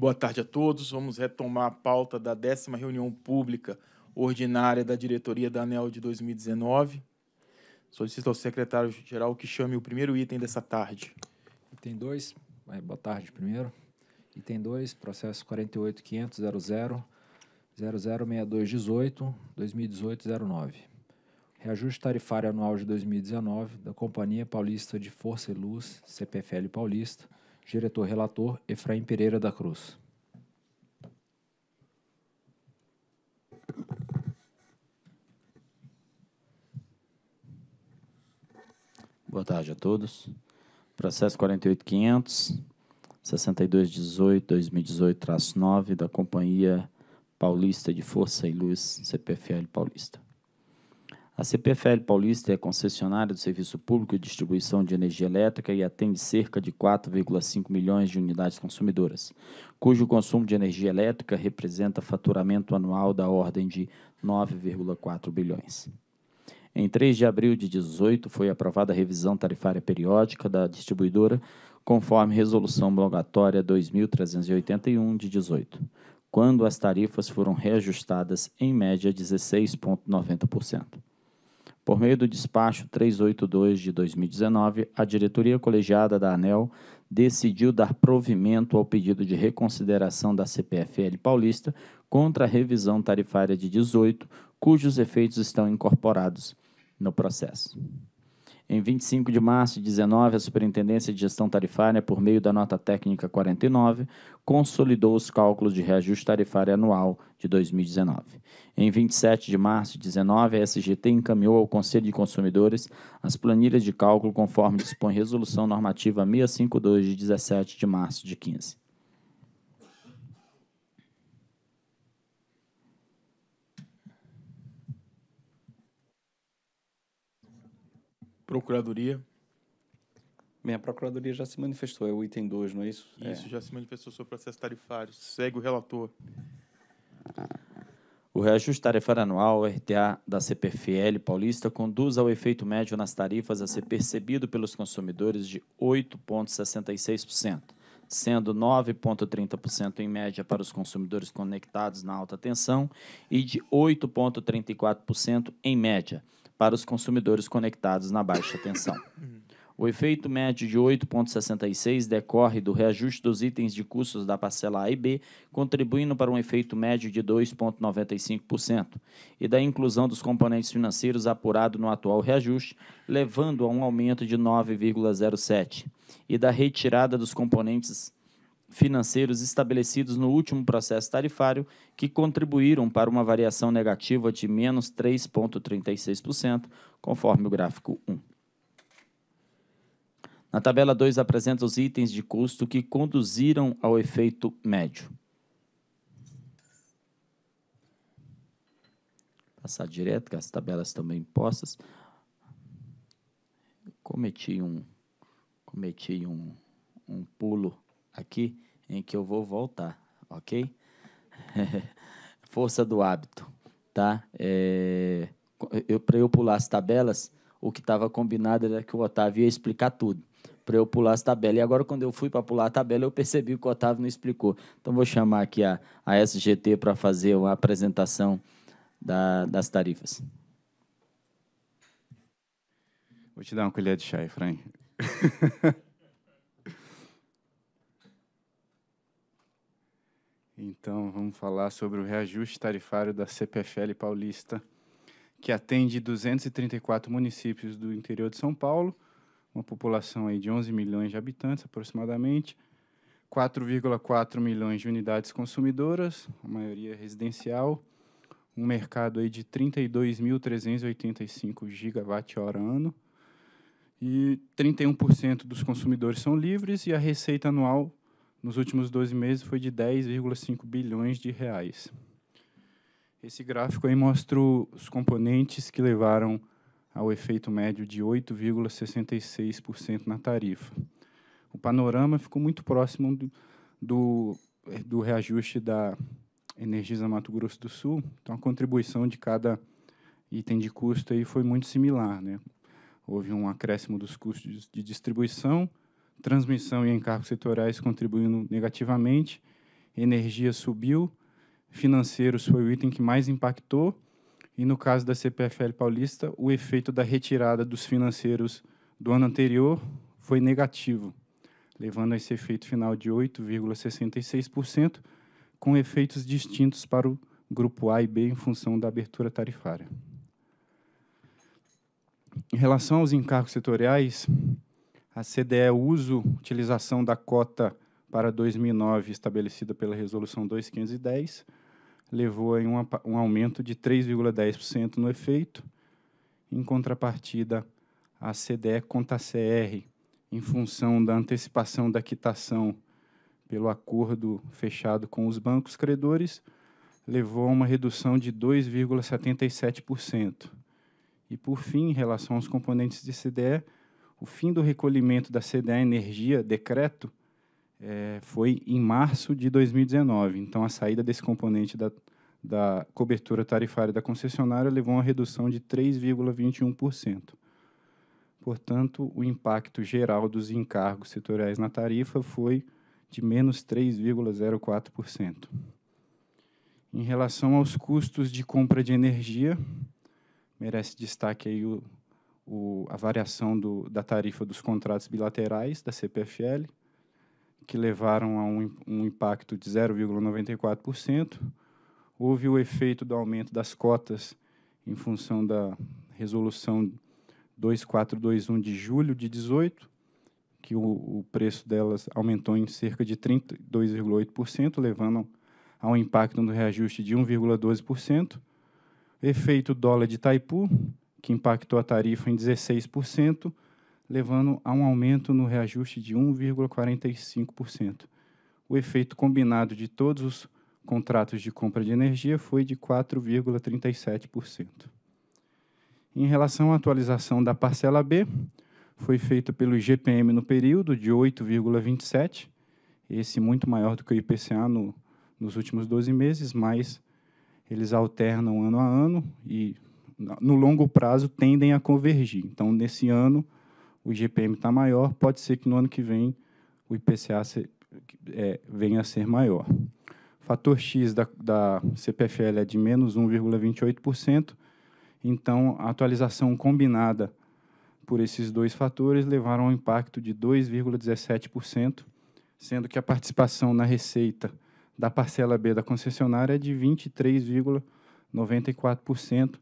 Boa tarde a todos. Vamos retomar a pauta da décima reunião pública ordinária da diretoria da ANEL de 2019. Solicito ao secretário-geral que chame o primeiro item dessa tarde. Item 2, é, boa tarde primeiro. Item 2, processo 48.500.00.006218.2018.09. Reajuste tarifário anual de 2019 da Companhia Paulista de Força e Luz, CPFL Paulista, Diretor-relator Efraim Pereira da Cruz. Boa tarde a todos. Processo 48500 6218-2018-9 da Companhia Paulista de Força e Luz, CPFL Paulista. A CPFL Paulista é concessionária do Serviço Público de Distribuição de Energia Elétrica e atende cerca de 4,5 milhões de unidades consumidoras, cujo consumo de energia elétrica representa faturamento anual da ordem de 9,4 bilhões. Em 3 de abril de 18 foi aprovada a revisão tarifária periódica da distribuidora, conforme resolução homologatória 2381 de 18, quando as tarifas foram reajustadas em média 16.90%. Por meio do despacho 382 de 2019, a diretoria colegiada da ANEL decidiu dar provimento ao pedido de reconsideração da CPFL paulista contra a revisão tarifária de 18, cujos efeitos estão incorporados no processo. Em 25 de março de 19, a Superintendência de Gestão Tarifária, por meio da nota técnica 49, consolidou os cálculos de reajuste tarifário anual de 2019. Em 27 de março de 19, a SGT encaminhou ao Conselho de Consumidores as planilhas de cálculo conforme dispõe Resolução Normativa 652 de 17 de março de 15. Procuradoria. Bem, a Procuradoria já se manifestou, é o item 2, não é isso? É. Isso, é. já se manifestou sobre o processo tarifário. Segue o relator. O reajuste tarifário anual, RTA, da CPFL paulista conduz ao efeito médio nas tarifas a ser percebido pelos consumidores de 8,66%, sendo 9,30% em média para os consumidores conectados na alta tensão e de 8,34% em média para os consumidores conectados na baixa tensão. O efeito médio de 8,66 decorre do reajuste dos itens de custos da parcela A e B, contribuindo para um efeito médio de 2,95%, e da inclusão dos componentes financeiros apurado no atual reajuste, levando a um aumento de 9,07%, e da retirada dos componentes financeiros estabelecidos no último processo tarifário, que contribuíram para uma variação negativa de menos 3,36%, conforme o gráfico 1. Na tabela 2 apresenta os itens de custo que conduziram ao efeito médio. Passar direto, que as tabelas estão bem postas. Cometi um, cometi um, um pulo aqui em que eu vou voltar, ok? Força do hábito, tá? É, eu, para eu pular as tabelas, o que estava combinado era que o Otávio ia explicar tudo para eu pular as tabelas. E agora, quando eu fui para pular a tabela, eu percebi que o Otávio não explicou. Então, vou chamar aqui a, a SGT para fazer uma apresentação da, das tarifas. Vou te dar uma colher de chá, Efraim. Então, vamos falar sobre o reajuste tarifário da CPFL paulista, que atende 234 municípios do interior de São Paulo, uma população aí de 11 milhões de habitantes aproximadamente, 4,4 milhões de unidades consumidoras, a maioria residencial, um mercado aí de 32.385 gigawatt-hora ano, e 31% dos consumidores são livres e a receita anual nos últimos 12 meses foi de 10,5 bilhões de reais. Esse gráfico aí mostra os componentes que levaram ao efeito médio de 8,66% na tarifa. O panorama ficou muito próximo do, do, do reajuste da Energisa Mato Grosso do Sul, então a contribuição de cada item de custo aí foi muito similar. Né? Houve um acréscimo dos custos de distribuição, transmissão e encargos setoriais contribuindo negativamente, energia subiu, financeiros foi o item que mais impactou, e no caso da CPFL paulista, o efeito da retirada dos financeiros do ano anterior foi negativo, levando a esse efeito final de 8,66%, com efeitos distintos para o grupo A e B em função da abertura tarifária. Em relação aos encargos setoriais, a CDE é usa utilização da cota para 2009 estabelecida pela Resolução 2510, levou a um aumento de 3,10% no efeito. Em contrapartida, a CDE conta CR, em função da antecipação da quitação pelo acordo fechado com os bancos credores, levou a uma redução de 2,77%. E, por fim, em relação aos componentes de CDE, o fim do recolhimento da CDA Energia, decreto, é, foi em março de 2019. Então, a saída desse componente da, da cobertura tarifária da concessionária levou a uma redução de 3,21%. Portanto, o impacto geral dos encargos setoriais na tarifa foi de menos 3,04%. Em relação aos custos de compra de energia, merece destaque aí o o, a variação do, da tarifa dos contratos bilaterais da CPFL, que levaram a um, um impacto de 0,94%. Houve o efeito do aumento das cotas em função da resolução 2421 de julho de 18, que o, o preço delas aumentou em cerca de 32,8%, levando a um impacto no reajuste de 1,12%. Efeito dólar de Taipu que impactou a tarifa em 16%, levando a um aumento no reajuste de 1,45%. O efeito combinado de todos os contratos de compra de energia foi de 4,37%. Em relação à atualização da parcela B, foi feita pelo IGPM no período de 8,27, esse muito maior do que o IPCA no, nos últimos 12 meses, mas eles alternam ano a ano e no longo prazo tendem a convergir. Então, nesse ano, o IGPM está maior, pode ser que no ano que vem o IPCA se, é, venha a ser maior. Fator X da, da CPFL é de menos 1,28%, então a atualização combinada por esses dois fatores levaram a um impacto de 2,17%, sendo que a participação na receita da parcela B da concessionária é de 23,94%,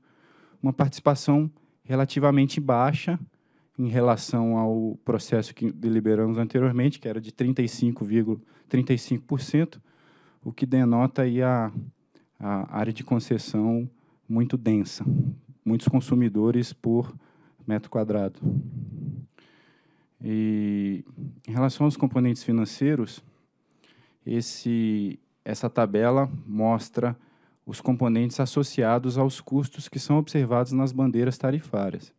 uma participação relativamente baixa em relação ao processo que deliberamos anteriormente, que era de 35,35%, 35%, o que denota aí a, a área de concessão muito densa, muitos consumidores por metro quadrado. E em relação aos componentes financeiros, esse, essa tabela mostra os componentes associados aos custos que são observados nas bandeiras tarifárias.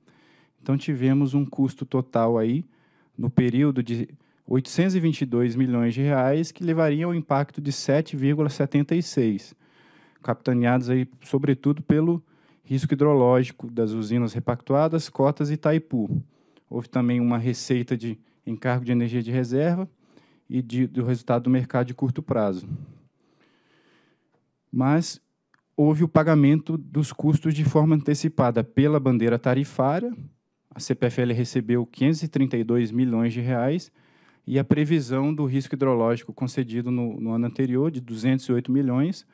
Então tivemos um custo total aí no período de 822 milhões de reais que levaria ao impacto de 7,76, capitaneados aí sobretudo pelo risco hidrológico das usinas repactuadas, Cotas e Itaipu. Houve também uma receita de encargo de energia de reserva e de, do resultado do mercado de curto prazo. Mas houve o pagamento dos custos de forma antecipada pela bandeira tarifária. A CPFL recebeu 532 milhões de reais e a previsão do risco hidrológico concedido no, no ano anterior, de 208 milhões,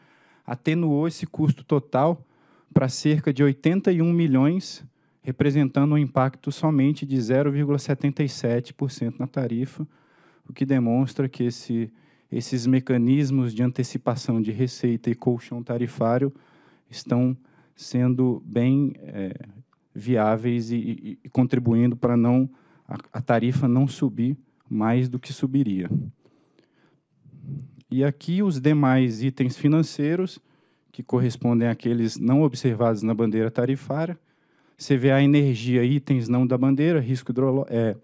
atenuou esse custo total para cerca de 81 milhões, representando um impacto somente de 0,77% na tarifa, o que demonstra que esse esses mecanismos de antecipação de receita e colchão tarifário estão sendo bem é, viáveis e, e, contribuindo para não a, a, tarifa não subir mais do que subiria. E aqui os demais itens financeiros que correspondem àqueles não observados na bandeira tarifária, CVA energia, itens não da bandeira, risco hidrológico, é,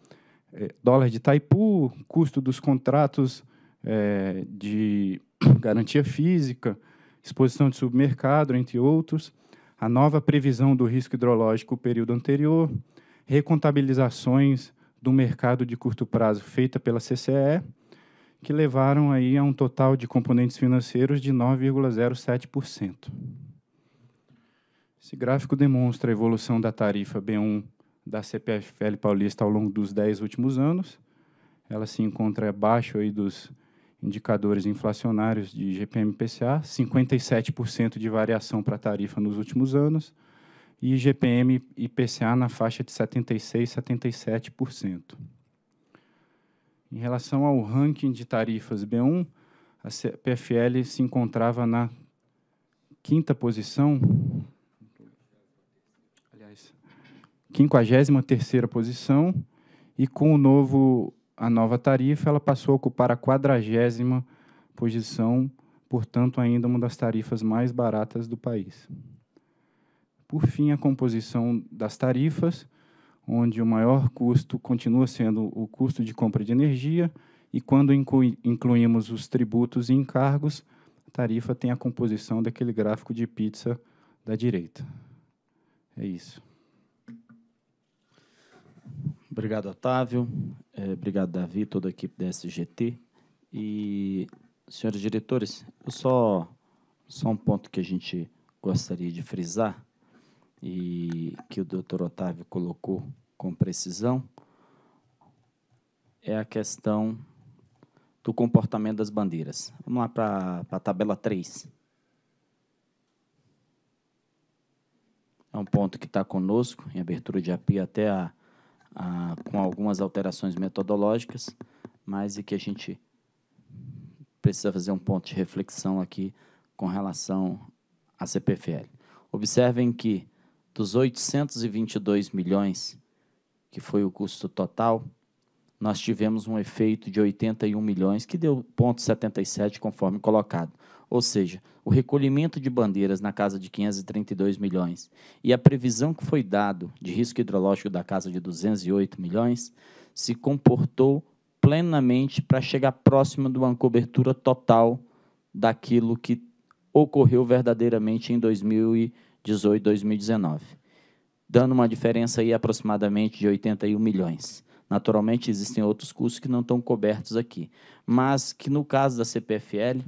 é, dólar de Taipu, custo dos contratos é, de garantia física, exposição de submercado, entre outros, a nova previsão do risco hidrológico período anterior, recontabilizações do mercado de curto prazo feita pela CCE, que levaram aí a um total de componentes financeiros de 9,07%. Esse gráfico demonstra a evolução da tarifa B1 da CPFL paulista ao longo dos 10 últimos anos. Ela se encontra abaixo aí dos indicadores inflacionários de GPM-PCA, 57% de variação para tarifa nos últimos anos, e GPM e PCA na faixa de 76% 77%. Em relação ao ranking de tarifas B1, a PFL se encontrava na quinta posição, aliás, 53 posição, e com o novo a nova tarifa ela passou a ocupar a quadragésima posição, portanto, ainda uma das tarifas mais baratas do país. Por fim, a composição das tarifas, onde o maior custo continua sendo o custo de compra de energia, e quando incluímos os tributos e encargos, a tarifa tem a composição daquele gráfico de pizza da direita. É isso. Obrigado, Otávio. É, obrigado, Davi, toda a equipe da SGT. E, senhores diretores, só, só um ponto que a gente gostaria de frisar e que o doutor Otávio colocou com precisão é a questão do comportamento das bandeiras. Vamos lá para a tabela 3. É um ponto que está conosco, em abertura de API até a ah, com algumas alterações metodológicas, mas e que a gente precisa fazer um ponto de reflexão aqui com relação à CPFL. Observem que dos 822 milhões, que foi o custo total, nós tivemos um efeito de 81 milhões, que deu 0,77, conforme colocado ou seja, o recolhimento de bandeiras na casa de 532 milhões e a previsão que foi dado de risco hidrológico da casa de 208 milhões, se comportou plenamente para chegar próximo de uma cobertura total daquilo que ocorreu verdadeiramente em 2018, 2019, dando uma diferença aí aproximadamente de 81 milhões. Naturalmente existem outros custos que não estão cobertos aqui, mas que no caso da CPFL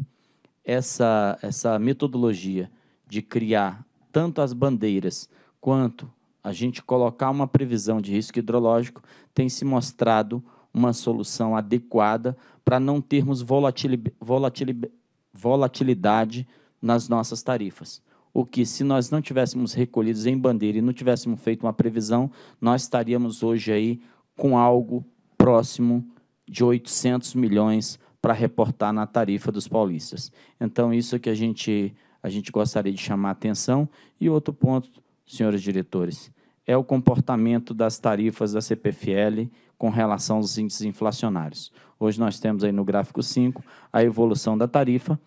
essa, essa metodologia de criar tanto as bandeiras quanto a gente colocar uma previsão de risco hidrológico tem se mostrado uma solução adequada para não termos volatil, volatil, volatilidade nas nossas tarifas. O que, se nós não tivéssemos recolhidos em bandeira e não tivéssemos feito uma previsão, nós estaríamos hoje aí com algo próximo de 800 milhões para reportar na tarifa dos paulistas. Então, isso é que a gente, a gente gostaria de chamar a atenção. E outro ponto, senhores diretores, é o comportamento das tarifas da CPFL com relação aos índices inflacionários. Hoje nós temos aí no gráfico 5 a evolução da tarifa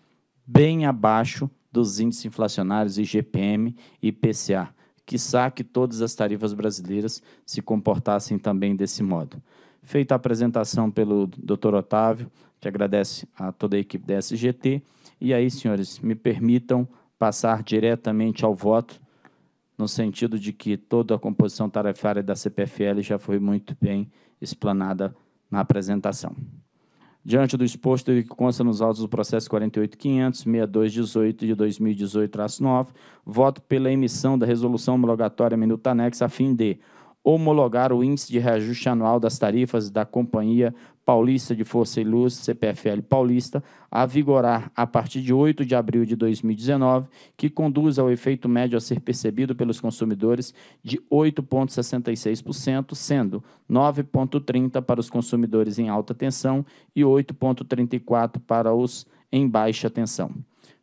bem abaixo dos índices inflacionários IGPM e IPCA. que que todas as tarifas brasileiras se comportassem também desse modo. Feita a apresentação pelo Dr. Otávio, que agradece a toda a equipe da SGT. E aí, senhores, me permitam passar diretamente ao voto, no sentido de que toda a composição tarifária da CPFL já foi muito bem explanada na apresentação. Diante do exposto e que consta nos autos do processo 48.500.6218 de 2018-9, voto pela emissão da resolução homologatória minuta anexa a fim de homologar o índice de reajuste anual das tarifas da Companhia Paulista de Força e Luz, CPFL Paulista, a vigorar a partir de 8 de abril de 2019, que conduz ao efeito médio a ser percebido pelos consumidores de 8,66%, sendo 9,30% para os consumidores em alta tensão e 8,34% para os em baixa tensão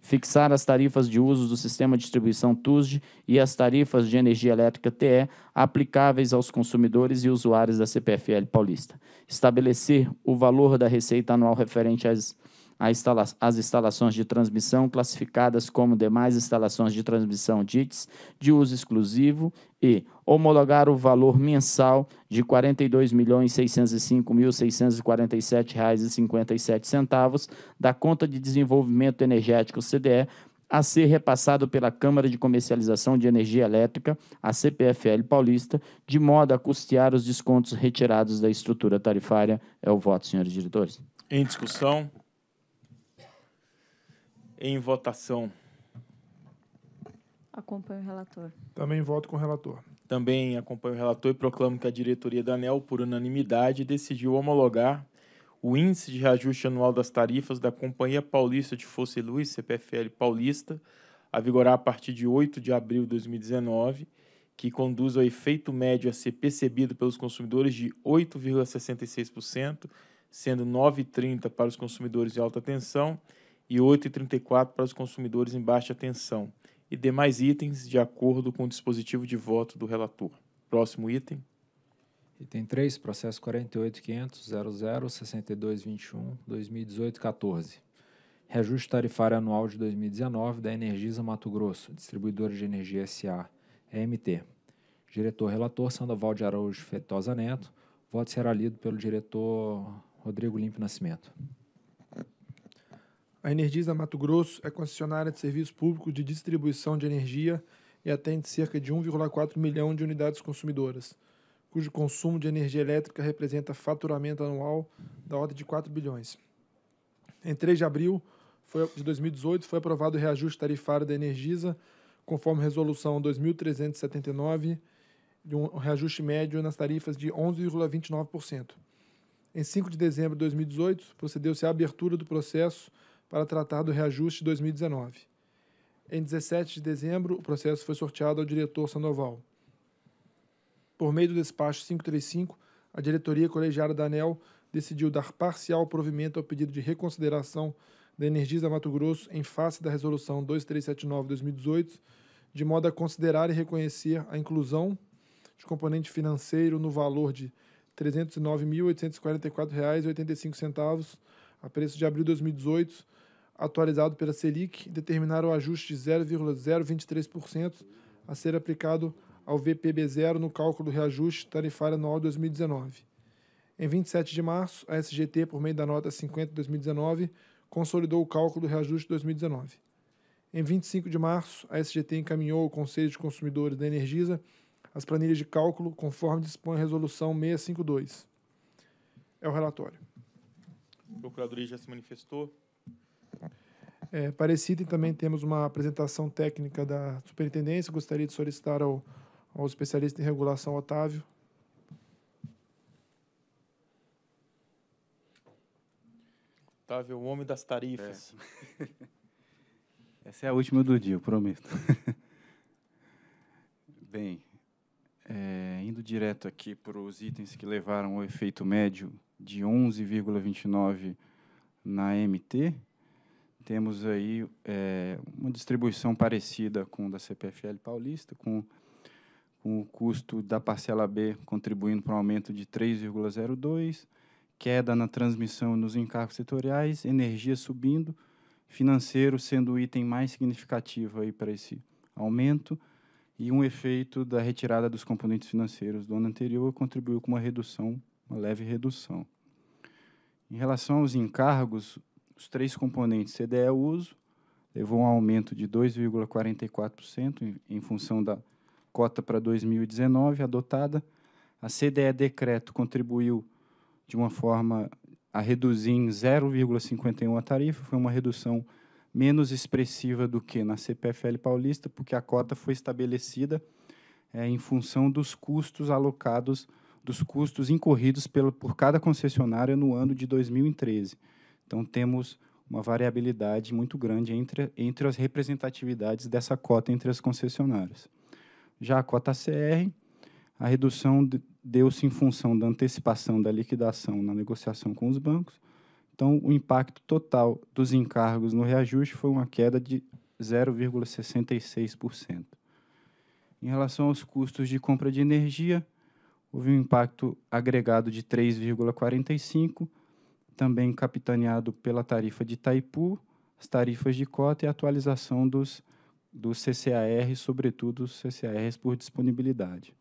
fixar as tarifas de uso do sistema de distribuição TUSD e as tarifas de energia elétrica TE aplicáveis aos consumidores e usuários da CPFL paulista, estabelecer o valor da receita anual referente às, instala às instalações de transmissão classificadas como demais instalações de transmissão DITS de uso exclusivo e, homologar o valor mensal de R$ 42.605.647,57 da conta de desenvolvimento energético CDE a ser repassado pela Câmara de Comercialização de Energia Elétrica, a CPFL Paulista, de modo a custear os descontos retirados da estrutura tarifária. É o voto, senhores diretores. Em discussão. Em votação. Acompanho o relator. Também voto com o relator. Também acompanho o relator e proclamo que a diretoria da ANEL, por unanimidade, decidiu homologar o índice de reajuste anual das tarifas da Companhia Paulista de Força e Luz, CPFL Paulista, a vigorar a partir de 8 de abril de 2019, que conduz ao efeito médio a ser percebido pelos consumidores de 8,66%, sendo 9,30 para os consumidores de alta tensão e 8,34 para os consumidores em baixa tensão e demais itens de acordo com o dispositivo de voto do relator. Próximo item. Item 3, processo 48.500.00.6221.2018.14. Reajuste tarifário anual de 2019 da Energisa Mato Grosso, distribuidora de energia SA, EMT. Diretor relator Sandoval de Araújo Fetosa Neto. Voto será lido pelo diretor Rodrigo Limpo Nascimento. A Energisa Mato Grosso é concessionária de serviço público de distribuição de energia e atende cerca de 1,4 milhão de unidades consumidoras, cujo consumo de energia elétrica representa faturamento anual da ordem de 4 bilhões. Em 3 de abril de 2018 foi aprovado o reajuste tarifário da Energisa, conforme resolução 2379, de um reajuste médio nas tarifas de 11,29%. Em 5 de dezembro de 2018, procedeu-se à abertura do processo para tratar do reajuste 2019. Em 17 de dezembro, o processo foi sorteado ao diretor Sandoval. Por meio do despacho 535, a diretoria colegiada da ANEL decidiu dar parcial provimento ao pedido de reconsideração da Energisa Mato Grosso em face da resolução 2379/2018, de modo a considerar e reconhecer a inclusão de componente financeiro no valor de R$ 309.844,85 a preço de abril de 2018 atualizado pela Selic, determinaram o ajuste de 0,023% a ser aplicado ao VPB0 no cálculo do reajuste tarifário anual 2019. Em 27 de março, a SGT, por meio da nota 50 de 2019, consolidou o cálculo do reajuste 2019. Em 25 de março, a SGT encaminhou ao Conselho de Consumidores da Energisa as planilhas de cálculo conforme dispõe a Resolução 652. É o relatório. A Procuradoria já se manifestou. É, parecido, e também temos uma apresentação técnica da superintendência. Gostaria de solicitar ao, ao especialista em regulação, Otávio. Otávio, o homem das tarifas. É. Essa é a última do dia, eu prometo. Bem, é, indo direto aqui para os itens que levaram o efeito médio de 11,29 na MT, temos aí é, uma distribuição parecida com da CPFL paulista, com, com o custo da parcela B contribuindo para um aumento de 3,02%, queda na transmissão nos encargos setoriais, energia subindo, financeiro sendo o item mais significativo aí para esse aumento, e um efeito da retirada dos componentes financeiros do ano anterior contribuiu com uma redução, uma leve redução. Em relação aos encargos, os três componentes CDE uso levou um aumento de 2,44% em, em função da cota para 2019 adotada. A CDE decreto contribuiu de uma forma a reduzir em 0,51 a tarifa, foi uma redução menos expressiva do que na CPFL paulista, porque a cota foi estabelecida é, em função dos custos alocados, dos custos incorridos pela, por cada concessionária no ano de 2013. Então, temos uma variabilidade muito grande entre, entre as representatividades dessa cota entre as concessionárias. Já a cota CR, a redução deu-se em função da antecipação da liquidação na negociação com os bancos. Então, o impacto total dos encargos no reajuste foi uma queda de 0,66%. Em relação aos custos de compra de energia, houve um impacto agregado de 3,45%, também capitaneado pela tarifa de Taipu, as tarifas de cota e a atualização dos, dos CCAR, sobretudo os CCARs por disponibilidade.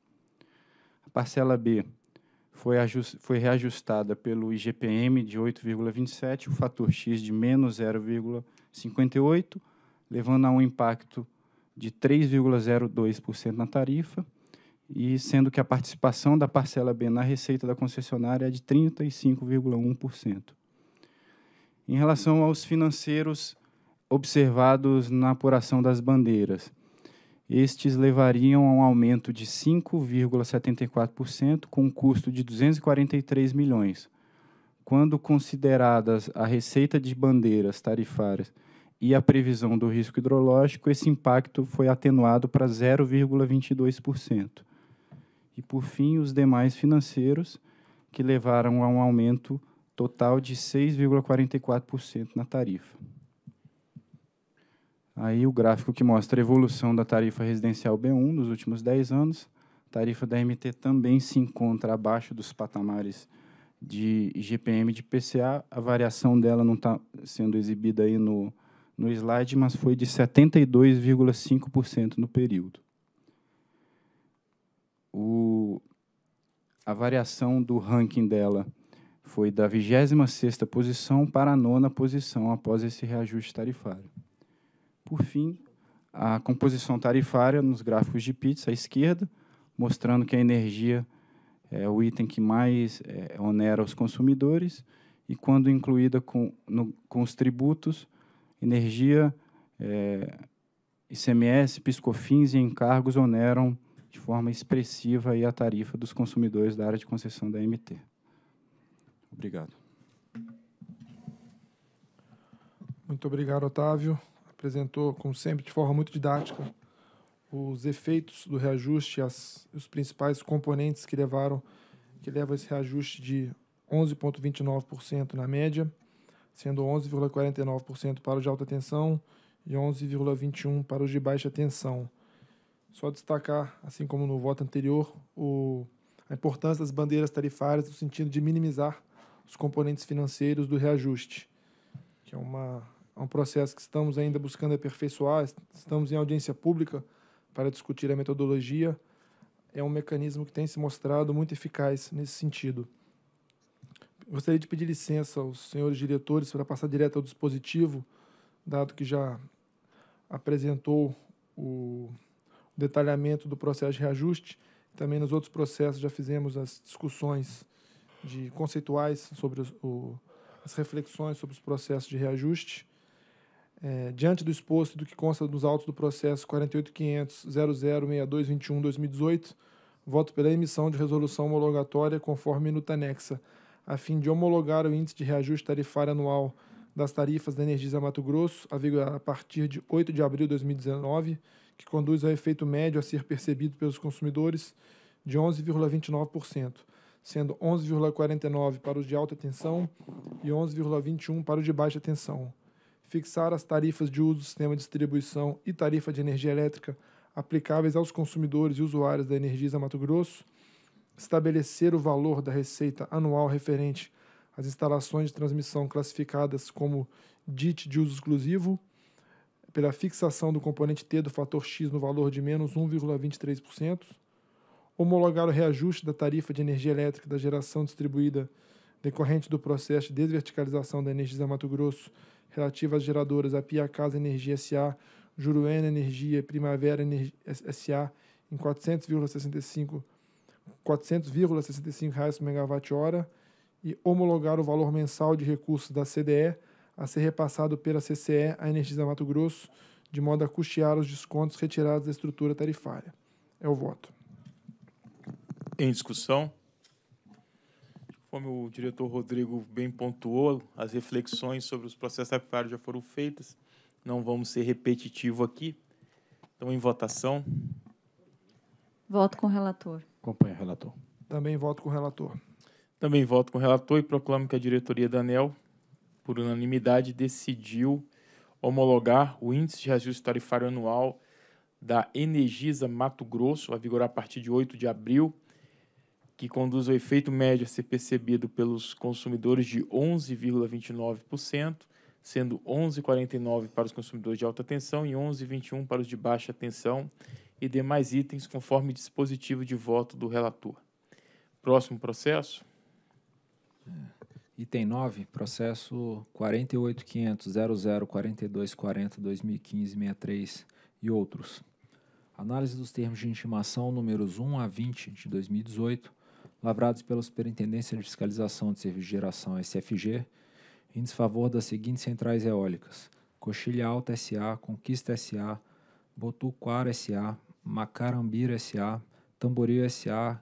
A parcela B foi, foi reajustada pelo IGPM de 8,27, o fator X de menos 0,58, levando a um impacto de 3,02% na tarifa e sendo que a participação da parcela B na receita da concessionária é de 35,1%. Em relação aos financeiros observados na apuração das bandeiras, estes levariam a um aumento de 5,74%, com um custo de 243 milhões. Quando consideradas a receita de bandeiras tarifárias e a previsão do risco hidrológico, esse impacto foi atenuado para 0,22% e, por fim, os demais financeiros, que levaram a um aumento total de 6,44% na tarifa. Aí o gráfico que mostra a evolução da tarifa residencial B1 nos últimos 10 anos. A tarifa da MT também se encontra abaixo dos patamares de GPM de PCA. A variação dela não está sendo exibida aí no, no slide, mas foi de 72,5% no período o, a variação do ranking dela foi da 26ª posição para a nona posição após esse reajuste tarifário. Por fim, a composição tarifária nos gráficos de pizza à esquerda, mostrando que a energia é o item que mais é, onera os consumidores e quando incluída com, no, com os tributos, energia, é, ICMS, piscofins e encargos oneram de forma expressiva aí a tarifa dos consumidores da área de concessão da MT. Obrigado. Muito obrigado, Otávio. Apresentou, como sempre, de forma muito didática os efeitos do reajuste, as, os principais componentes que levaram que levam esse reajuste de 11,29% na média, sendo 11,49% para os de alta tensão e 11,21% para os de baixa tensão. Só destacar, assim como no voto anterior, o, a importância das bandeiras tarifárias no sentido de minimizar os componentes financeiros do reajuste, que é uma, é um processo que estamos ainda buscando aperfeiçoar, estamos em audiência pública para discutir a metodologia. É um mecanismo que tem se mostrado muito eficaz nesse sentido. Gostaria de pedir licença aos senhores diretores para passar direto ao dispositivo, dado que já apresentou o detalhamento do processo de reajuste. Também nos outros processos já fizemos as discussões de conceituais sobre os, o, as reflexões sobre os processos de reajuste. É, diante do exposto do que consta nos autos do processo 48.500.006221-2018, voto pela emissão de resolução homologatória conforme minuta anexa, a fim de homologar o índice de reajuste tarifário anual das tarifas da Energisa Mato Grosso, a a partir de 8 de abril de 2019, que conduz ao efeito médio a ser percebido pelos consumidores de 11,29%, sendo 11,49% para os de alta tensão e 11,21% para os de baixa tensão. Fixar as tarifas de uso do sistema de distribuição e tarifa de energia elétrica aplicáveis aos consumidores e usuários da Energisa Mato Grosso. Estabelecer o valor da receita anual referente às instalações de transmissão classificadas como DIT de uso exclusivo pela fixação do componente T do fator X no valor de menos 1,23%, homologar o reajuste da tarifa de energia elétrica da geração distribuída decorrente do processo de desverticalização da Energisa Mato Grosso relativa às geradoras Apia Casa Energia SA, Juruena Energia e Primavera Energia SA em R$ 400,65 reais por megawatt-hora e homologar o valor mensal de recursos da CDE a ser repassado pela CCE à Energisa Mato Grosso, de modo a custear os descontos retirados da estrutura tarifária. É o voto. Em discussão? Como o diretor Rodrigo bem pontuou, as reflexões sobre os processos tarifários já foram feitas, não vamos ser repetitivo aqui. Então, em votação. Voto com o relator. Acompanha relator. Também voto com o relator. Também voto com o relator e proclamo que a diretoria da ANEL por unanimidade, decidiu homologar o Índice de Reajuste Tarifário Anual da Energisa Mato Grosso, a vigorar a partir de 8 de abril, que conduz o efeito médio a ser percebido pelos consumidores de 11,29%, sendo 11,49% para os consumidores de alta tensão e 11,21% para os de baixa tensão e demais itens, conforme dispositivo de voto do relator. Próximo processo. É. Item 9, processo 48.500.0042.40.2015.63 e outros. Análise dos termos de intimação números 1 a 20 de 2018, lavrados pela Superintendência de Fiscalização de Serviço de Geração SFG, em desfavor das seguintes centrais eólicas: Coxilha Alta SA, Conquista SA, Botuquara SA, Macarambira SA, Tamboril SA,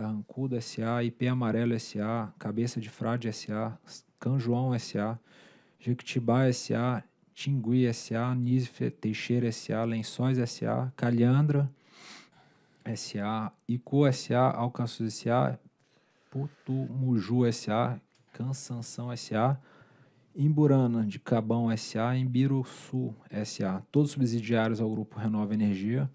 Carrancudo S.A., IP Amarelo S.A., Cabeça de Frade S.A., Canjoão S.A., Jequitibá S.A., Tingui S.A., Nisfe Teixeira S.A., Lençóis S.A., Calhandra S.A., Icu S.A., Alcanços S.A., Putumuju S.A., Cansanção S.A., Imburana de Cabão S.A., Embiruçu S.A., todos subsidiários ao Grupo Renova Energia,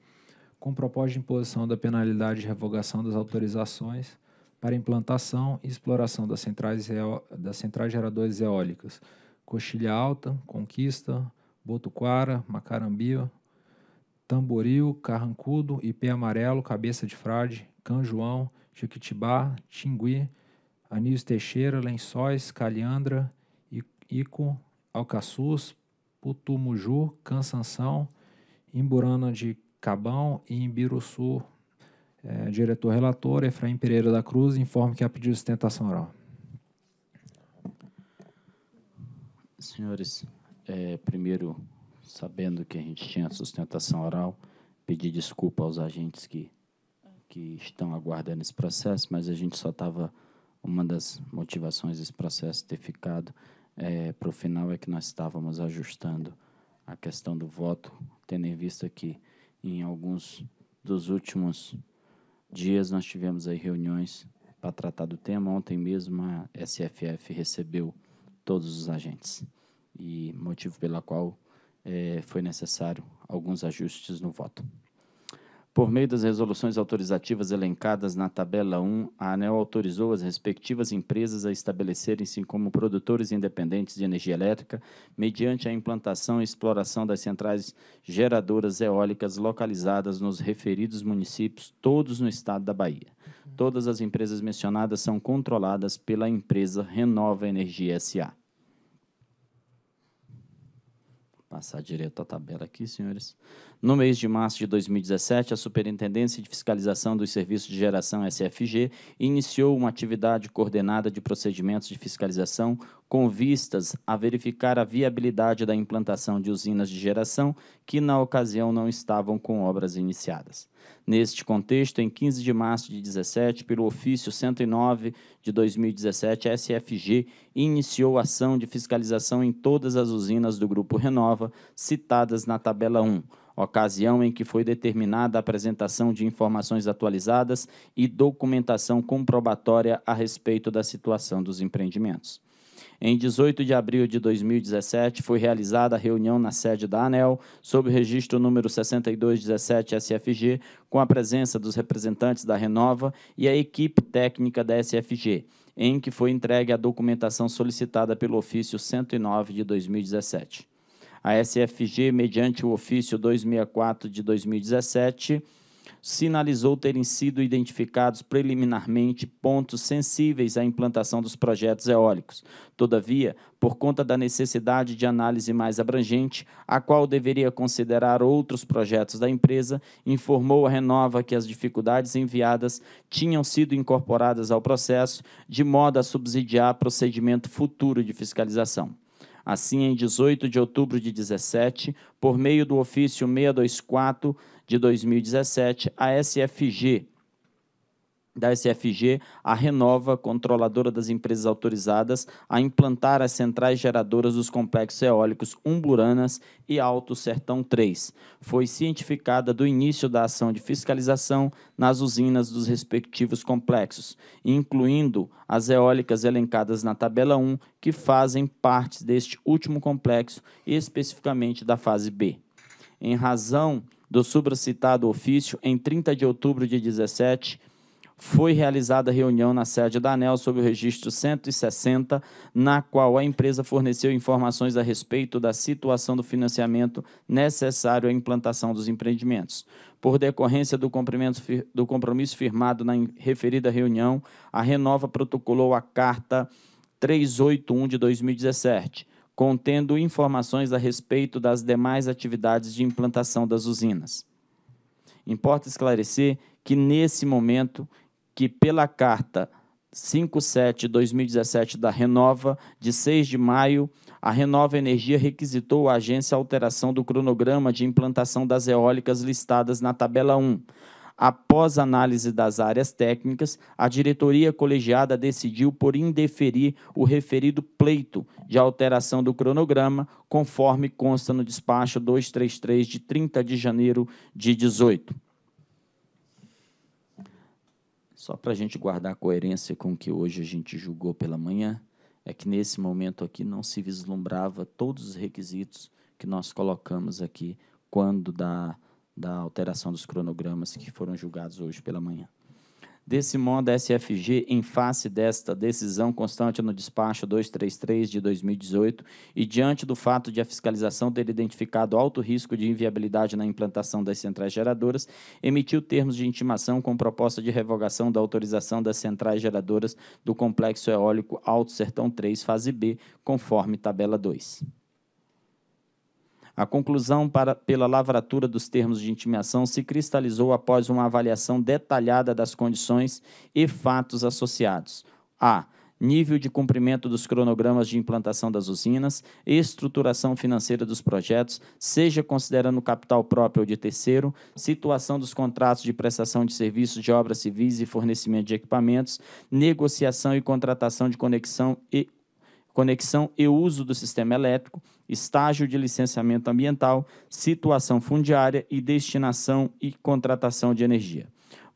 com propósito de imposição da penalidade de revogação das autorizações para implantação e exploração das centrais, das centrais geradoras eólicas Coxilha Alta, Conquista, Botuquara, Macarambia, Tamboril, Carrancudo, Ipê Amarelo, Cabeça de Frade, Can João, Jequitibá, Tingui, Anísio Teixeira, Lençóis, Calhandra, Ico, Alcaçuz, Putumuju, Cansanção, Imburana de Cabão e em Biruçu. É, diretor relator, Efraim Pereira da Cruz, informe que há pedido de sustentação oral. Senhores, é, primeiro, sabendo que a gente tinha sustentação oral, pedi desculpa aos agentes que, que estão aguardando esse processo, mas a gente só estava. Uma das motivações desse processo ter ficado é, para o final é que nós estávamos ajustando a questão do voto, tendo em vista que em alguns dos últimos dias nós tivemos aí reuniões para tratar do tema. Ontem mesmo a SFF recebeu todos os agentes e motivo pela qual é, foi necessário alguns ajustes no voto. Por meio das resoluções autorizativas elencadas na tabela 1, a ANEL autorizou as respectivas empresas a estabelecerem-se como produtores independentes de energia elétrica mediante a implantação e exploração das centrais geradoras eólicas localizadas nos referidos municípios, todos no estado da Bahia. Todas as empresas mencionadas são controladas pela empresa Renova Energia SA. Vou passar direto à tabela aqui, senhores. No mês de março de 2017, a Superintendência de Fiscalização dos Serviços de Geração SFG iniciou uma atividade coordenada de procedimentos de fiscalização com vistas a verificar a viabilidade da implantação de usinas de geração que, na ocasião, não estavam com obras iniciadas. Neste contexto, em 15 de março de 2017, pelo ofício 109 de 2017, a SFG iniciou ação de fiscalização em todas as usinas do Grupo Renova citadas na tabela 1 ocasião em que foi determinada a apresentação de informações atualizadas e documentação comprobatória a respeito da situação dos empreendimentos. Em 18 de abril de 2017, foi realizada a reunião na sede da ANEL, sob o registro número 6217-SFG, com a presença dos representantes da Renova e a equipe técnica da SFG, em que foi entregue a documentação solicitada pelo ofício 109 de 2017. A SFG, mediante o ofício 264 de 2017, sinalizou terem sido identificados preliminarmente pontos sensíveis à implantação dos projetos eólicos. Todavia, por conta da necessidade de análise mais abrangente, a qual deveria considerar outros projetos da empresa, informou a Renova que as dificuldades enviadas tinham sido incorporadas ao processo, de modo a subsidiar procedimento futuro de fiscalização. Assim, em 18 de outubro de 17, por meio do ofício 624 de 2017, a SFG da SFG, a Renova, controladora das empresas autorizadas, a implantar as centrais geradoras dos complexos eólicos Umburanas e Alto Sertão 3. Foi cientificada do início da ação de fiscalização nas usinas dos respectivos complexos, incluindo as eólicas elencadas na tabela 1, que fazem parte deste último complexo e especificamente da fase B. Em razão do subracitado ofício, em 30 de outubro de 17, foi realizada reunião na sede da ANEL sobre o registro 160, na qual a empresa forneceu informações a respeito da situação do financiamento necessário à implantação dos empreendimentos. Por decorrência do, do compromisso firmado na referida reunião, a Renova protocolou a Carta 381 de 2017, contendo informações a respeito das demais atividades de implantação das usinas. Importa esclarecer que, nesse momento, que, pela carta 57-2017 da Renova, de 6 de maio, a Renova Energia requisitou à agência a alteração do cronograma de implantação das eólicas listadas na tabela 1. Após análise das áreas técnicas, a diretoria colegiada decidiu por indeferir o referido pleito de alteração do cronograma, conforme consta no despacho 233 de 30 de janeiro de 18. Só para a gente guardar a coerência com o que hoje a gente julgou pela manhã, é que nesse momento aqui não se vislumbrava todos os requisitos que nós colocamos aqui quando da, da alteração dos cronogramas que foram julgados hoje pela manhã. Desse modo, a SFG, em face desta decisão constante no despacho 233 de 2018 e diante do fato de a fiscalização ter identificado alto risco de inviabilidade na implantação das centrais geradoras, emitiu termos de intimação com proposta de revogação da autorização das centrais geradoras do complexo eólico Alto Sertão 3, fase B, conforme tabela 2. A conclusão para, pela lavratura dos termos de intimação se cristalizou após uma avaliação detalhada das condições e fatos associados. A nível de cumprimento dos cronogramas de implantação das usinas, estruturação financeira dos projetos, seja considerando capital próprio ou de terceiro, situação dos contratos de prestação de serviços de obras civis e fornecimento de equipamentos, negociação e contratação de conexão e conexão e uso do sistema elétrico, estágio de licenciamento ambiental, situação fundiária e destinação e contratação de energia.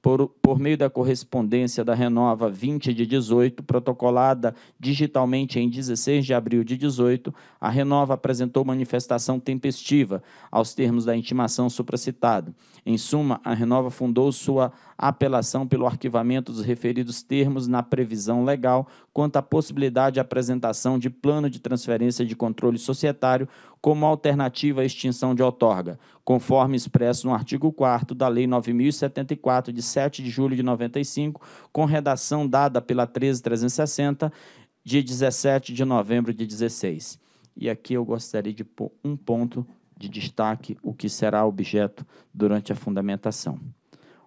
Por, por, meio da correspondência da Renova 20 de 18, protocolada digitalmente em 16 de abril de 18, a Renova apresentou manifestação tempestiva aos termos da intimação supracitada. Em suma, a Renova fundou sua apelação pelo arquivamento dos referidos termos na previsão legal quanto à possibilidade de apresentação de plano de transferência de controle societário como alternativa à extinção de outorga, conforme expresso no artigo 4 da Lei 9074 de 7 de julho de 95, com redação dada pela 13360 de 17 de novembro de 16. E aqui eu gostaria de pôr um ponto de destaque, o que será objeto durante a fundamentação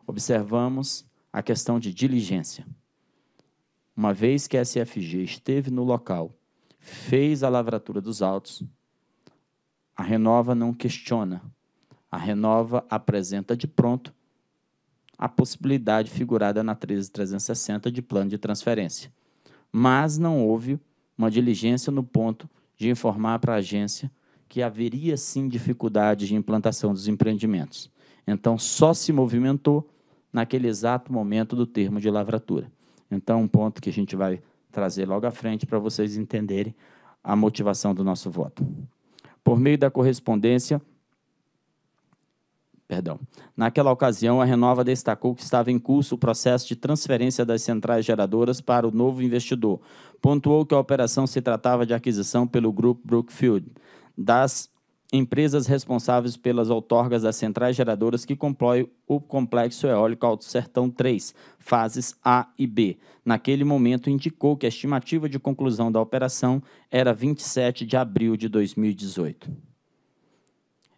observamos a questão de diligência. Uma vez que a SFG esteve no local, fez a lavratura dos autos, a Renova não questiona. A Renova apresenta de pronto a possibilidade figurada na 13360 de plano de transferência. Mas não houve uma diligência no ponto de informar para a agência que haveria sim dificuldades de implantação dos empreendimentos. Então, só se movimentou naquele exato momento do termo de lavratura. Então, um ponto que a gente vai trazer logo à frente para vocês entenderem a motivação do nosso voto. Por meio da correspondência, perdão. Naquela ocasião, a Renova destacou que estava em curso o processo de transferência das centrais geradoras para o novo investidor. Pontuou que a operação se tratava de aquisição pelo grupo Brookfield das empresas responsáveis pelas outorgas das centrais geradoras que compõem o complexo eólico Alto Sertão 3, fases A e B. Naquele momento, indicou que a estimativa de conclusão da operação era 27 de abril de 2018.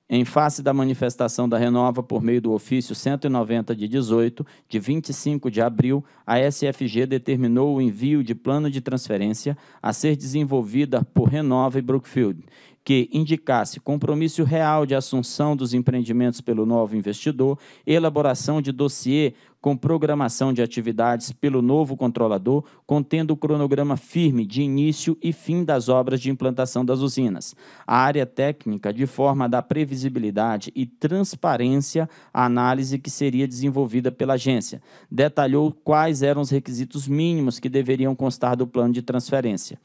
Em face da manifestação da Renova por meio do ofício 190 de 18, de 25 de abril, a SFG determinou o envio de plano de transferência a ser desenvolvida por Renova e Brookfield que indicasse compromisso real de assunção dos empreendimentos pelo novo investidor, elaboração de dossiê com programação de atividades pelo novo controlador, contendo o cronograma firme de início e fim das obras de implantação das usinas. A área técnica, de forma a dar previsibilidade e transparência à análise que seria desenvolvida pela agência. Detalhou quais eram os requisitos mínimos que deveriam constar do plano de transferência.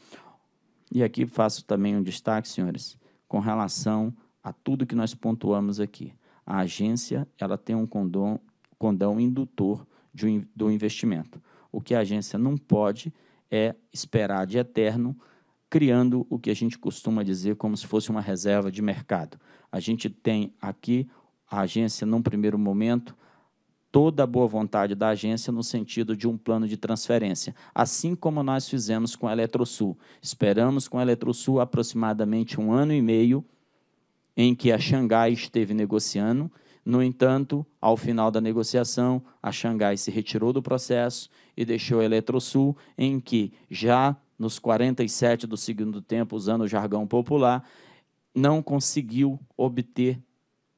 E aqui faço também um destaque, senhores, com relação a tudo que nós pontuamos aqui. A agência ela tem um condão, condão indutor de, do investimento. O que a agência não pode é esperar de eterno, criando o que a gente costuma dizer como se fosse uma reserva de mercado. A gente tem aqui a agência, num primeiro momento, toda a boa vontade da agência no sentido de um plano de transferência, assim como nós fizemos com a Eletrosul. Esperamos com a Eletrosul aproximadamente um ano e meio em que a Xangai esteve negociando. No entanto, ao final da negociação, a Xangai se retirou do processo e deixou a Eletrosul, em que já nos 47 do segundo tempo, usando o jargão popular, não conseguiu obter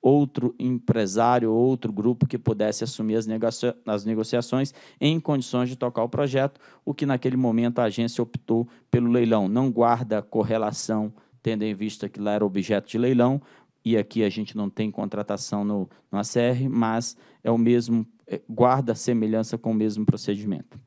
outro empresário, outro grupo que pudesse assumir as, negocia as negociações em condições de tocar o projeto, o que naquele momento a agência optou pelo leilão. Não guarda correlação, tendo em vista que lá era objeto de leilão, e aqui a gente não tem contratação no, no ACR, mas é o mesmo, é, guarda semelhança com o mesmo procedimento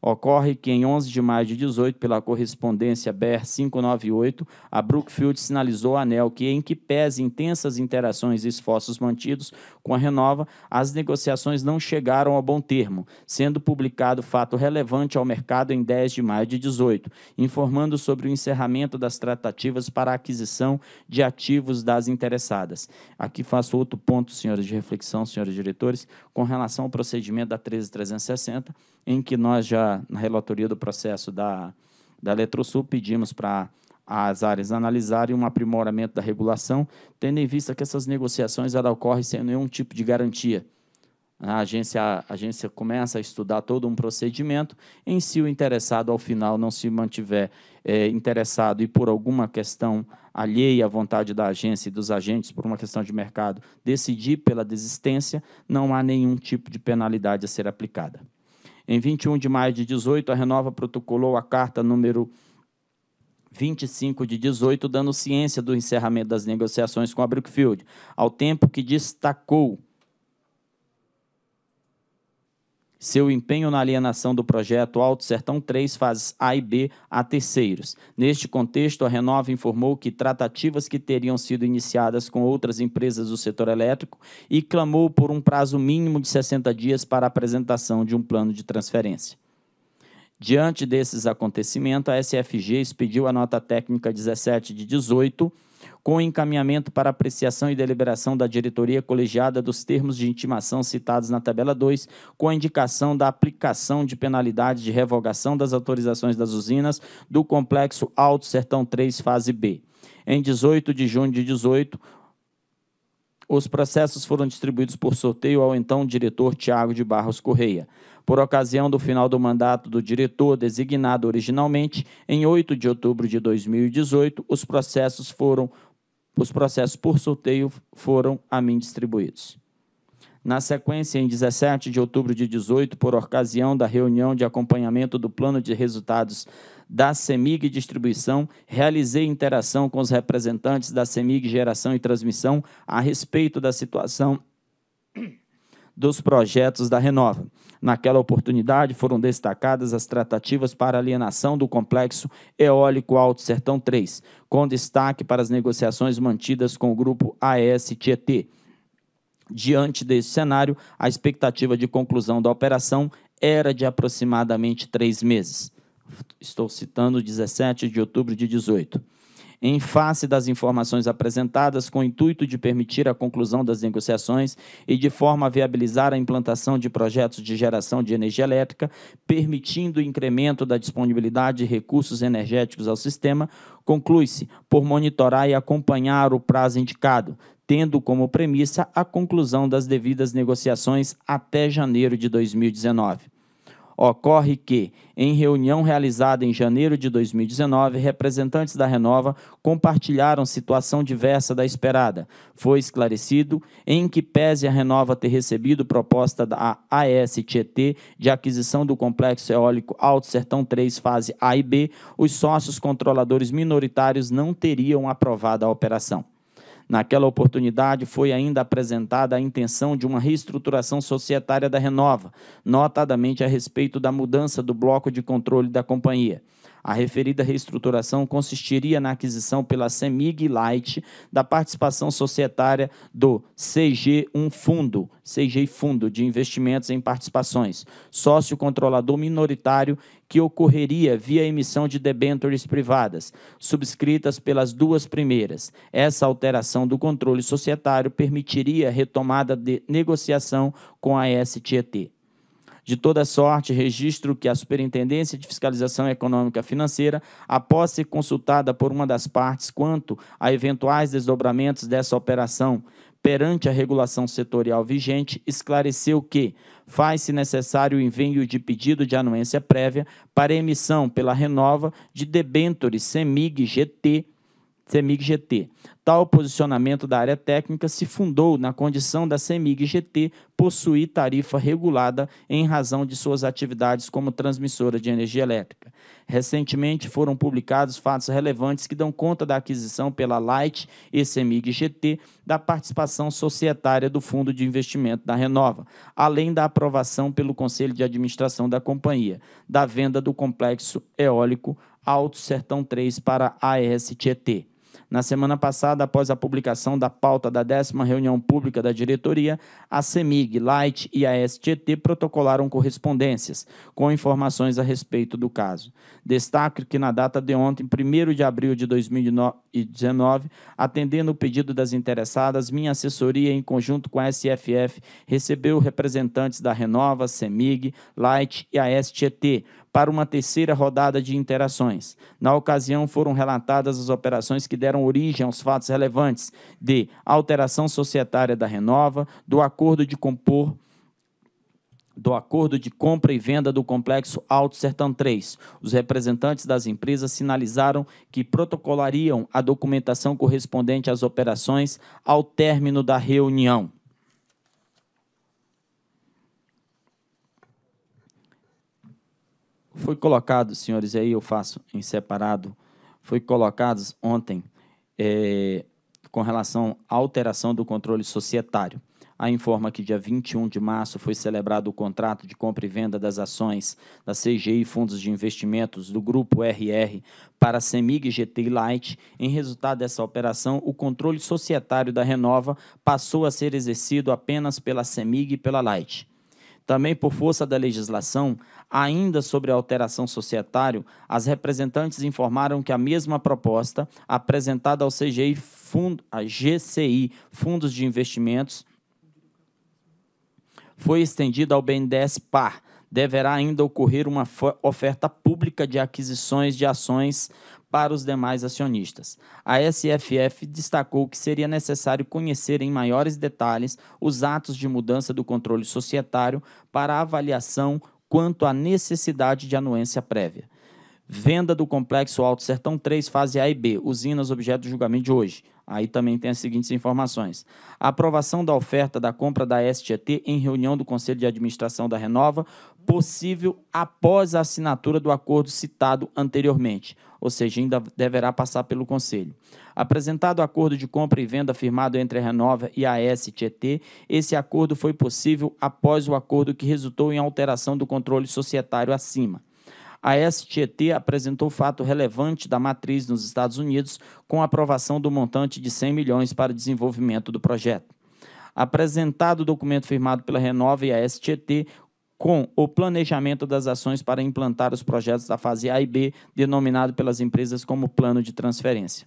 ocorre que em 11 de maio de 18, pela correspondência BR 598, a Brookfield sinalizou a ANEL que, em que pese intensas interações e esforços mantidos com a Renova, as negociações não chegaram a bom termo, sendo publicado fato relevante ao mercado em 10 de maio de 18, informando sobre o encerramento das tratativas para a aquisição de ativos das interessadas. Aqui faço outro ponto, senhores de reflexão, senhores diretores, com relação ao procedimento da 13360, em que nós já na relatoria do processo da, da Eletrosul, pedimos para as áreas analisarem um aprimoramento da regulação, tendo em vista que essas negociações ela ocorrem sem nenhum tipo de garantia. A agência, a agência começa a estudar todo um procedimento, em si o interessado, ao final, não se mantiver é, interessado e por alguma questão alheia à vontade da agência e dos agentes, por uma questão de mercado, decidir pela desistência, não há nenhum tipo de penalidade a ser aplicada. Em 21 de maio de 18, a Renova protocolou a carta número 25 de 18, dando ciência do encerramento das negociações com a Brookfield, ao tempo que destacou Seu empenho na alienação do projeto Alto Sertão 3, fases A e B, a terceiros. Neste contexto, a Renova informou que tratativas que teriam sido iniciadas com outras empresas do setor elétrico e clamou por um prazo mínimo de 60 dias para a apresentação de um plano de transferência. Diante desses acontecimentos, a SFG expediu a nota técnica 17 de 18 com encaminhamento para apreciação e deliberação da diretoria colegiada dos termos de intimação citados na tabela 2, com a indicação da aplicação de penalidade de revogação das autorizações das usinas do complexo Alto Sertão 3, fase B. Em 18 de junho de 18, os processos foram distribuídos por sorteio ao então diretor Tiago de Barros Correia por ocasião do final do mandato do diretor designado originalmente em 8 de outubro de 2018, os processos foram os processos por sorteio foram a mim distribuídos. Na sequência, em 17 de outubro de 18, por ocasião da reunião de acompanhamento do plano de resultados da CEMIG Distribuição, realizei interação com os representantes da CEMIG Geração e Transmissão a respeito da situação dos projetos da Renova. Naquela oportunidade foram destacadas as tratativas para alienação do complexo eólico Alto Sertão 3, com destaque para as negociações mantidas com o grupo ASTT. Diante desse cenário, a expectativa de conclusão da operação era de aproximadamente três meses. Estou citando 17 de outubro de 18 em face das informações apresentadas, com o intuito de permitir a conclusão das negociações e de forma a viabilizar a implantação de projetos de geração de energia elétrica, permitindo o incremento da disponibilidade de recursos energéticos ao sistema, conclui-se por monitorar e acompanhar o prazo indicado, tendo como premissa a conclusão das devidas negociações até janeiro de 2019. Ocorre que, em reunião realizada em janeiro de 2019, representantes da Renova compartilharam situação diversa da esperada. Foi esclarecido em que pese a Renova ter recebido proposta da AS de aquisição do complexo eólico Alto Sertão 3, fase A e B, os sócios controladores minoritários não teriam aprovado a operação. Naquela oportunidade, foi ainda apresentada a intenção de uma reestruturação societária da Renova, notadamente a respeito da mudança do bloco de controle da companhia. A referida reestruturação consistiria na aquisição pela Semig Light da participação societária do CG1 Fundo, CG Fundo de Investimentos em Participações, sócio controlador minoritário que ocorreria via emissão de debêntures privadas, subscritas pelas duas primeiras. Essa alteração do controle societário permitiria a retomada de negociação com a STET. De toda sorte, registro que a Superintendência de Fiscalização Econômica Financeira, após ser consultada por uma das partes quanto a eventuais desdobramentos dessa operação, perante a regulação setorial vigente, esclareceu que faz-se necessário o envio de pedido de anuência prévia para emissão pela Renova de debêntures CEMIG GT CEMIG-GT. Tal posicionamento da área técnica se fundou na condição da CEMIG-GT possuir tarifa regulada em razão de suas atividades como transmissora de energia elétrica. Recentemente foram publicados fatos relevantes que dão conta da aquisição pela Light e CEMIG-GT da participação societária do Fundo de Investimento da Renova, além da aprovação pelo Conselho de Administração da companhia da venda do complexo eólico Alto Sertão 3 para a ASTT. Na semana passada, após a publicação da pauta da décima reunião pública da diretoria, a CEMIG, Light e a STT protocolaram correspondências com informações a respeito do caso. Destaque que na data de ontem, 1 de abril de 2019, atendendo o pedido das interessadas, minha assessoria, em conjunto com a SFF, recebeu representantes da Renova, CEMIG, Light e a STT para uma terceira rodada de interações. Na ocasião, foram relatadas as operações que deram origem aos fatos relevantes de alteração societária da Renova, do acordo de compor do acordo de compra e venda do complexo Alto Sertão 3. Os representantes das empresas sinalizaram que protocolariam a documentação correspondente às operações ao término da reunião. foi colocado, senhores, aí eu faço em separado, foi colocados ontem é, com relação à alteração do controle societário. A informa que dia 21 de março foi celebrado o contrato de compra e venda das ações da CGI Fundos de Investimentos do Grupo RR para a Semig GT Light. Em resultado dessa operação, o controle societário da Renova passou a ser exercido apenas pela Semig e pela Light. Também por força da legislação, ainda sobre a alteração societário, as representantes informaram que a mesma proposta apresentada ao CGI, fund, a GCI, Fundos de Investimentos, foi estendida ao BNDES Par. Deverá ainda ocorrer uma oferta pública de aquisições de ações para os demais acionistas. A SFF destacou que seria necessário conhecer em maiores detalhes os atos de mudança do controle societário para avaliação quanto à necessidade de anuência prévia. Venda do complexo Alto Sertão 3, fase A e B, usinas objeto de julgamento de hoje. Aí também tem as seguintes informações: a aprovação da oferta da compra da STT em reunião do Conselho de Administração da Renova possível após a assinatura do acordo citado anteriormente, ou seja, ainda deverá passar pelo Conselho. Apresentado o acordo de compra e venda firmado entre a Renova e a STT, esse acordo foi possível após o acordo que resultou em alteração do controle societário acima. A STT apresentou fato relevante da matriz nos Estados Unidos com a aprovação do montante de 100 milhões para desenvolvimento do projeto apresentado o documento firmado pela Renova e a STT, com o planejamento das ações para implantar os projetos da fase A e B, denominado pelas empresas como plano de transferência.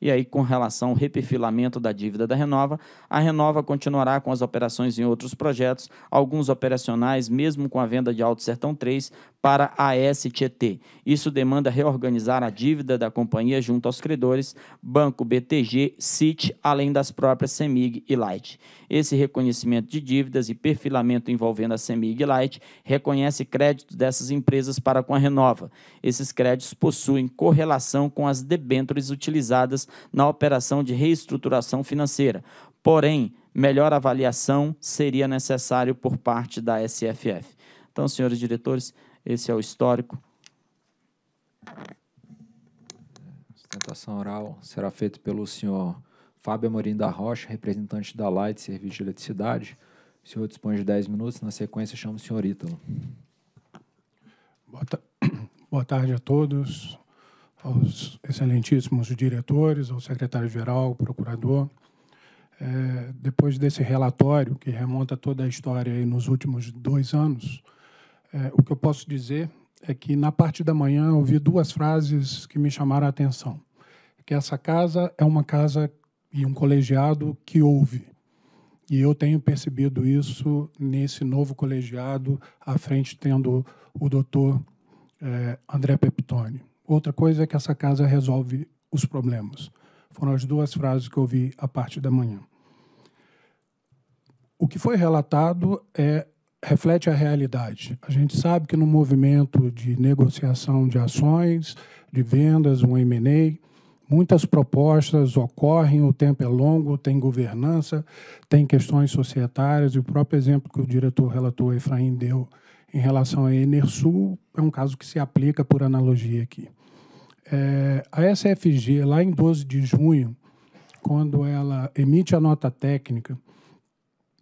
E aí, com relação ao reperfilamento da dívida da Renova, a Renova continuará com as operações em outros projetos, alguns operacionais, mesmo com a venda de Alto Sertão 3, para a STT. Isso demanda reorganizar a dívida da companhia junto aos credores, Banco BTG, CIT, além das próprias Semig e Light. Esse reconhecimento de dívidas e perfilamento envolvendo a Semig e Light reconhece créditos dessas empresas para com a Renova. Esses créditos possuem correlação com as debêntures utilizadas na operação de reestruturação financeira. Porém, melhor avaliação seria necessário por parte da SFF. Então, senhores diretores, esse é o histórico. Sustentação oral será feita pelo senhor Fábio Amorim da Rocha, representante da Light Serviço de Eletricidade. O senhor dispõe de 10 minutos. Na sequência, chamo o senhor Ítalo. Boa, ta Boa tarde a todos, aos excelentíssimos diretores, ao secretário-geral, ao procurador. É, depois desse relatório, que remonta toda a história nos últimos dois anos, é, o que eu posso dizer é que na parte da manhã ouvi duas frases que me chamaram a atenção. Que essa casa é uma casa e um colegiado que ouve. E eu tenho percebido isso nesse novo colegiado, à frente tendo o doutor é, André Peptoni. Outra coisa é que essa casa resolve os problemas. Foram as duas frases que eu ouvi à parte da manhã. O que foi relatado é reflete a realidade. A gente sabe que no movimento de negociação de ações, de vendas, um M&A, muitas propostas ocorrem, o tempo é longo, tem governança, tem questões societárias, e o próprio exemplo que o diretor relator Efraim deu em relação à Enersul é um caso que se aplica por analogia aqui. É, a SFG, lá em 12 de junho, quando ela emite a nota técnica,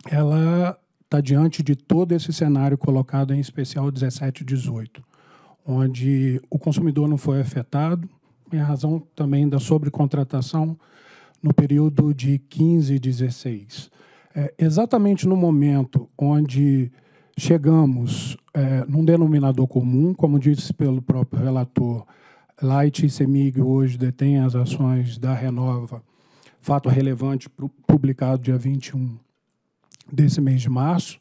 ela está diante de todo esse cenário colocado, em especial 17 e 18, onde o consumidor não foi afetado, em razão também da sobrecontratação no período de 15 e 16. É, exatamente no momento onde chegamos é, num denominador comum, como disse pelo próprio relator, Light e Semig hoje detêm as ações da Renova, fato relevante publicado dia 21 desse mês de março.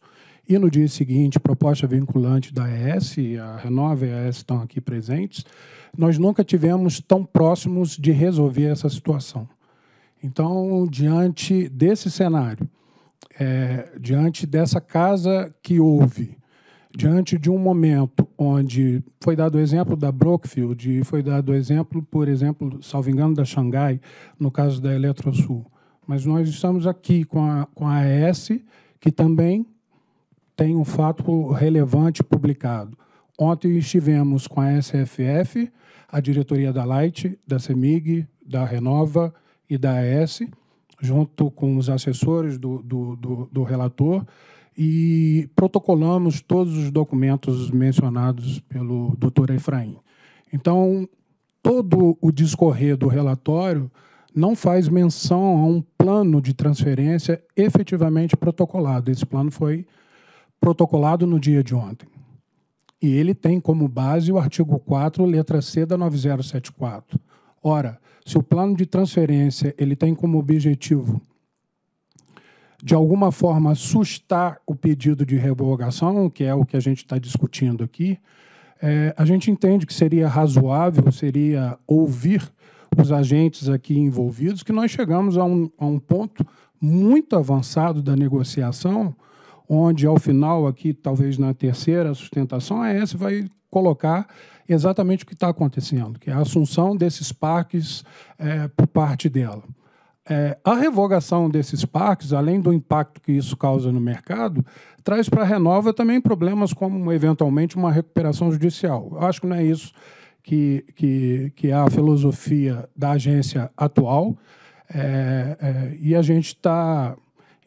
E no dia seguinte, proposta vinculante da ES a Renova e a ES estão aqui presentes, nós nunca tivemos tão próximos de resolver essa situação. Então, diante desse cenário, é, diante dessa casa que houve, diante de um momento onde foi dado o exemplo da Brookfield, foi dado o exemplo, por exemplo, salvo engano, da Xangai, no caso da Eletrosul, mas nós estamos aqui com a, com a AES, que também tem um fato relevante publicado. Ontem estivemos com a SFF, a diretoria da Light, da CEMIG, da Renova e da AES, junto com os assessores do, do, do, do relator, e protocolamos todos os documentos mencionados pelo doutor Efraim. Então, todo o discorrer do relatório não faz menção a um plano de transferência efetivamente protocolado. Esse plano foi protocolado no dia de ontem. E ele tem como base o artigo 4, letra C da 9074. Ora, se o plano de transferência ele tem como objetivo de alguma forma sustar o pedido de revogação, que é o que a gente está discutindo aqui, é, a gente entende que seria razoável, seria ouvir próprios agentes aqui envolvidos que nós chegamos a um, a um ponto muito avançado da negociação, onde ao final aqui, talvez na terceira sustentação, a S vai colocar exatamente o que está acontecendo, que é a assunção desses parques é, por parte dela. É, a revogação desses parques, além do impacto que isso causa no mercado, traz para a Renova também problemas como, eventualmente, uma recuperação judicial. Eu acho que não é isso que, que, que é a filosofia da agência atual. É, é, e a gente está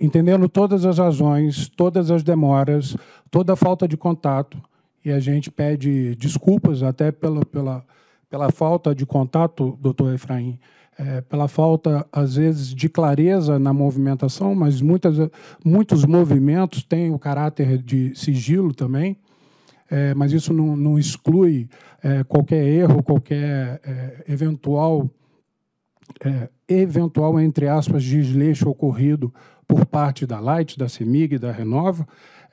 entendendo todas as razões, todas as demoras, toda a falta de contato. E a gente pede desculpas até pela, pela, pela falta de contato, doutor Efraim, é, pela falta, às vezes, de clareza na movimentação, mas muitas, muitos movimentos têm o caráter de sigilo também é, mas isso não, não exclui é, qualquer erro, qualquer é, eventual, é, eventual, entre aspas, desleixo ocorrido por parte da Light, da CEMIG, da Renova,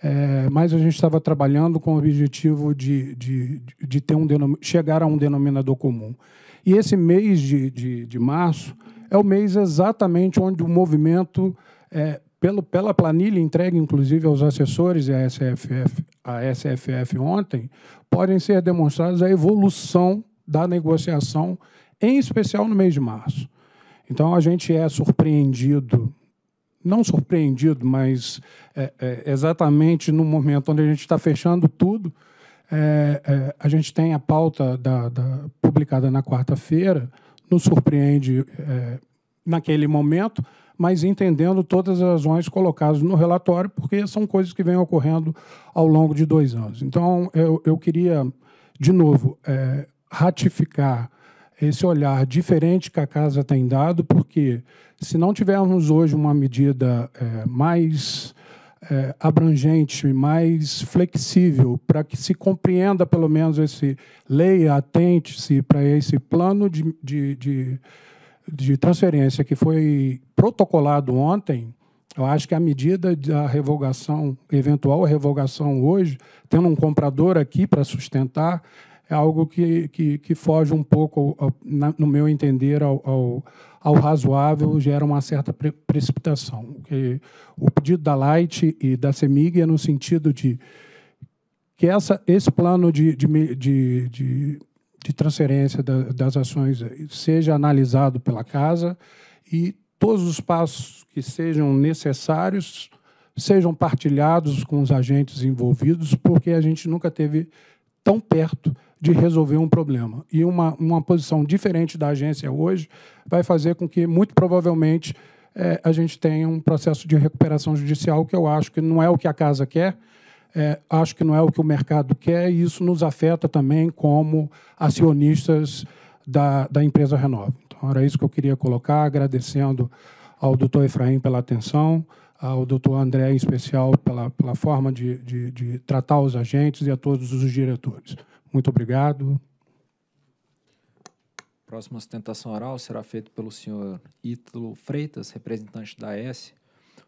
é, mas a gente estava trabalhando com o objetivo de, de, de ter um chegar a um denominador comum. E esse mês de, de, de março é o mês exatamente onde o movimento é, pelo, pela planilha entregue, inclusive, aos assessores e à SFF, à SFF ontem, podem ser demonstrados a evolução da negociação, em especial no mês de março. Então, a gente é surpreendido, não surpreendido, mas é, é, exatamente no momento onde a gente está fechando tudo, é, é a gente tem a pauta da, da publicada na quarta-feira, nos surpreende é, naquele momento, mas entendendo todas as razões colocadas no relatório, porque são coisas que vêm ocorrendo ao longo de dois anos. Então, eu, eu queria, de novo, é, ratificar esse olhar diferente que a casa tem dado, porque se não tivermos hoje uma medida é, mais é, abrangente, mais flexível, para que se compreenda pelo menos esse leia, atente-se para esse plano de, de, de de transferência que foi protocolado ontem, eu acho que a medida da revogação, eventual revogação hoje, tendo um comprador aqui para sustentar, é algo que, que, que foge um pouco, ah, no meu entender, ao, ao, ao, razoável, gera uma certa pre precipitação. o pedido da Light e da CEMIG é no sentido de que essa, esse plano de, de, de, de de transferência da, das ações eh, seja analisado pela casa e todos os passos que sejam necessários sejam partilhados com os agentes envolvidos, porque a gente nunca teve tão perto de resolver um problema. E uma, uma posição diferente da agência hoje vai fazer com que, muito provavelmente, é, a gente tenha um processo de recuperação judicial que eu acho que não é o que a casa quer, é, acho que não é o que o mercado quer e isso nos afeta também como acionistas da, da empresa Renova. Então, era isso que eu queria colocar, agradecendo ao doutor Efraim pela atenção, ao doutor André, em especial, pela, pela forma de, de, de tratar os agentes e a todos os diretores. Muito obrigado. Próxima sustentação oral será feita pelo senhor Ítalo Freitas, representante da S.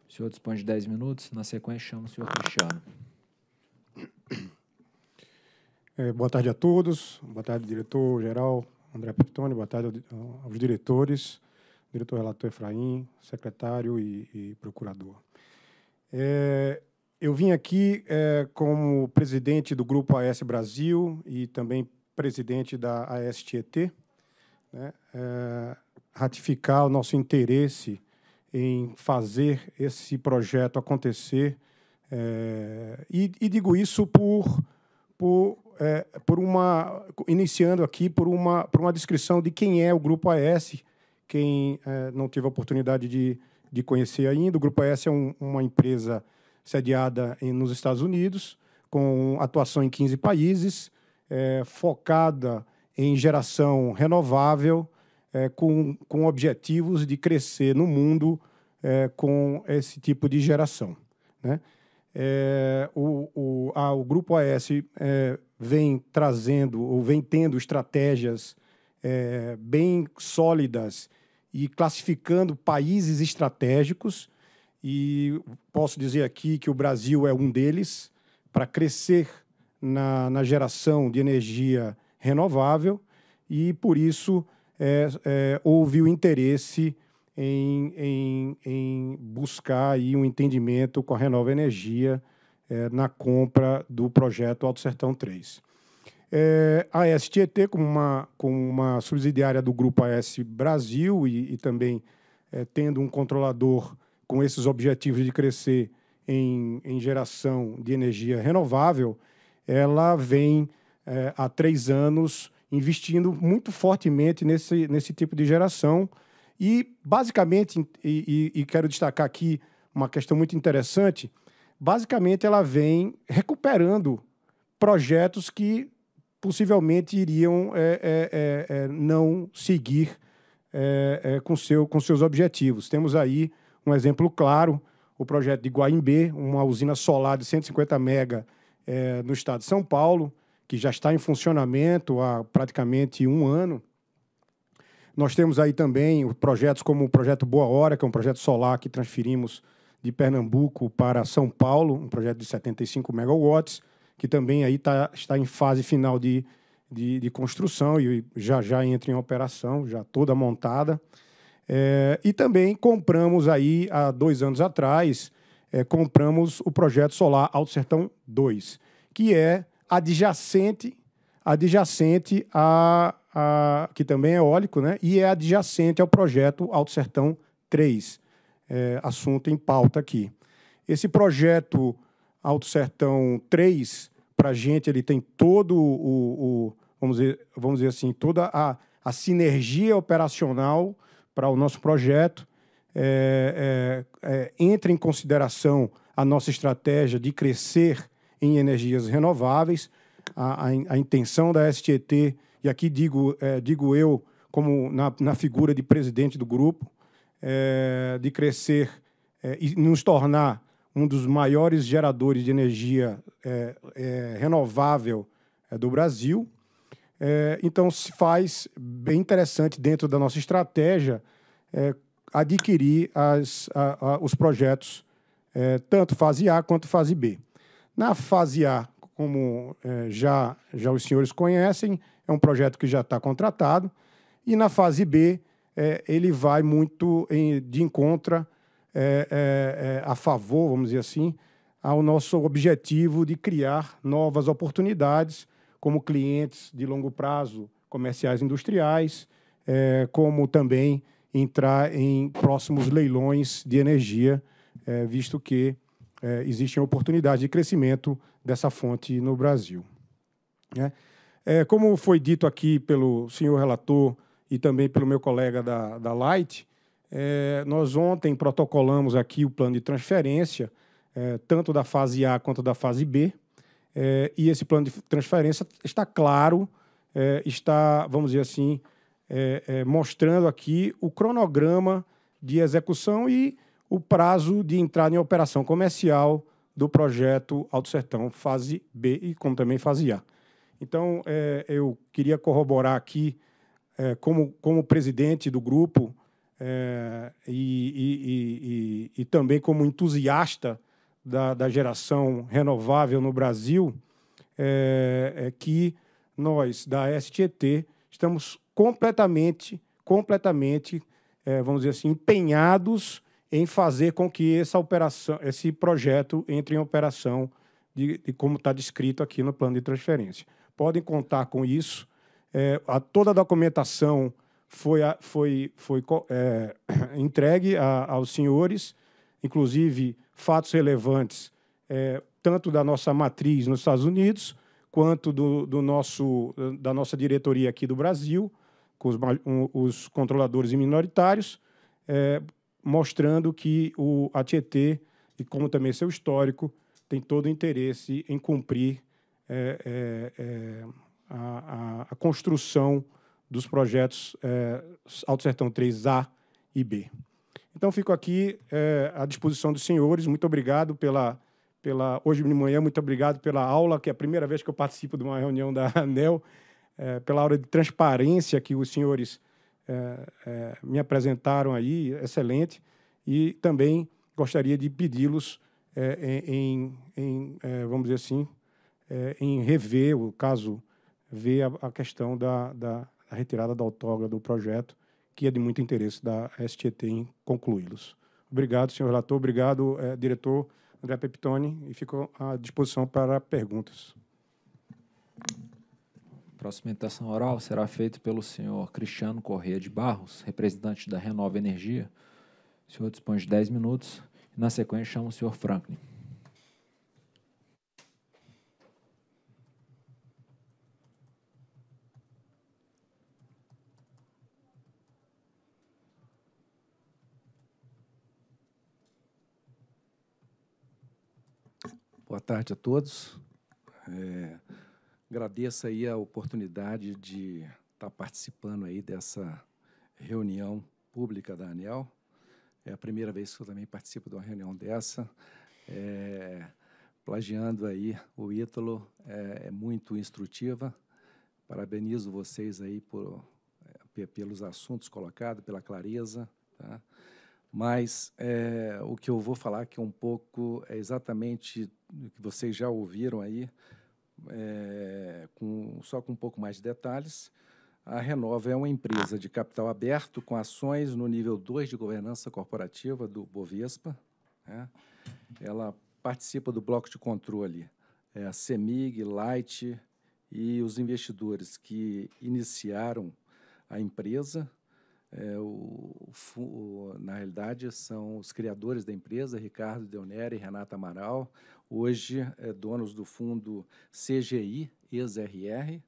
O senhor dispõe de 10 minutos. Na sequência, chamo o senhor Cristiano. É, boa tarde a todos. Boa tarde, diretor-geral André Peptoni. Boa tarde aos diretores, diretor-relator Efraim, secretário e, e procurador. É, eu vim aqui é, como presidente do Grupo AS Brasil e também presidente da ASTET, né, é, ratificar o nosso interesse em fazer esse projeto acontecer é, e, e, digo isso por, por, é, por uma. iniciando aqui por uma, por uma descrição de quem é o Grupo AS, quem é, não teve a oportunidade de, de conhecer ainda. O Grupo AS é um, uma empresa sediada em, nos Estados Unidos, com atuação em 15 países, é, focada em geração renovável, é, com, com objetivos de crescer no mundo é, com esse tipo de geração. Né? é, o, o, a, o Grupo AS é, vem trazendo ou vem tendo estratégias é, bem sólidas e classificando países estratégicos, e posso dizer aqui que o Brasil é um deles, para crescer na, na geração de energia renovável, e por isso é, é, houve o interesse em, em, em buscar aí um entendimento com a Renova Energia é, na compra do projeto Alto Sertão 3. É, eh, a STET, como uma, como uma subsidiária do Grupo AS Brasil e, e também é, tendo um controlador com esses objetivos de crescer em, em geração de energia renovável, ela vem é, há três anos investindo muito fortemente nesse, nesse tipo de geração, e, basicamente, e, e, e quero destacar aqui uma questão muito interessante, basicamente ela vem recuperando projetos que possivelmente iriam é, é, é, é não seguir é, é, com, seu, com seus objetivos. Temos aí um exemplo claro, o projeto de Guaimbê, uma usina solar de 150 mega no estado de São Paulo, que já está em funcionamento há praticamente um ano, nós temos aí também projetos como o projeto Boa Hora, que é um projeto solar que transferimos de Pernambuco para São Paulo, um projeto de 75 megawatts, que também aí tá, está em fase final de, de, de, construção e já já entra em operação, já toda montada. É, e também compramos aí, há dois anos atrás, é, compramos o projeto solar Alto Sertão 2, que é adjacente adjacente a a, que também é eólico, né? e é adjacente ao projeto Alto Sertão 3, é, assunto em pauta aqui. Esse projeto Alto Sertão 3, para a gente, ele tem todo o, o, vamos, dizer, vamos dizer assim, toda a, a sinergia operacional para o nosso projeto, é, é, é, entra em consideração a nossa estratégia de crescer em energias renováveis, a, a, a intenção da STET e aqui digo, é, digo eu, como na, na, figura de presidente do grupo, é, de crescer é, e nos tornar um dos maiores geradores de energia é, é, renovável do Brasil. então, se faz bem interessante dentro da nossa estratégia adquirir as, a, a, os projetos, é, tanto fase A quanto fase B. Na fase A, como é, já, já os senhores conhecem, é um projeto que já está contratado, e na fase B é, ele vai muito em, de encontra é, é, é, a favor, vamos dizer assim, ao nosso objetivo de criar novas oportunidades, como clientes de longo prazo, comerciais industriais, é, como também entrar em próximos leilões de energia, visto que é, existem oportunidades de crescimento dessa fonte no Brasil. Né? É, como foi dito aqui pelo senhor relator e também pelo meu colega da, da Light, é, nós ontem protocolamos aqui o plano de transferência, é, tanto da fase A quanto da fase B, é, e esse plano de transferência está claro, é, está, vamos dizer assim, é, mostrando aqui o cronograma de execução e o prazo de entrada em operação comercial do projeto Alto Sertão, fase B e como também fase A. Então, é, eu queria corroborar aqui, é, como, como presidente do grupo é, e, e, e, e, também como entusiasta da, da geração renovável no Brasil, é, é que nós, da STT, estamos completamente, completamente, é, vamos dizer assim, empenhados em fazer com que essa operação, esse projeto entre em operação de, de como está descrito aqui no plano de transferência podem contar com isso. É, a, toda a documentação foi, a, foi, foi é, entregue a, aos senhores, inclusive fatos relevantes, é, tanto da nossa matriz nos Estados Unidos, quanto do, do nosso, da nossa diretoria aqui do Brasil, com os, um, os controladores e minoritários, é, mostrando que o, a Tietê, e como também seu histórico, tem todo o interesse em cumprir é, é, é, a, a, a, construção dos projetos é, Alto Sertão 3A e B. Então, fico aqui é, à disposição dos senhores. Muito obrigado pela, pela hoje de manhã, muito obrigado pela aula, que é a primeira vez que eu participo de uma reunião da ANEL, é, pela aula de transparência que os senhores me apresentaram aí, excelente. E também gostaria de pedi-los em, em, em vamos dizer assim, é, em rever o caso, ver a, a questão da, da retirada da autógrafa do projeto, que é de muito interesse da STT em concluí-los. Obrigado, senhor relator. Obrigado, é, diretor André Peptoni. E fico à disposição para perguntas. A Próxima imitação oral será feita pelo senhor Cristiano Correia de Barros, representante da Renova Energia. O senhor dispõe de 10 minutos. Na sequência, chama o senhor Franklin. Boa tarde a todos. É, agradeço aí a oportunidade de estar tá participando aí dessa reunião pública da ANEL. É a primeira vez que eu também participo de uma reunião dessa. É, plagiando aí o Ítalo, é, é muito instrutiva. Parabenizo vocês aí por, é, pelos assuntos colocados, pela clareza. Tá? Mas é, o que eu vou falar aqui um pouco é exatamente que vocês já ouviram aí, é, com, só com um pouco mais de detalhes. A Renova é uma empresa de capital aberto com ações no nível 2 de governança corporativa do Bovespa. Né? Ela participa do bloco de controle é, CEMIG, Light e os investidores que iniciaram a empresa é, o, o, na realidade, são os criadores da empresa, Ricardo Deonera e Renata Amaral, hoje é, donos do fundo CGI, ex né?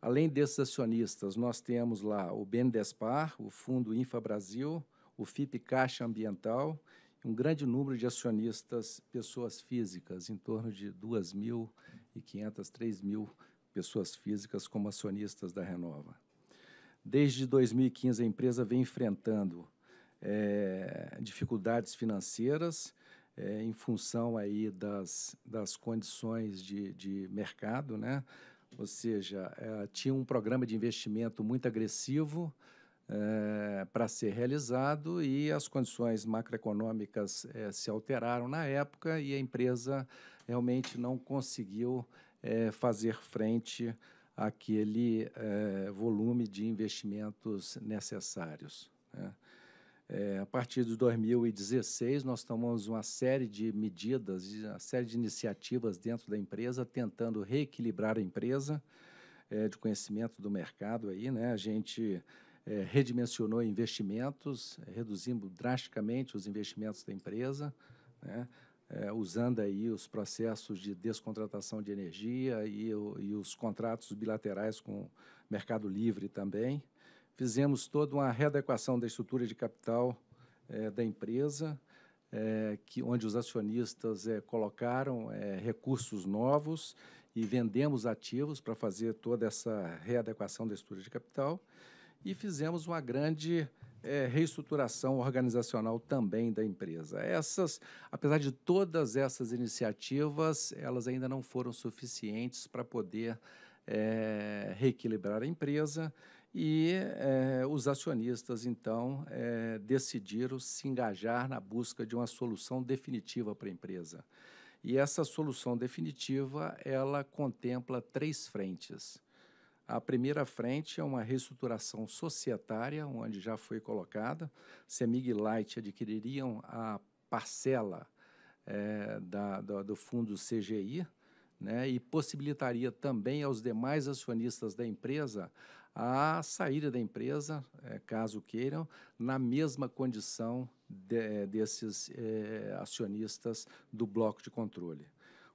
Além desses acionistas, nós temos lá o Bendespar, o Fundo Infra Brasil, o FIP Caixa Ambiental um grande número de acionistas, pessoas físicas, em torno de 2.500, 3.000 pessoas físicas como acionistas da Renova. Desde 2015, a empresa vem enfrentando é, dificuldades financeiras é, em função aí das, das condições de, de mercado, né? ou seja, é, tinha um programa de investimento muito agressivo para ser realizado e as condições macroeconômicas se alteraram na época e a empresa realmente não conseguiu fazer frente aquele é, volume de investimentos necessários. Né? É, a partir de 2016, nós tomamos uma série de medidas, uma série de iniciativas dentro da empresa, tentando reequilibrar a empresa é, de conhecimento do mercado. Aí, né? A gente redimensionou investimentos, reduzimos drasticamente os investimentos da empresa, né? é, usando aí os processos de descontratação de energia e, e os contratos bilaterais com Mercado Livre também. Fizemos toda uma readequação da estrutura de capital é, da empresa, é, que, onde os acionistas é, colocaram é, recursos novos e vendemos ativos para fazer toda essa readequação da estrutura de capital. E fizemos uma grande é, reestruturação organizacional também da empresa. Essas, apesar de todas essas iniciativas, elas ainda não foram suficientes para poder é, reequilibrar a empresa e é, os acionistas, então, é, decidiram se engajar na busca de uma solução definitiva para a empresa. E essa solução definitiva, ela contempla três frentes. A primeira frente é uma reestruturação societária, onde já foi colocada. Semig e Light adquiririam a parcela é, eh, da, da, do fundo CGI, né, e possibilitaria também aos demais acionistas da empresa a saída da empresa, é, caso queiram, na mesma condição de, eh, desses é, acionistas do bloco de controle.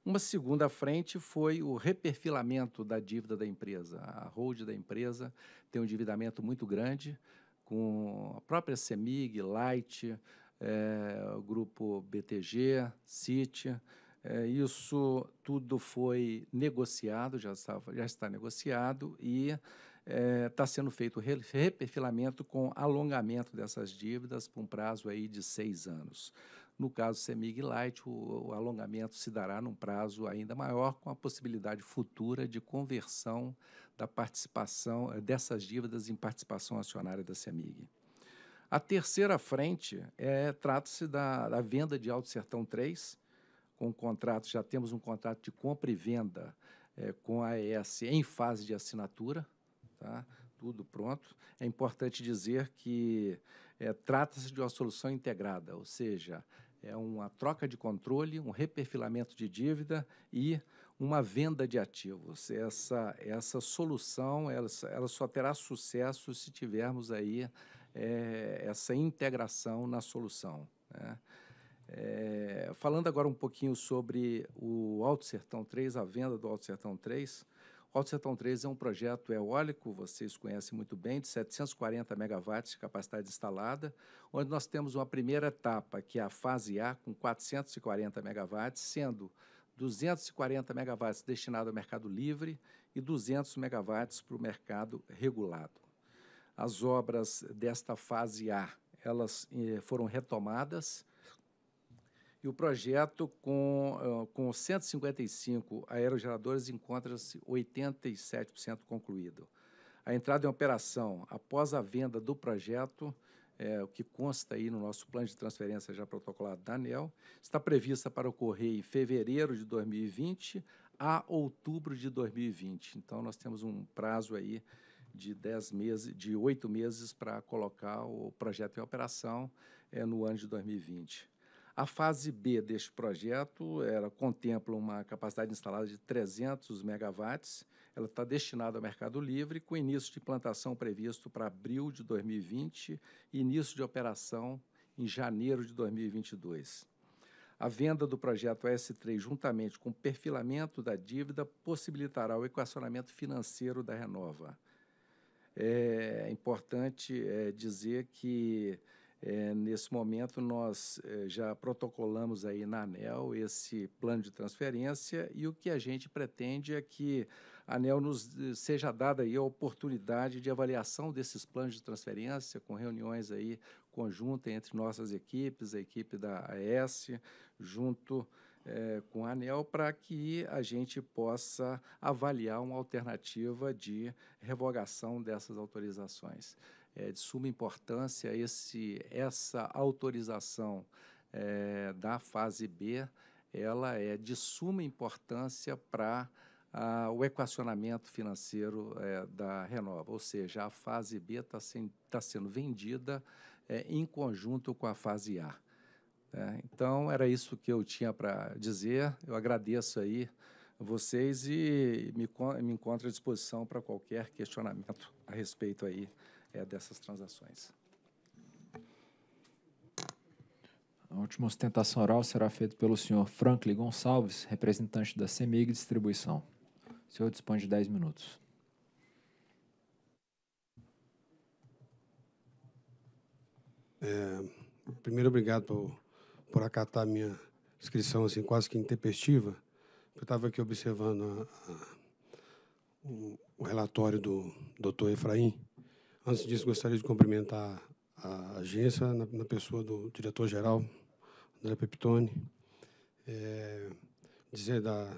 Uma segunda frente foi o reperfilamento da dívida da empresa. A hold da empresa tem um endividamento muito grande, com a própria CEMIG, Light, é, o grupo BTG, Citi. É, isso tudo foi negociado, já, estava, já está negociado e está eh, é, sendo feito reperfilamento com alongamento dessas dívidas para um prazo aí de seis anos. No caso CEMIG Light, o, o alongamento se dará num prazo ainda maior, com a possibilidade futura de conversão da participação eh, dessas dívidas em participação acionária da CEMIG. A terceira frente é, trata-se da, da, venda de Alto Sertão 3, com um contrato, já temos um contrato de compra e venda é, com a AES em fase de assinatura, tá? tudo pronto. É importante dizer que é, trata-se de uma solução integrada, ou seja, é uma troca de controle, um reperfilamento de dívida e uma venda de ativos. Essa, essa solução ela, ela só terá sucesso se tivermos aí é, essa integração na solução. Né? É, falando agora um pouquinho sobre o Alto Sertão 3, a venda do Alto Sertão 3, Alto Sertão 3 é um projeto eólico, vocês conhecem muito bem, de 740 megawatts de capacidade instalada, onde nós temos uma primeira etapa, que é a fase A, com 440 megawatts, sendo 240 megawatts destinado ao mercado livre e 200 megawatts para o mercado regulado. As obras desta fase A elas eh, foram retomadas, e o projeto, com, com 155 aerogeradores, encontra-se 87% concluído. A entrada em operação após a venda do projeto, é, o que consta aí no nosso plano de transferência já protocolado da ANEL, está prevista para ocorrer em fevereiro de 2020 a outubro de 2020. Então, nós temos um prazo aí de dez meses, de oito meses para colocar o projeto em operação é, no ano de 2020. A fase B deste projeto ela contempla uma capacidade instalada de 300 megawatts. Ela está destinada ao Mercado Livre, com início de implantação previsto para abril de 2020 e início de operação em janeiro de 2022. A venda do projeto S3, juntamente com o perfilamento da dívida, possibilitará o equacionamento financeiro da Renova. É importante é, dizer que é, nesse momento, nós é, já protocolamos aí na ANEL esse plano de transferência e o que a gente pretende é que a ANEL nos eh, seja dada aí a oportunidade de avaliação desses planos de transferência, com reuniões aí conjunta entre nossas equipes, a equipe da AES, junto é, com a ANEL, para que a gente possa avaliar uma alternativa de revogação dessas autorizações é de suma importância esse, essa autorização é, da fase B, ela é de suma importância para o equacionamento financeiro é, da Renova, ou seja, a fase B está tá sendo vendida é, em conjunto com a fase A. Né? Então, era isso que eu tinha para dizer. Eu agradeço aí vocês e me, me encontro à disposição para qualquer questionamento a respeito aí é, dessas transações. A última ostentação oral será feita pelo senhor Franklin Gonçalves, representante da CEMIG Distribuição. O senhor dispõe de 10 minutos. É, primeiro, obrigado por, por acatar minha inscrição assim, quase que intempestiva. Eu estava aqui observando a, a, o, o relatório do doutor Efraim Antes disso, gostaria de cumprimentar a agência, na, na pessoa do diretor-geral, André Pepitone, é, dizer da,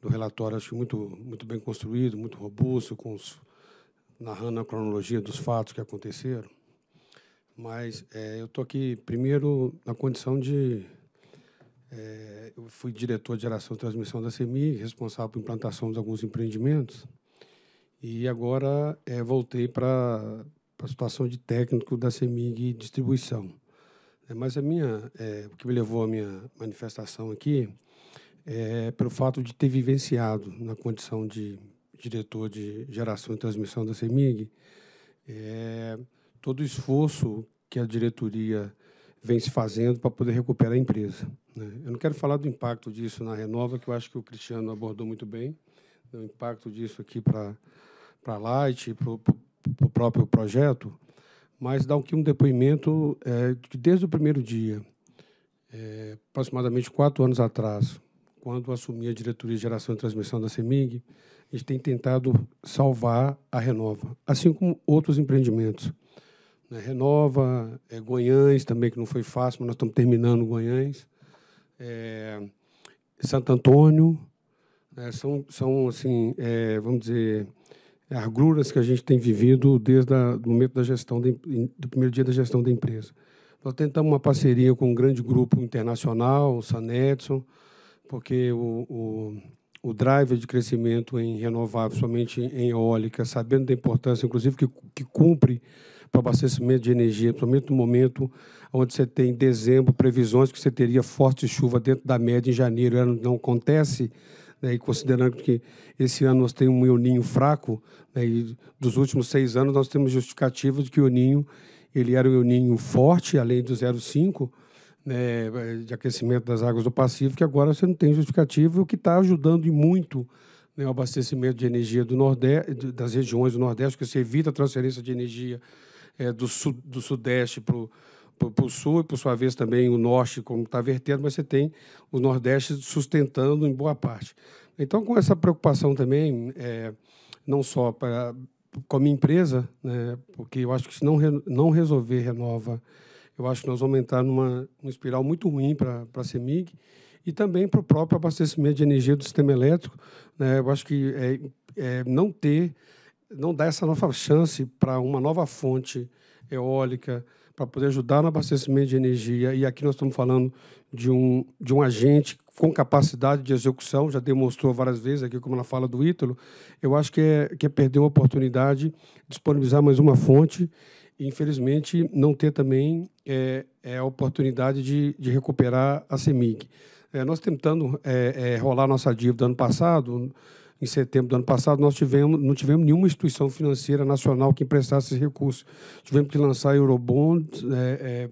do relatório, acho muito, muito bem construído, muito robusto, com os, narrando a cronologia dos fatos que aconteceram. Mas é, eu estou aqui, primeiro, na condição de. É, eu fui diretor de geração e transmissão da CEMI, responsável por implantação de alguns empreendimentos. E agora é, voltei para a situação de técnico da CEMIG Distribuição. É, mas a minha, é, o que me levou à minha manifestação aqui é pelo fato de ter vivenciado na condição de diretor de geração e transmissão da CEMIG é, todo o esforço que a diretoria vem se fazendo para poder recuperar a empresa. Né? Eu não quero falar do impacto disso na Renova, que eu acho que o Cristiano abordou muito bem, né, o impacto disso aqui para para a Light, para o próprio projeto, mas dá aqui um depoimento é, de desde o primeiro dia, é, aproximadamente quatro anos atrás, quando assumi a diretoria de geração e transmissão da CEMIG, a gente tem tentado salvar a Renova, assim como outros empreendimentos. Né? Renova, é, Goiânia também, que não foi fácil, mas nós estamos terminando Goiânia, é, Santo Antônio, é, são, são assim, é, vamos dizer, é, agruras que a gente tem vivido desde o momento da gestão, de, do primeiro dia da gestão da empresa. Nós tentamos uma parceria com um grande grupo internacional, o Sanedson, porque o, o, o driver de crescimento em renovável, somente em eólica, sabendo da importância, inclusive, que, que cumpre para o abastecimento de energia, principalmente no momento onde você tem em dezembro previsões que você teria forte chuva dentro da média em janeiro, ela não acontece, né, e considerando que esse ano nós temos um ioninho fraco, né, e dos últimos seis anos nós temos justificativa de que o ioninho ele era um ioninho forte, além do 0,5, né, de aquecimento das águas do Pacífico, e agora você não tem justificativa, o que está ajudando e muito né, o abastecimento de energia do Nordeste, das regiões do Nordeste, que você evita a transferência de energia é, do, do Sudeste para o para o sul e, por sua vez, também o norte, como está vertendo, mas você tem o nordeste sustentando em boa parte. Então, com essa preocupação também, é, não só para, com a minha empresa, né, porque eu acho que se não, não resolver Renova, eu acho que nós vamos entrar numa, numa espiral muito ruim para a CEMIG, e também para o próprio abastecimento de energia do sistema elétrico. Né, eu acho que é, é, não ter, não dar essa nova chance para uma nova fonte eólica, para poder ajudar no abastecimento de energia. E aqui nós estamos falando de um, de um agente com capacidade de execução, já demonstrou várias vezes aqui, como na fala do Ítalo, eu acho que é, que é perder uma oportunidade, disponibilizar mais uma fonte e, infelizmente, não ter também é, é a oportunidade de, de recuperar a CEMIG. É, nós tentando é, é, rolar nossa dívida ano passado, em setembro do ano passado, nós tivemos, não tivemos nenhuma instituição financeira nacional que emprestasse esse recurso. Tivemos que lançar Eurobonds, é,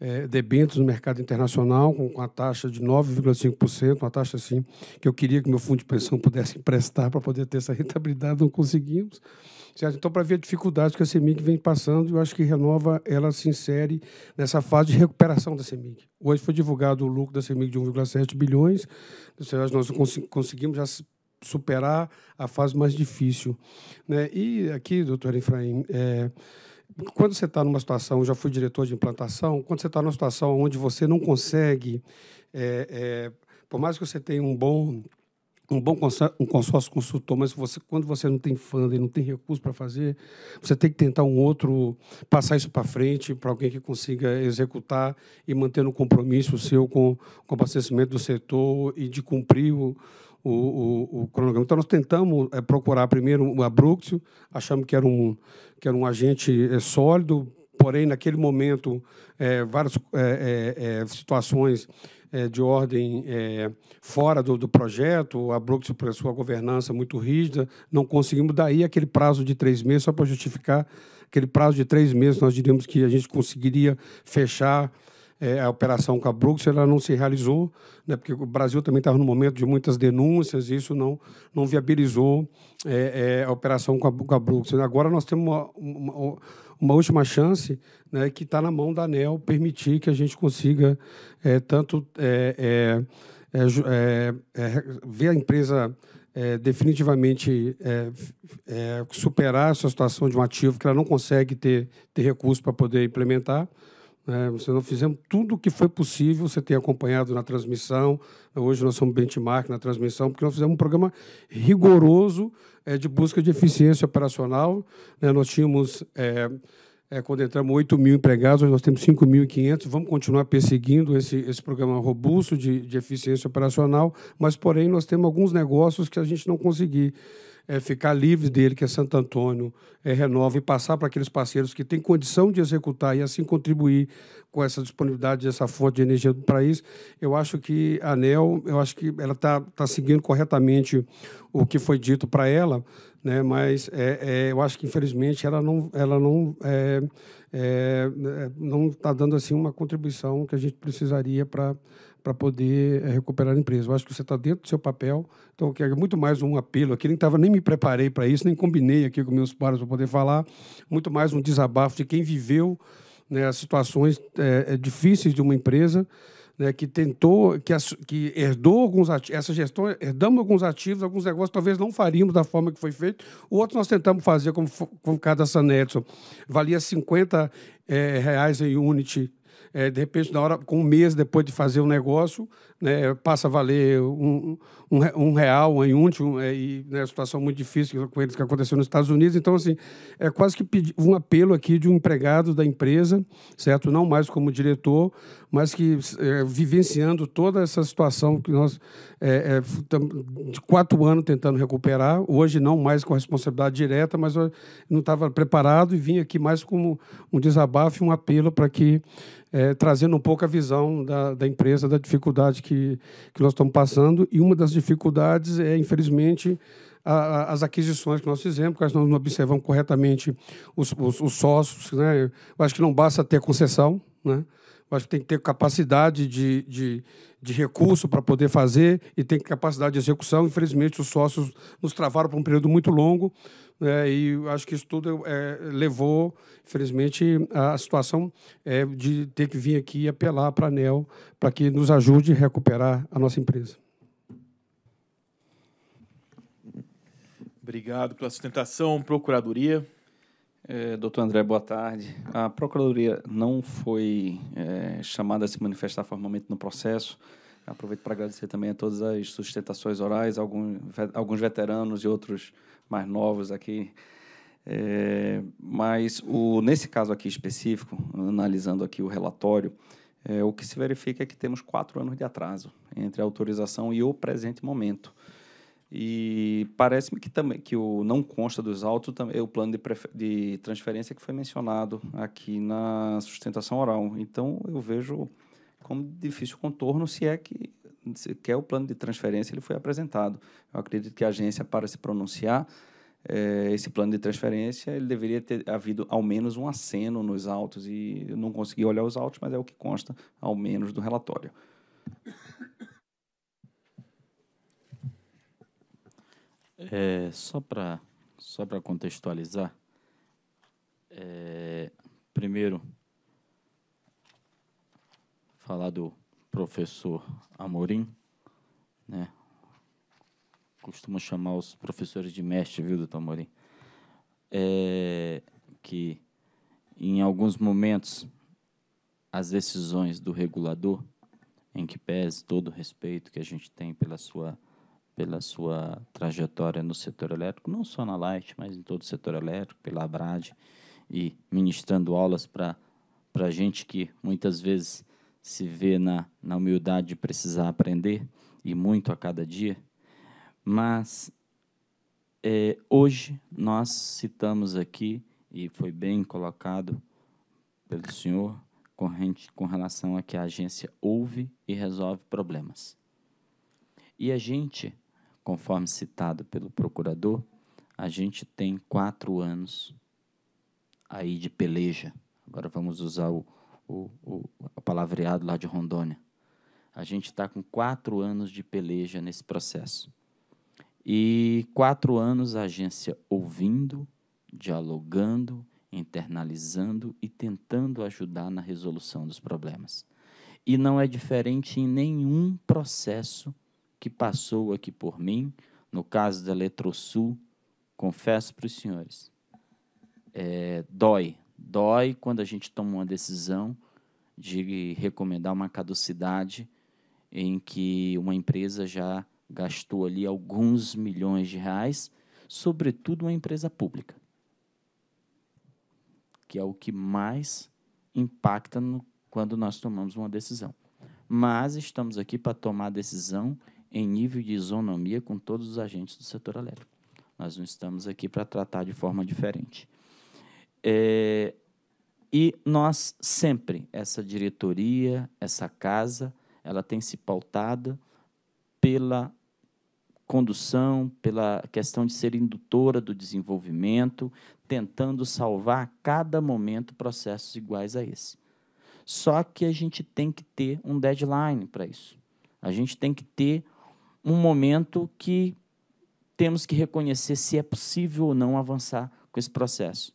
é, debêntures no mercado internacional com, com a taxa de 9,5%, uma taxa assim que eu queria que meu fundo de pensão pudesse emprestar para poder ter essa rentabilidade, não conseguimos. Certo? Então, para ver a dificuldade que a CEMIG vem passando, eu acho que Renova ela se insere nessa fase de recuperação da CEMIG. Hoje foi divulgado o lucro da CEMIG de 1,7 bilhões, nós conseguimos já superar a fase mais difícil. Né? E aqui, doutor Efraim, é, quando você está numa situação, já fui diretor de implantação, quando você está numa situação onde você não consegue, é, é, por mais que você tenha um bom um bom consórcio, um consórcio consultor, mas você, quando você não tem fundo e não tem recurso para fazer, você tem que tentar um outro, passar isso para frente para alguém que consiga executar e manter um compromisso seu com, com o abastecimento do setor e de cumprir o, o, o, o cronograma. Então, nós tentamos é, procurar primeiro o Abruxio, achamos que era um, que era um agente é, sólido, porém, naquele momento, é, várias situações de ordem fora do, do, projeto, o Abruxio, por sua governança muito rígida, não conseguimos. Daí, aquele prazo de três meses, só para justificar, aquele prazo de três meses, nós diríamos que a gente conseguiria fechar é, a operação Cabrux ela não se realizou, né, porque o Brasil também estava no momento de muitas denúncias, e isso não, não viabilizou é, é, a operação Cabrux. Agora nós temos uma, uma, uma última chance né, que está na mão da ANEL permitir que a gente consiga é, tanto é, é, ver a empresa é, definitivamente é, é, superar essa situação de um ativo que ela não consegue ter, ter recurso para poder implementar. Né? Nós fizemos tudo o que foi possível, você tem acompanhado na transmissão, hoje nós somos benchmark na transmissão, porque nós fizemos um programa rigoroso é, de busca de eficiência operacional. Né? Nós tínhamos, é, é, quando entramos, 8 mil empregados, hoje nós temos 5.500, vamos continuar perseguindo esse, esse programa robusto de, de eficiência operacional, mas, porém, nós temos alguns negócios que a gente não conseguiu é ficar livre dele, que é Santo Antônio, é, renova e passar para aqueles parceiros que têm condição de executar e assim contribuir com essa disponibilidade dessa fonte de energia do país Eu acho que a ANEL, eu acho que ela está tá seguindo corretamente o que foi dito para ela, né? mas é, é, eu acho que, infelizmente, ela não ela não é, é, é não está dando assim uma contribuição que a gente precisaria para para poder eh, recuperar a empresa. Eu acho que você está dentro do seu papel, então é muito mais um apelo aqui. Nem, tava, nem me preparei para isso, nem combinei aqui com meus pares para poder falar, muito mais um desabafo de quem viveu né, as situações é, difíceis de uma empresa. Né, que tentou, que, que herdou alguns ativos, essa gestão, herdamos alguns ativos, alguns negócios talvez não faríamos da forma que foi feito. O outro nós tentamos fazer, como, como o caso da Sanedson. Valia 50 é, reais em unity é, de repente, na hora, com um mês depois de fazer o um negócio, né, passa a valer um, um, um real, um inútil, é, e né, situação muito difícil com eles que aconteceu nos Estados Unidos. Então, assim, é quase que um apelo aqui de um empregado da empresa, certo? Não mais como diretor, mas que é, vivenciando toda essa situação que nós é, é de quatro anos tentando recuperar, hoje não mais com responsabilidade direta, mas eu não estava preparado e vim aqui mais como um desabafo e um apelo para que é, trazendo um pouco a visão da, da empresa, da dificuldade que, que nós estamos passando. E uma das dificuldades é, infelizmente, a, a, as aquisições que nós fizemos, porque nós não observamos corretamente os, os, os sócios. Né? Eu acho que não basta ter concessão, né? Eu acho que tem que ter capacidade de, de, de recurso para poder fazer e tem capacidade de execução. Infelizmente, os sócios nos travaram por um período muito longo, né? e acho que isso tudo é, levou, infelizmente, à situação é, de ter que vir aqui e apelar para a ANEL para que nos ajude a recuperar a nossa empresa. Obrigado pela sustentação, Procuradoria. É, doutor André, boa tarde. A Procuradoria não foi é, chamada a se manifestar formalmente no processo. Aproveito para agradecer também a todas as sustentações orais, alguns veteranos e outros mais novos aqui. É, mas o, nesse caso aqui específico, analisando aqui o relatório, é, o que se verifica é que temos quatro anos de atraso entre a autorização e o presente momento. E parece-me que também que o não consta dos autos também o plano de, de transferência que foi mencionado aqui na sustentação oral. Então eu vejo como difícil contorno se é que sequer o plano de transferência ele foi apresentado. Eu acredito que a agência, para se pronunciar, é, esse plano de transferência, ele deveria ter havido ao menos um aceno nos autos, e eu não consegui olhar os autos, mas é o que consta, ao menos, do relatório. É, só para só contextualizar, é, primeiro, falar do professor Amorim, né? Costumo chamar os professores de mestre, viu, doutor Amorim? É que em alguns momentos as decisões do regulador, em que pese todo o respeito que a gente tem pela sua pela sua trajetória no setor elétrico, não só na Light, mas em todo o setor elétrico, pela Abrad, e ministrando aulas para gente que muitas vezes se vê na, na humildade de precisar aprender, e muito a cada dia, mas é, hoje nós citamos aqui, e foi bem colocado pelo senhor, corrente com relação a que a agência ouve e resolve problemas. E a gente, conforme citado pelo procurador, a gente tem quatro anos aí de peleja. Agora vamos usar o, o, o, palavreado lá de Rondônia. A gente está com quatro anos de peleja nesse processo. E quatro anos a agência ouvindo, dialogando, internalizando e tentando ajudar na resolução dos problemas. E não é diferente em nenhum processo que passou aqui por mim, no caso da Eletrosul, confesso para os senhores, é, dói Dói quando a gente toma uma decisão de recomendar uma caducidade em que uma empresa já gastou ali alguns milhões de reais, sobretudo uma empresa pública, que é o que mais impacta no, quando nós tomamos uma decisão. Mas estamos aqui para tomar a decisão em nível de isonomia com todos os agentes do setor elétrico. Nós não estamos aqui para tratar de forma diferente. É, e nós sempre, essa diretoria, essa casa, ela tem se pautada pela condução, pela questão de ser indutora do desenvolvimento, tentando salvar a cada momento processos iguais a esse. Só que a gente tem que ter um deadline para isso. A gente tem que ter um momento que temos que reconhecer se é possível ou não avançar com esse processo.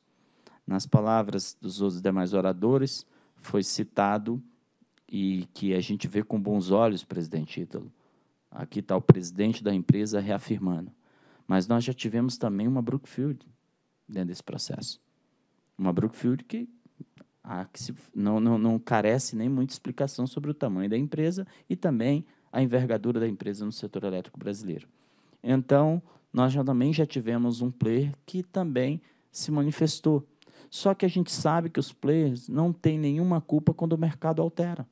Nas palavras dos outros demais oradores, foi citado e que a gente vê com bons olhos, presidente Ítalo. Aqui está o presidente da empresa reafirmando. Mas nós já tivemos também uma Brookfield dentro desse processo. Uma Brookfield que, ah, que se, não, não, não carece nem muita explicação sobre o tamanho da empresa e também a envergadura da empresa no setor elétrico brasileiro. Então, nós já, também já tivemos um player que também se manifestou só que a gente sabe que os players não têm nenhuma culpa quando o mercado altera.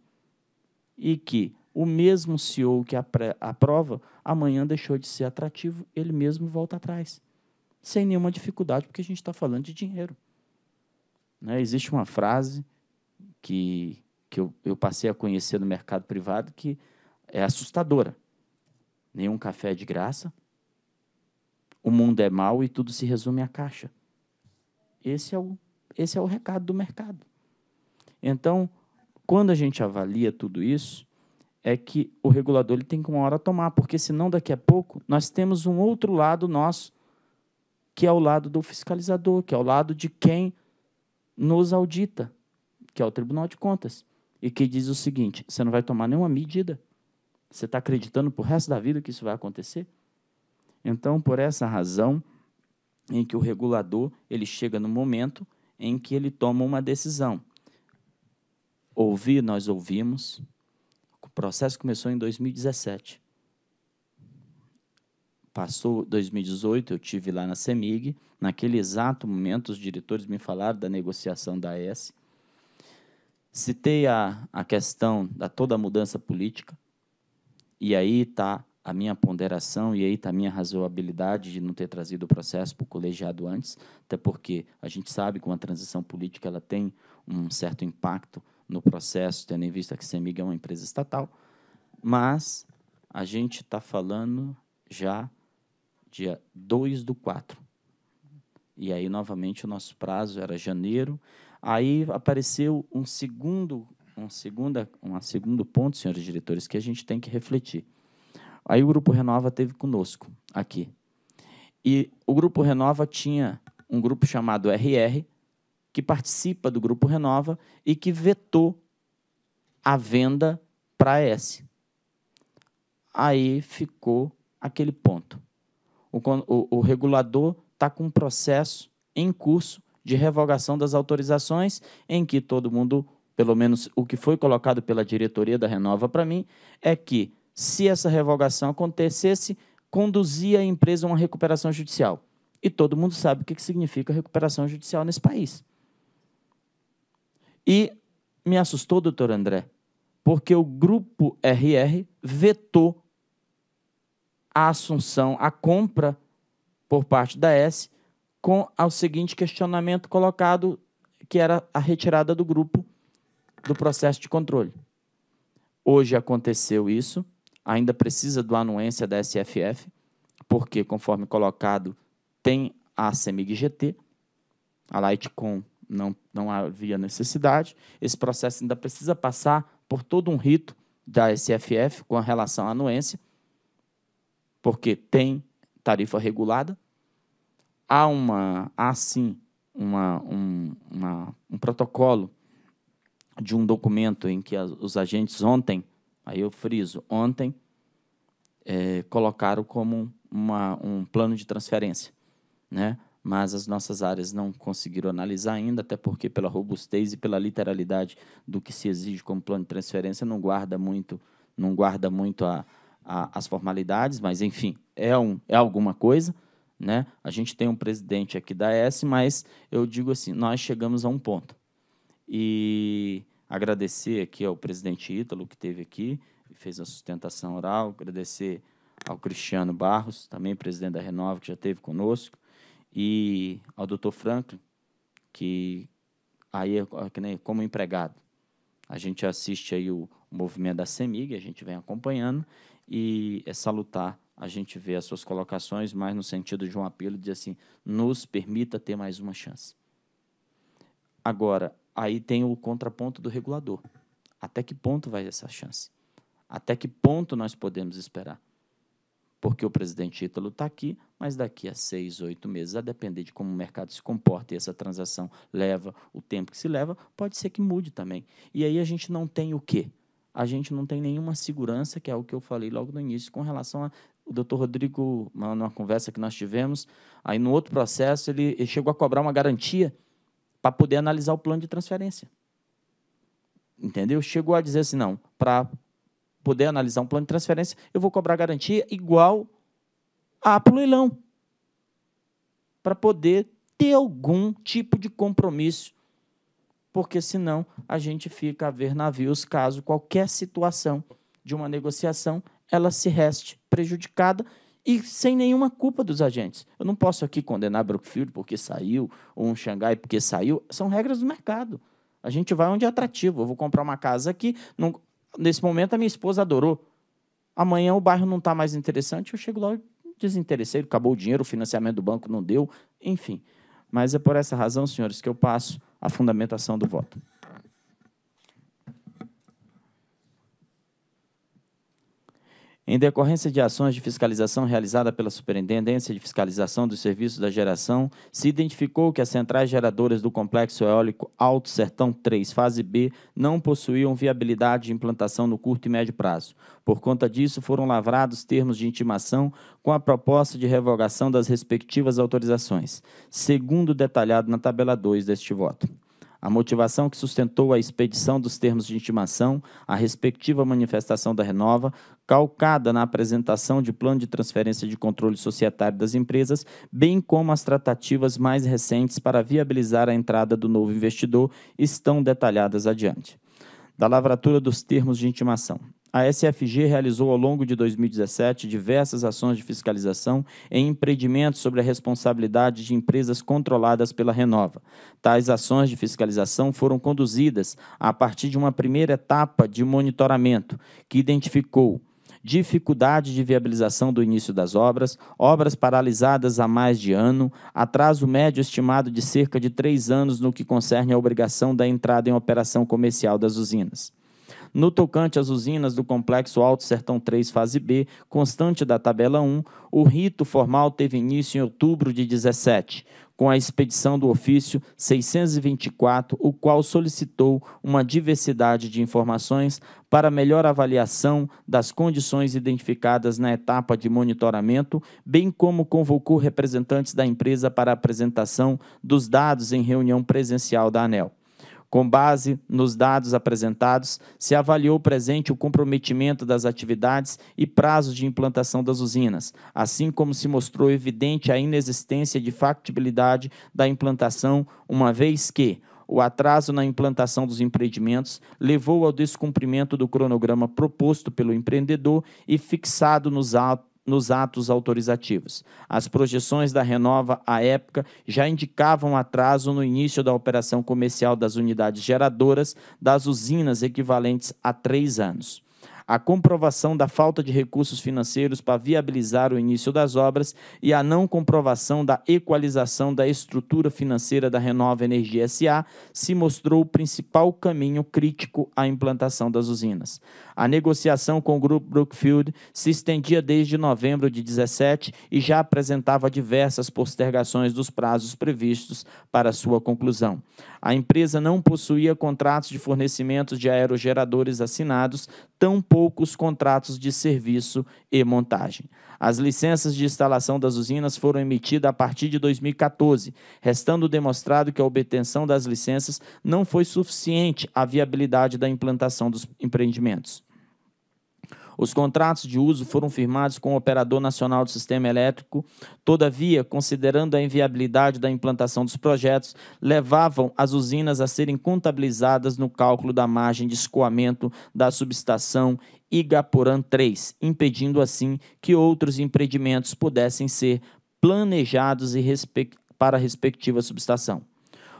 E que o mesmo CEO que aprova, amanhã deixou de ser atrativo, ele mesmo volta atrás. Sem nenhuma dificuldade, porque a gente está falando de dinheiro. Né? Existe uma frase que, que eu, eu passei a conhecer no mercado privado que é assustadora. Nenhum café é de graça, o mundo é mau e tudo se resume à caixa. Esse é o esse é o recado do mercado. Então, quando a gente avalia tudo isso, é que o regulador ele tem que uma hora tomar, porque senão daqui a pouco nós temos um outro lado nosso, que é o lado do fiscalizador, que é o lado de quem nos audita, que é o Tribunal de Contas, e que diz o seguinte: você não vai tomar nenhuma medida. Você está acreditando para o resto da vida que isso vai acontecer? Então, por essa razão, em que o regulador ele chega no momento em que ele toma uma decisão. Ouvir, nós ouvimos. O processo começou em 2017. Passou 2018, eu tive lá na CEMIG. Naquele exato momento, os diretores me falaram da negociação da S. Citei a, a questão da toda a mudança política. E aí está a minha ponderação e aí está a minha razoabilidade de não ter trazido o processo para o colegiado antes, até porque a gente sabe que uma transição política ela tem um certo impacto no processo, tendo em vista que a CEMIG é uma empresa estatal, mas a gente está falando já dia 2 do 4. E aí, novamente, o nosso prazo era janeiro. Aí apareceu um segundo, um segunda, um segundo ponto, senhores diretores, que a gente tem que refletir. Aí o Grupo Renova teve conosco aqui. E o Grupo Renova tinha um grupo chamado RR, que participa do Grupo Renova e que vetou a venda para a S. Aí ficou aquele ponto. O, o, o regulador está com um processo em curso de revogação das autorizações, em que todo mundo, pelo menos o que foi colocado pela diretoria da Renova para mim, é que se essa revogação acontecesse, conduzia a empresa a uma recuperação judicial. E todo mundo sabe o que significa recuperação judicial nesse país. E me assustou, doutor André, porque o grupo RR vetou a assunção, a compra por parte da S, com o seguinte questionamento colocado, que era a retirada do grupo do processo de controle. Hoje aconteceu isso, ainda precisa do anuência da SFF, porque, conforme colocado, tem a CEMIG GT, a Lightcom não, não havia necessidade. Esse processo ainda precisa passar por todo um rito da SFF com relação à anuência, porque tem tarifa regulada. Há, uma, há sim uma, um, uma, um protocolo de um documento em que os agentes ontem Aí eu friso, ontem é, colocaram como uma, um plano de transferência, né? mas as nossas áreas não conseguiram analisar ainda, até porque pela robustez e pela literalidade do que se exige como plano de transferência não guarda muito, não guarda muito a, a, as formalidades, mas enfim, é, um, é alguma coisa. Né? A gente tem um presidente aqui da S, mas eu digo assim, nós chegamos a um ponto. E Agradecer aqui ao presidente Ítalo, que esteve aqui e fez a sustentação oral. Agradecer ao Cristiano Barros, também presidente da Renova, que já esteve conosco. E ao doutor Franklin, que aí como empregado. A gente assiste aí o movimento da CEMIG, a gente vem acompanhando e é salutar a gente ver as suas colocações, mas no sentido de um apelo de assim, nos permita ter mais uma chance. Agora, aí tem o contraponto do regulador. Até que ponto vai essa chance? Até que ponto nós podemos esperar? Porque o presidente Ítalo está aqui, mas daqui a seis, oito meses, a depender de como o mercado se comporta e essa transação leva o tempo que se leva, pode ser que mude também. E aí a gente não tem o quê? A gente não tem nenhuma segurança, que é o que eu falei logo no início, com relação a o doutor Rodrigo, numa conversa que nós tivemos, aí no outro processo, ele, ele chegou a cobrar uma garantia para poder analisar o plano de transferência. Entendeu? Chegou a dizer assim, não, para poder analisar um plano de transferência, eu vou cobrar garantia igual a para o leilão, para poder ter algum tipo de compromisso, porque senão a gente fica a ver navios caso qualquer situação de uma negociação ela se reste prejudicada e sem nenhuma culpa dos agentes. Eu não posso aqui condenar Brookfield porque saiu, ou um Xangai porque saiu. São regras do mercado. A gente vai onde é atrativo. Eu vou comprar uma casa aqui. Não... Nesse momento, a minha esposa adorou. Amanhã o bairro não está mais interessante. Eu chego lá, desinteressei, acabou o dinheiro, o financiamento do banco não deu, enfim. Mas é por essa razão, senhores, que eu passo a fundamentação do voto. Em decorrência de ações de fiscalização realizada pela Superintendência de Fiscalização dos Serviços da Geração, se identificou que as centrais geradoras do Complexo Eólico Alto Sertão 3, fase B, não possuíam viabilidade de implantação no curto e médio prazo. Por conta disso, foram lavrados termos de intimação com a proposta de revogação das respectivas autorizações, segundo detalhado na tabela 2 deste voto. A motivação que sustentou a expedição dos termos de intimação, a respectiva manifestação da Renova, calcada na apresentação de plano de transferência de controle societário das empresas, bem como as tratativas mais recentes para viabilizar a entrada do novo investidor, estão detalhadas adiante. Da lavratura dos termos de intimação. A SFG realizou ao longo de 2017 diversas ações de fiscalização em empreendimentos sobre a responsabilidade de empresas controladas pela Renova. Tais ações de fiscalização foram conduzidas a partir de uma primeira etapa de monitoramento, que identificou dificuldade de viabilização do início das obras, obras paralisadas há mais de ano, atraso médio estimado de cerca de três anos no que concerne à obrigação da entrada em operação comercial das usinas. No tocante às usinas do Complexo Alto Sertão 3, fase B, constante da tabela 1, o rito formal teve início em outubro de 17, com a expedição do ofício 624, o qual solicitou uma diversidade de informações para melhor avaliação das condições identificadas na etapa de monitoramento, bem como convocou representantes da empresa para apresentação dos dados em reunião presencial da ANEL. Com base nos dados apresentados, se avaliou presente o comprometimento das atividades e prazos de implantação das usinas, assim como se mostrou evidente a inexistência de factibilidade da implantação, uma vez que o atraso na implantação dos empreendimentos levou ao descumprimento do cronograma proposto pelo empreendedor e fixado nos atos nos atos autorizativos. As projeções da Renova à época já indicavam atraso no início da operação comercial das unidades geradoras das usinas equivalentes a três anos. A comprovação da falta de recursos financeiros para viabilizar o início das obras e a não comprovação da equalização da estrutura financeira da Renova Energia SA se mostrou o principal caminho crítico à implantação das usinas. A negociação com o grupo Brookfield se estendia desde novembro de 17 e já apresentava diversas postergações dos prazos previstos para sua conclusão. A empresa não possuía contratos de fornecimento de aerogeradores assinados, tampouco os contratos de serviço e montagem. As licenças de instalação das usinas foram emitidas a partir de 2014, restando demonstrado que a obtenção das licenças não foi suficiente à viabilidade da implantação dos empreendimentos. Os contratos de uso foram firmados com o Operador Nacional do Sistema Elétrico, todavia, considerando a inviabilidade da implantação dos projetos, levavam as usinas a serem contabilizadas no cálculo da margem de escoamento da subestação Igaporã 3, impedindo assim que outros empreendimentos pudessem ser planejados respect para a respectiva subestação.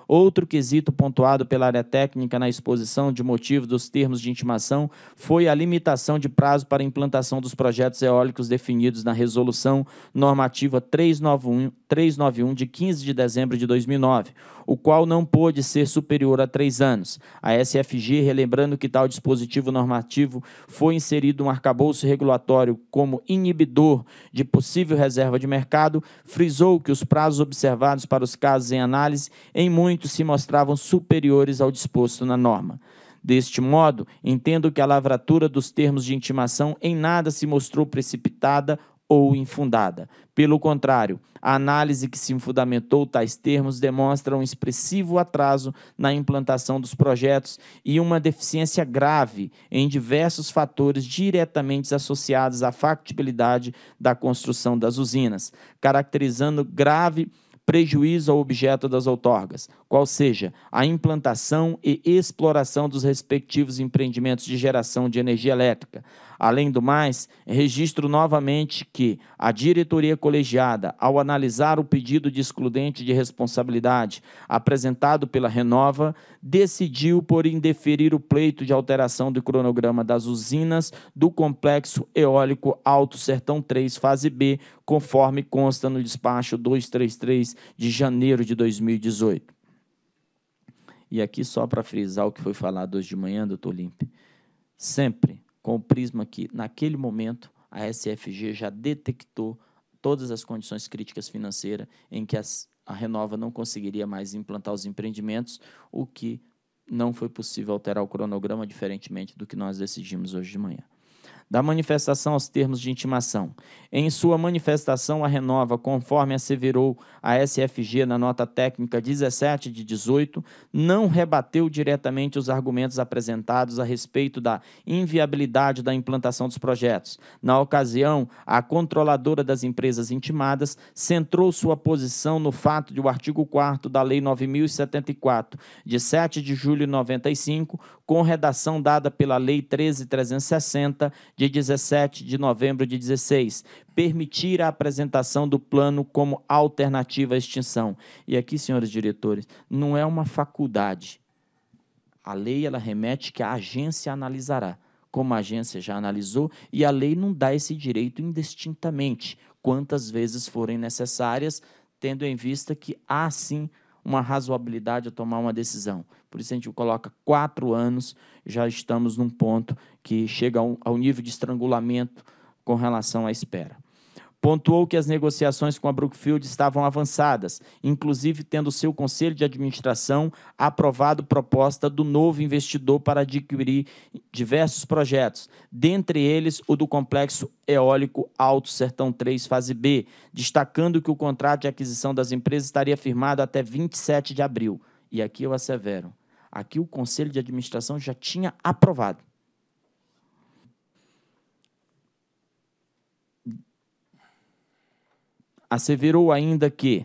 Outro quesito pontuado pela área técnica na exposição de motivos dos termos de intimação foi a limitação de prazo para implantação dos projetos eólicos definidos na Resolução Normativa 391, 391 de 15 de dezembro de 2009, o qual não pôde ser superior a três anos. A SFG, relembrando que tal dispositivo normativo foi inserido um arcabouço regulatório como inibidor de possível reserva de mercado, frisou que os prazos observados para os casos em análise em muitos se mostravam superiores ao disposto na norma. Deste modo, entendo que a lavratura dos termos de intimação em nada se mostrou precipitada ou infundada. Pelo contrário, a análise que se fundamentou tais termos demonstra um expressivo atraso na implantação dos projetos e uma deficiência grave em diversos fatores diretamente associados à factibilidade da construção das usinas, caracterizando grave prejuízo ao objeto das outorgas, qual seja a implantação e exploração dos respectivos empreendimentos de geração de energia elétrica, Além do mais, registro novamente que a diretoria colegiada, ao analisar o pedido de excludente de responsabilidade apresentado pela Renova, decidiu por indeferir o pleito de alteração do cronograma das usinas do complexo eólico Alto Sertão 3, fase B, conforme consta no despacho 233 de janeiro de 2018. E aqui, só para frisar o que foi falado hoje de manhã, doutor Limpe, sempre com o prisma que, naquele momento, a SFG já detectou todas as condições críticas financeiras em que as, a Renova não conseguiria mais implantar os empreendimentos, o que não foi possível alterar o cronograma, diferentemente do que nós decidimos hoje de manhã da manifestação aos termos de intimação. Em sua manifestação, a renova, conforme asseverou a SFG na nota técnica 17 de 18, não rebateu diretamente os argumentos apresentados a respeito da inviabilidade da implantação dos projetos. Na ocasião, a controladora das empresas intimadas centrou sua posição no fato de o artigo 4 da Lei 9074, de 7 de julho de 95, com redação dada pela Lei 13.360, de 17 de novembro de 16, permitir a apresentação do plano como alternativa à extinção. E aqui, senhores diretores, não é uma faculdade. A lei ela remete que a agência analisará, como a agência já analisou, e a lei não dá esse direito indistintamente, quantas vezes forem necessárias, tendo em vista que há sim uma razoabilidade a tomar uma decisão. Por isso a gente coloca quatro anos, já estamos num ponto que chega ao, nível de estrangulamento com relação à espera. Pontuou que as negociações com a Brookfield estavam avançadas, inclusive tendo seu conselho de administração aprovado proposta do novo investidor para adquirir diversos projetos, dentre eles o do complexo eólico Alto Sertão 3 fase B, destacando que o contrato de aquisição das empresas estaria firmado até 27 de abril. E aqui eu assevero, Aqui o conselho de administração já tinha aprovado. Asseverou ainda que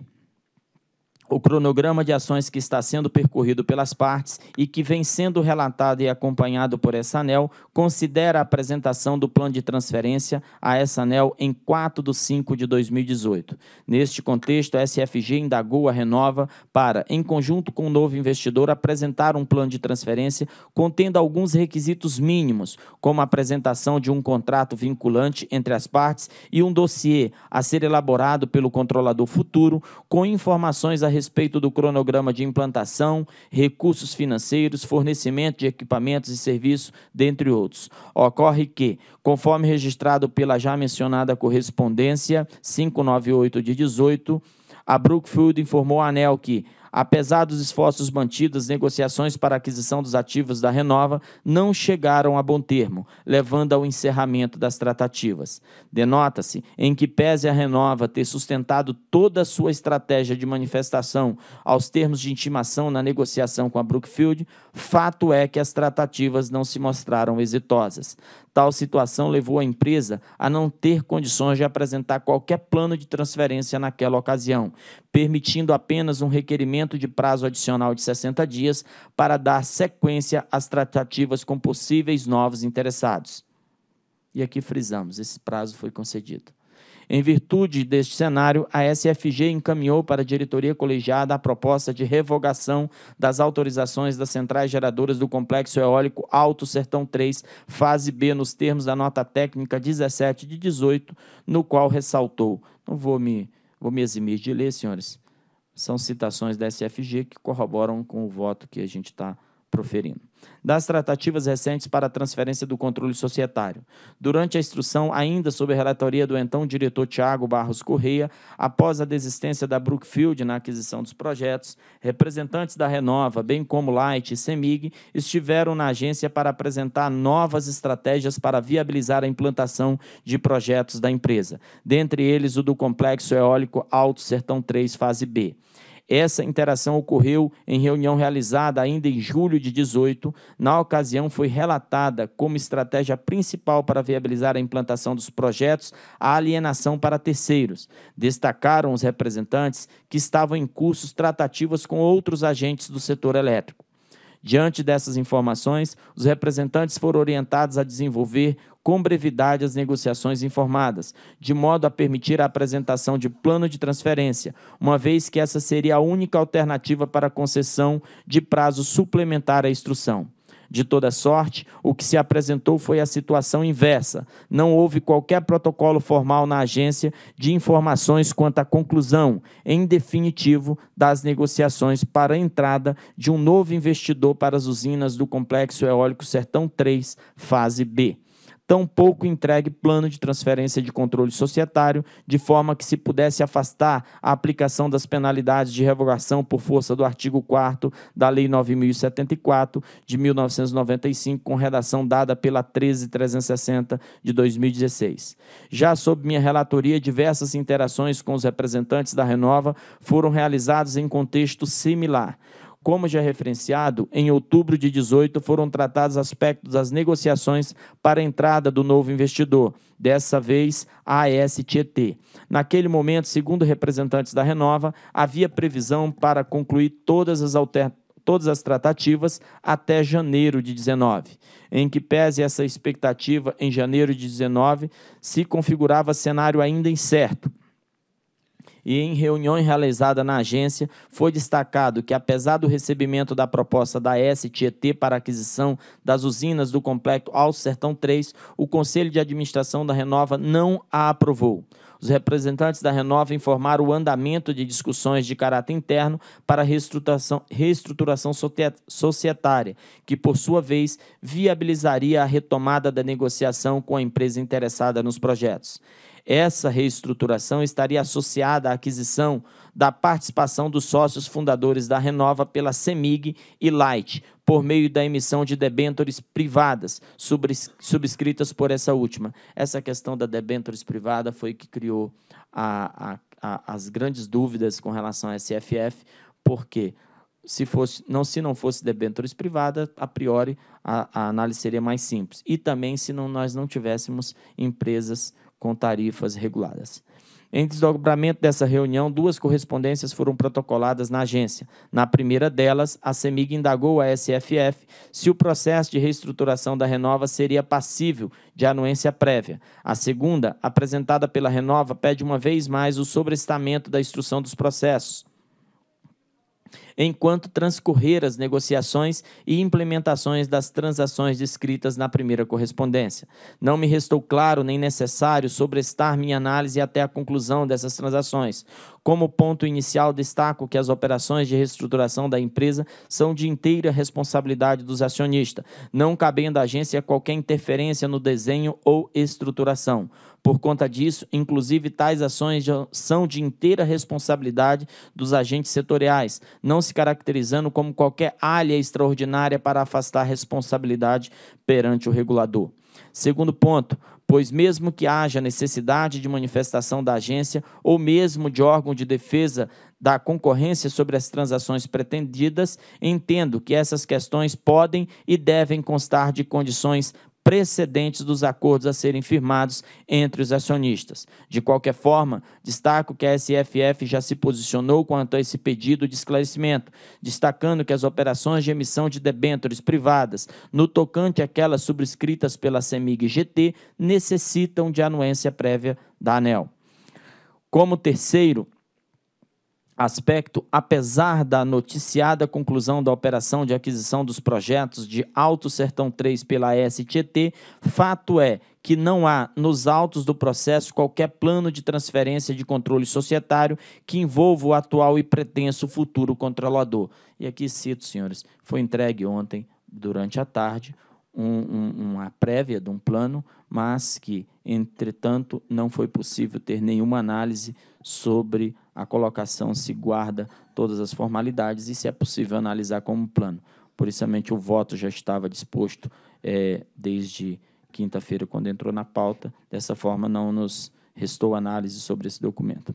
o cronograma de ações que está sendo percorrido pelas partes e que vem sendo relatado e acompanhado por essa ANEL considera a apresentação do plano de transferência a essa ANEL em 4 de 5 de 2018. Neste contexto, a SFG indagou a Renova para, em conjunto com o novo investidor, apresentar um plano de transferência contendo alguns requisitos mínimos, como a apresentação de um contrato vinculante entre as partes e um dossiê a ser elaborado pelo controlador futuro com informações a respeito do cronograma de implantação, recursos financeiros, fornecimento de equipamentos e serviços, dentre outros. Ocorre que, conforme registrado pela já mencionada correspondência 598 de 18, a Brookfield informou à ANEL que Apesar dos esforços mantidos, negociações para aquisição dos ativos da Renova não chegaram a bom termo, levando ao encerramento das tratativas. Denota-se em que pese a Renova ter sustentado toda a sua estratégia de manifestação aos termos de intimação na negociação com a Brookfield, fato é que as tratativas não se mostraram exitosas. Tal situação levou a empresa a não ter condições de apresentar qualquer plano de transferência naquela ocasião, permitindo apenas um requerimento de prazo adicional de 60 dias para dar sequência às tratativas com possíveis novos interessados. E aqui frisamos: esse prazo foi concedido. Em virtude deste cenário, a SFG encaminhou para a diretoria colegiada a proposta de revogação das autorizações das centrais geradoras do complexo eólico Alto Sertão 3, fase B, nos termos da nota técnica 17 de 18, no qual ressaltou. Não vou me, vou me eximir de ler, senhores. São citações da SFG que corroboram com o voto que a gente está proferindo das tratativas recentes para a transferência do controle societário. Durante a instrução, ainda sob a relatoria do então diretor Tiago Barros Correia, após a desistência da Brookfield na aquisição dos projetos, representantes da Renova, bem como Light e Semig, estiveram na agência para apresentar novas estratégias para viabilizar a implantação de projetos da empresa, dentre eles o do complexo eólico Alto Sertão 3, fase B. Essa interação ocorreu em reunião realizada ainda em julho de 18. Na ocasião, foi relatada como estratégia principal para viabilizar a implantação dos projetos a alienação para terceiros. Destacaram os representantes que estavam em cursos tratativas com outros agentes do setor elétrico. Diante dessas informações, os representantes foram orientados a desenvolver com brevidade as negociações informadas, de modo a permitir a apresentação de plano de transferência, uma vez que essa seria a única alternativa para concessão de prazo suplementar à instrução. De toda sorte, o que se apresentou foi a situação inversa. Não houve qualquer protocolo formal na agência de informações quanto à conclusão, em definitivo, das negociações para a entrada de um novo investidor para as usinas do Complexo Eólico Sertão 3, fase B tampouco entregue plano de transferência de controle societário, de forma que se pudesse afastar a aplicação das penalidades de revogação por força do artigo 4 da Lei 9074 de 1995, com redação dada pela 13360 de 2016. Já sob minha relatoria, diversas interações com os representantes da Renova foram realizadas em contexto similar. Como já referenciado, em outubro de 18 foram tratados aspectos das negociações para a entrada do novo investidor, dessa vez a STT. Naquele momento, segundo representantes da Renova, havia previsão para concluir todas as alternativas todas as tratativas até janeiro de 19, em que pese essa expectativa em janeiro de 19, se configurava cenário ainda incerto e em reunião realizada na agência, foi destacado que, apesar do recebimento da proposta da STET para aquisição das usinas do complexo Alto Sertão 3, o Conselho de Administração da Renova não a aprovou. Os representantes da Renova informaram o andamento de discussões de caráter interno para reestruturação, reestruturação societária, que, por sua vez, viabilizaria a retomada da negociação com a empresa interessada nos projetos. Essa reestruturação estaria associada à aquisição da participação dos sócios fundadores da Renova pela CEMIG e Light, por meio da emissão de debêntures privadas subscritas por essa última. Essa questão da debêntures privada foi que criou a, a, a, as grandes dúvidas com relação à SFF, porque se fosse não se não fosse debêntures privadas, a priori a, a análise seria mais simples. E também se não, nós não tivéssemos empresas privadas com tarifas reguladas. Em desdobramento dessa reunião, duas correspondências foram protocoladas na agência. Na primeira delas, a CEMIG indagou a SFF se o processo de reestruturação da Renova seria passível de anuência prévia. A segunda, apresentada pela Renova, pede uma vez mais o sobrestamento da instrução dos processos enquanto transcorrer as negociações e implementações das transações descritas na primeira correspondência. Não me restou claro nem necessário sobrestar minha análise até a conclusão dessas transações. Como ponto inicial, destaco que as operações de reestruturação da empresa são de inteira responsabilidade dos acionistas, não cabendo à agência qualquer interferência no desenho ou estruturação. Por conta disso, inclusive, tais ações são de inteira responsabilidade dos agentes setoriais, não se caracterizando como qualquer alha extraordinária para afastar responsabilidade perante o regulador. Segundo ponto, pois mesmo que haja necessidade de manifestação da agência ou mesmo de órgão de defesa da concorrência sobre as transações pretendidas, entendo que essas questões podem e devem constar de condições precedentes dos acordos a serem firmados entre os acionistas. De qualquer forma, destaco que a SFF já se posicionou quanto a esse pedido de esclarecimento, destacando que as operações de emissão de debêntures privadas, no tocante àquelas subscritas pela CEMIG GT, necessitam de anuência prévia da ANEL. Como terceiro, aspecto, apesar da noticiada conclusão da operação de aquisição dos projetos de Alto Sertão 3 pela STT, fato é que não há nos autos do processo qualquer plano de transferência de controle societário que envolva o atual e pretenso futuro controlador. E aqui cito, senhores, foi entregue ontem, durante a tarde, um, um, uma prévia de um plano, mas que, entretanto, não foi possível ter nenhuma análise sobre a a colocação se guarda todas as formalidades e se é possível analisar como plano. Por somente o voto já estava disposto é, desde quinta-feira, quando entrou na pauta. Dessa forma, não nos restou análise sobre esse documento.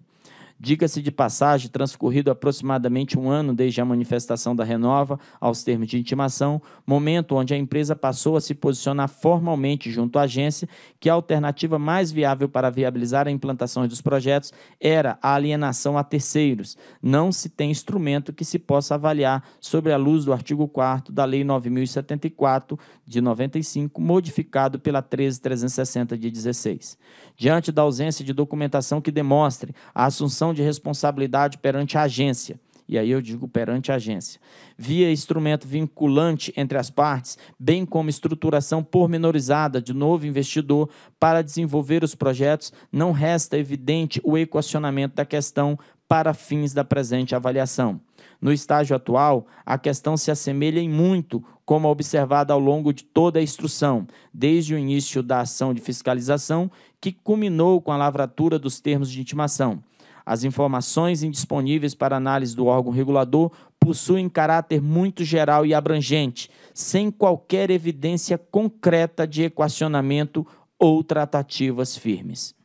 Diga-se de passagem, transcorrido aproximadamente um ano desde a manifestação da Renova aos termos de intimação, momento onde a empresa passou a se posicionar formalmente junto à agência que a alternativa mais viável para viabilizar a implantação dos projetos era a alienação a terceiros. Não se tem instrumento que se possa avaliar sobre a luz do artigo 4 da Lei 9074 de 95, modificado pela 13360 de 16. Diante da ausência de documentação que demonstre a assunção de responsabilidade perante a agência. E aí eu digo perante a agência. Via instrumento vinculante entre as partes, bem como estruturação pormenorizada de novo investidor para desenvolver os projetos, não resta evidente o equacionamento da questão para fins da presente avaliação. No estágio atual, a questão se assemelha em muito como observada ao longo de toda a instrução, desde o início da ação de fiscalização, que culminou com a lavratura dos termos de intimação. As informações indisponíveis para análise do órgão regulador possuem caráter muito geral e abrangente, sem qualquer evidência concreta de equacionamento ou tratativas firmes.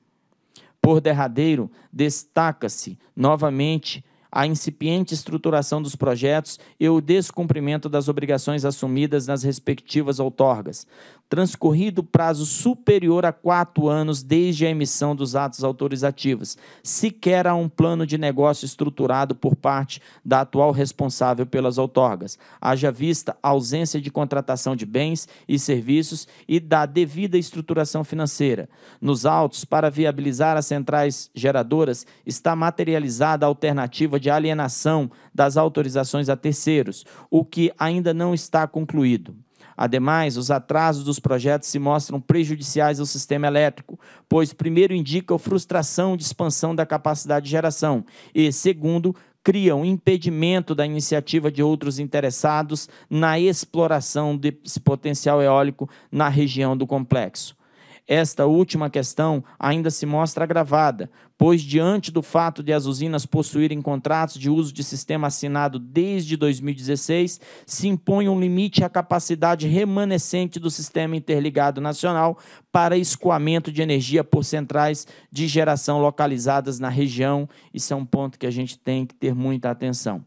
Por derradeiro, destaca-se novamente a incipiente estruturação dos projetos e o descumprimento das obrigações assumidas nas respectivas outorgas, transcorrido prazo superior a quatro anos desde a emissão dos atos autorizativos, sequer há um plano de negócio estruturado por parte da atual responsável pelas outorgas, haja vista a ausência de contratação de bens e serviços e da devida estruturação financeira. Nos autos, para viabilizar as centrais geradoras, está materializada a alternativa de alienação das autorizações a terceiros, o que ainda não está concluído. Ademais, os atrasos dos projetos se mostram prejudiciais ao sistema elétrico, pois, primeiro, indicam frustração de expansão da capacidade de geração e, segundo, criam impedimento da iniciativa de outros interessados na exploração desse potencial eólico na região do complexo. Esta última questão ainda se mostra agravada, pois diante do fato de as usinas possuírem contratos de uso de sistema assinado desde 2016, se impõe um limite à capacidade remanescente do sistema interligado nacional para escoamento de energia por centrais de geração localizadas na região. Isso é um ponto que a gente tem que ter muita atenção.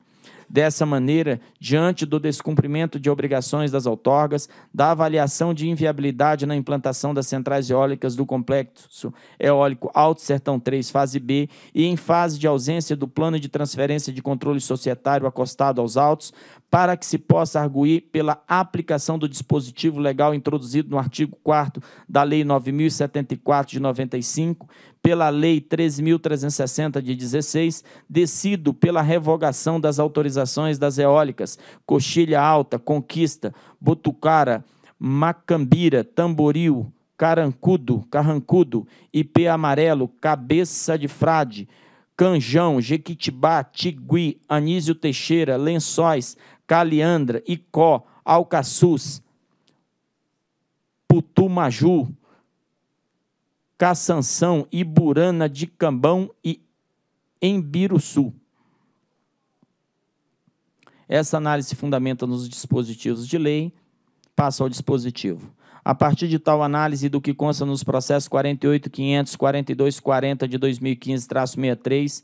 Dessa maneira, diante do descumprimento de obrigações das outorgas, da avaliação de inviabilidade na implantação das centrais eólicas do complexo eólico Alto Sertão 3, fase B, e em fase de ausência do plano de transferência de controle societário acostado aos autos, para que se possa arguir pela aplicação do dispositivo legal introduzido no artigo 4 da Lei 9074 de 95, pela Lei 13360 de 16, decido pela revogação das autorizações das eólicas Coxilha Alta, Conquista, Botucara, Macambira, Tamboril, Carancudo, Carrancudo, IP Amarelo, Cabeça de Frade, Canjão, Jequitibá, Tigui, Anísio Teixeira, Lençóis, Caliandra, Icó, Alcaçuz, Putumaju, Caçanção, Iburana, de Cambão e Embiruçu. Essa análise fundamenta nos dispositivos de lei, passa ao dispositivo. A partir de tal análise do que consta nos processos 48.542.40 de 2015-63,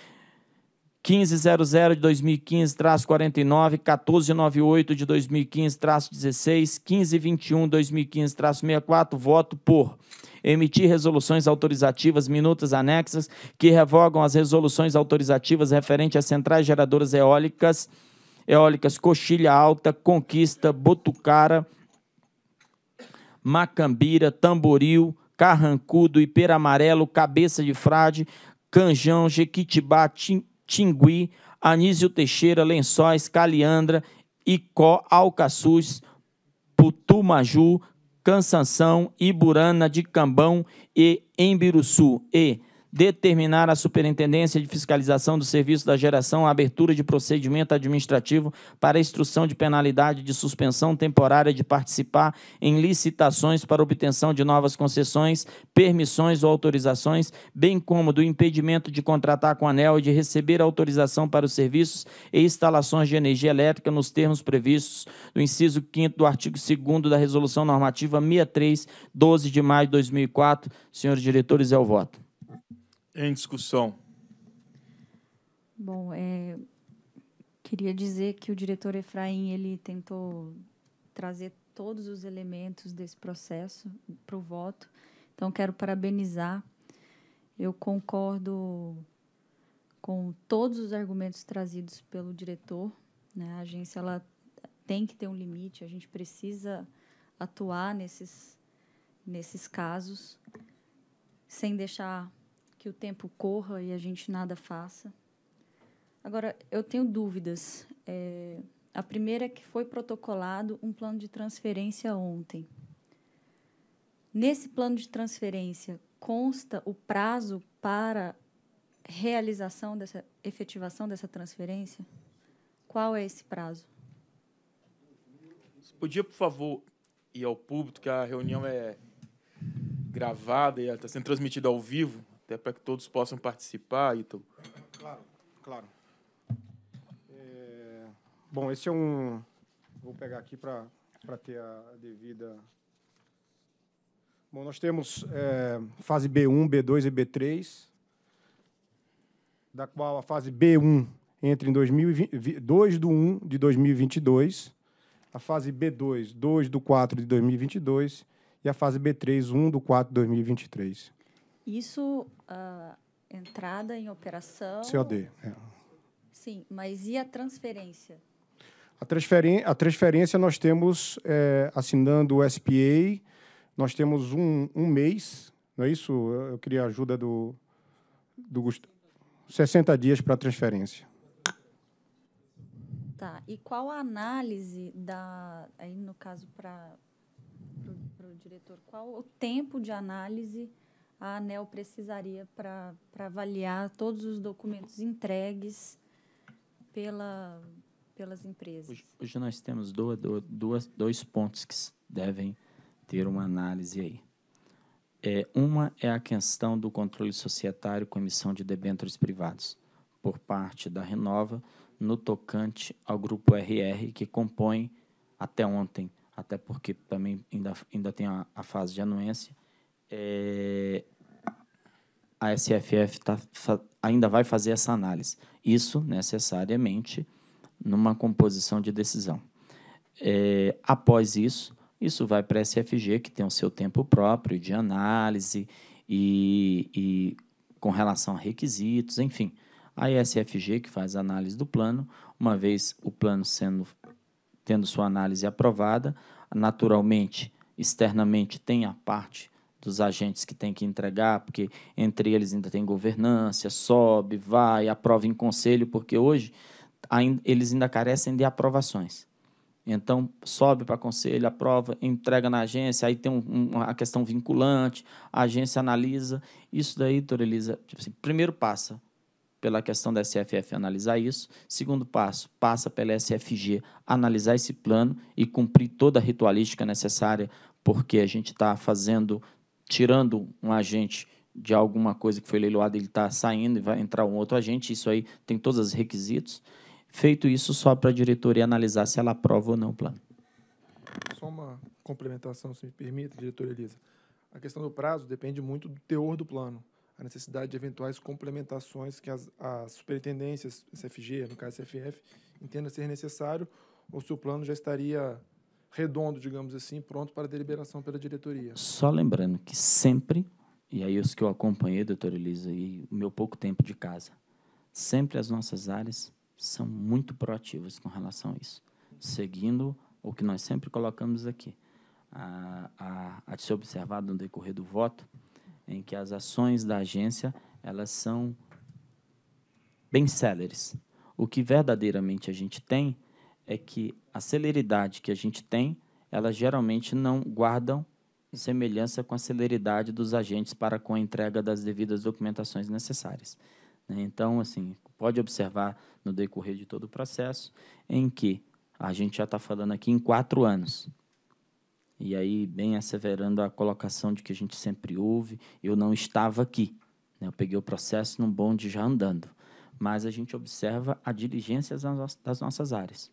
1500 de 2015, traço 49, 1498 de 2015, traço 16, 1521 de 2015, traço 64, voto por emitir resoluções autorizativas, minutas anexas, que revogam as resoluções autorizativas referentes às centrais geradoras eólicas, eólicas Coxilha Alta, Conquista, Botucara, Macambira, Tamboril, Carrancudo, Iperamarelo, Cabeça de Frade, Canjão, Jequitibá, Tim Tingui, Anísio Teixeira, Lençóis, Caliandra, Icó, Alcaçuz, Putumaju, Cansanção, Iburana, Cambão e Embiruçu. E determinar à Superintendência de Fiscalização do Serviço da Geração a abertura de procedimento administrativo para instrução de penalidade de suspensão temporária de participar em licitações para obtenção de novas concessões, permissões ou autorizações, bem como do impedimento de contratar com a ANEL e de receber autorização para os serviços e instalações de energia elétrica nos termos previstos no inciso 5 do artigo 2 da Resolução Normativa 63, 12 de maio de 2004. Senhores diretores, é o voto em discussão? Bom, é, queria dizer que o diretor Efraim ele tentou trazer todos os elementos desse processo para o voto. Então, quero parabenizar. Eu concordo com todos os argumentos trazidos pelo diretor. Né? A agência ela tem que ter um limite, a gente precisa atuar nesses, nesses casos sem deixar que o tempo corra e a gente nada faça. Agora, eu tenho dúvidas. É, a primeira é que foi protocolado um plano de transferência ontem. Nesse plano de transferência, consta o prazo para realização dessa efetivação dessa transferência? Qual é esse prazo? Você podia, por favor, ir ao público, que a reunião é gravada e está sendo transmitida ao vivo até para que todos possam participar, Ítalo. Claro, claro. É, bom, esse é um. Vou pegar aqui para ter a devida. Bom, nós temos é, fase B1, B2 e B3, da qual a fase B1 entra em 2020, 2 de 1 de 2022, a fase B2, 2 de 4 de 2022 e a fase B3, 1 de 4 de 2023. Isso, uh, entrada em operação. COD. É. Sim, mas e a transferência? A, transferen a transferência nós temos, é, assinando o SPA, nós temos um, um mês, não é isso? Eu queria a ajuda do, do Gustavo. 60 dias para transferência. Tá. E qual a análise da. Aí, no caso, para o diretor, qual o tempo de análise a ANEL precisaria para avaliar todos os documentos entregues pela, pelas empresas? Hoje, hoje nós temos dois, dois, dois pontos que devem ter uma análise aí. É, uma é a questão do controle societário com emissão de debêntures privados por parte da Renova no tocante ao grupo RR que compõe até ontem, até porque também ainda, ainda tem a, a fase de anuência, é, a SFF tá, ainda vai fazer essa análise. Isso necessariamente numa composição de decisão. É, após isso, isso vai para a SFG, que tem o seu tempo próprio de análise e, e com relação a requisitos, enfim. A SFG, que faz a análise do plano, uma vez o plano sendo tendo sua análise aprovada, naturalmente, externamente, tem a parte dos agentes que tem que entregar, porque entre eles ainda tem governança, sobe, vai, aprova em conselho, porque hoje ainda, eles ainda carecem de aprovações. Então, sobe para conselho, aprova, entrega na agência, aí tem um, um, a questão vinculante, a agência analisa. Isso daí, doutora Elisa, tipo assim, primeiro passa pela questão da SFF analisar isso. Segundo passo, passa pela SFG analisar esse plano e cumprir toda a ritualística necessária, porque a gente está fazendo tirando um agente de alguma coisa que foi leiloada, ele está saindo e vai entrar um outro agente, isso aí tem todos os requisitos. Feito isso, só para a diretoria analisar se ela aprova ou não o plano. Só uma complementação, se me permite, diretora Elisa. A questão do prazo depende muito do teor do plano, a necessidade de eventuais complementações que as, as superintendências, CFG, no caso CFF, entenda ser necessário, ou se o plano já estaria redondo, digamos assim, pronto para deliberação pela diretoria. Só lembrando que sempre, e aí os que eu acompanhei, doutora Elisa, e o meu pouco tempo de casa, sempre as nossas áreas são muito proativas com relação a isso, seguindo o que nós sempre colocamos aqui, a, a, a ser observado no decorrer do voto, em que as ações da agência elas são bem céleres. O que verdadeiramente a gente tem é que a celeridade que a gente tem, elas geralmente não guardam semelhança com a celeridade dos agentes para com a entrega das devidas documentações necessárias. Né? Então, assim, pode observar no decorrer de todo o processo em que a gente já está falando aqui em quatro anos. E aí, bem asseverando a colocação de que a gente sempre ouve, eu não estava aqui. Né? Eu peguei o processo num bonde já andando. Mas a gente observa a diligência das nossas áreas.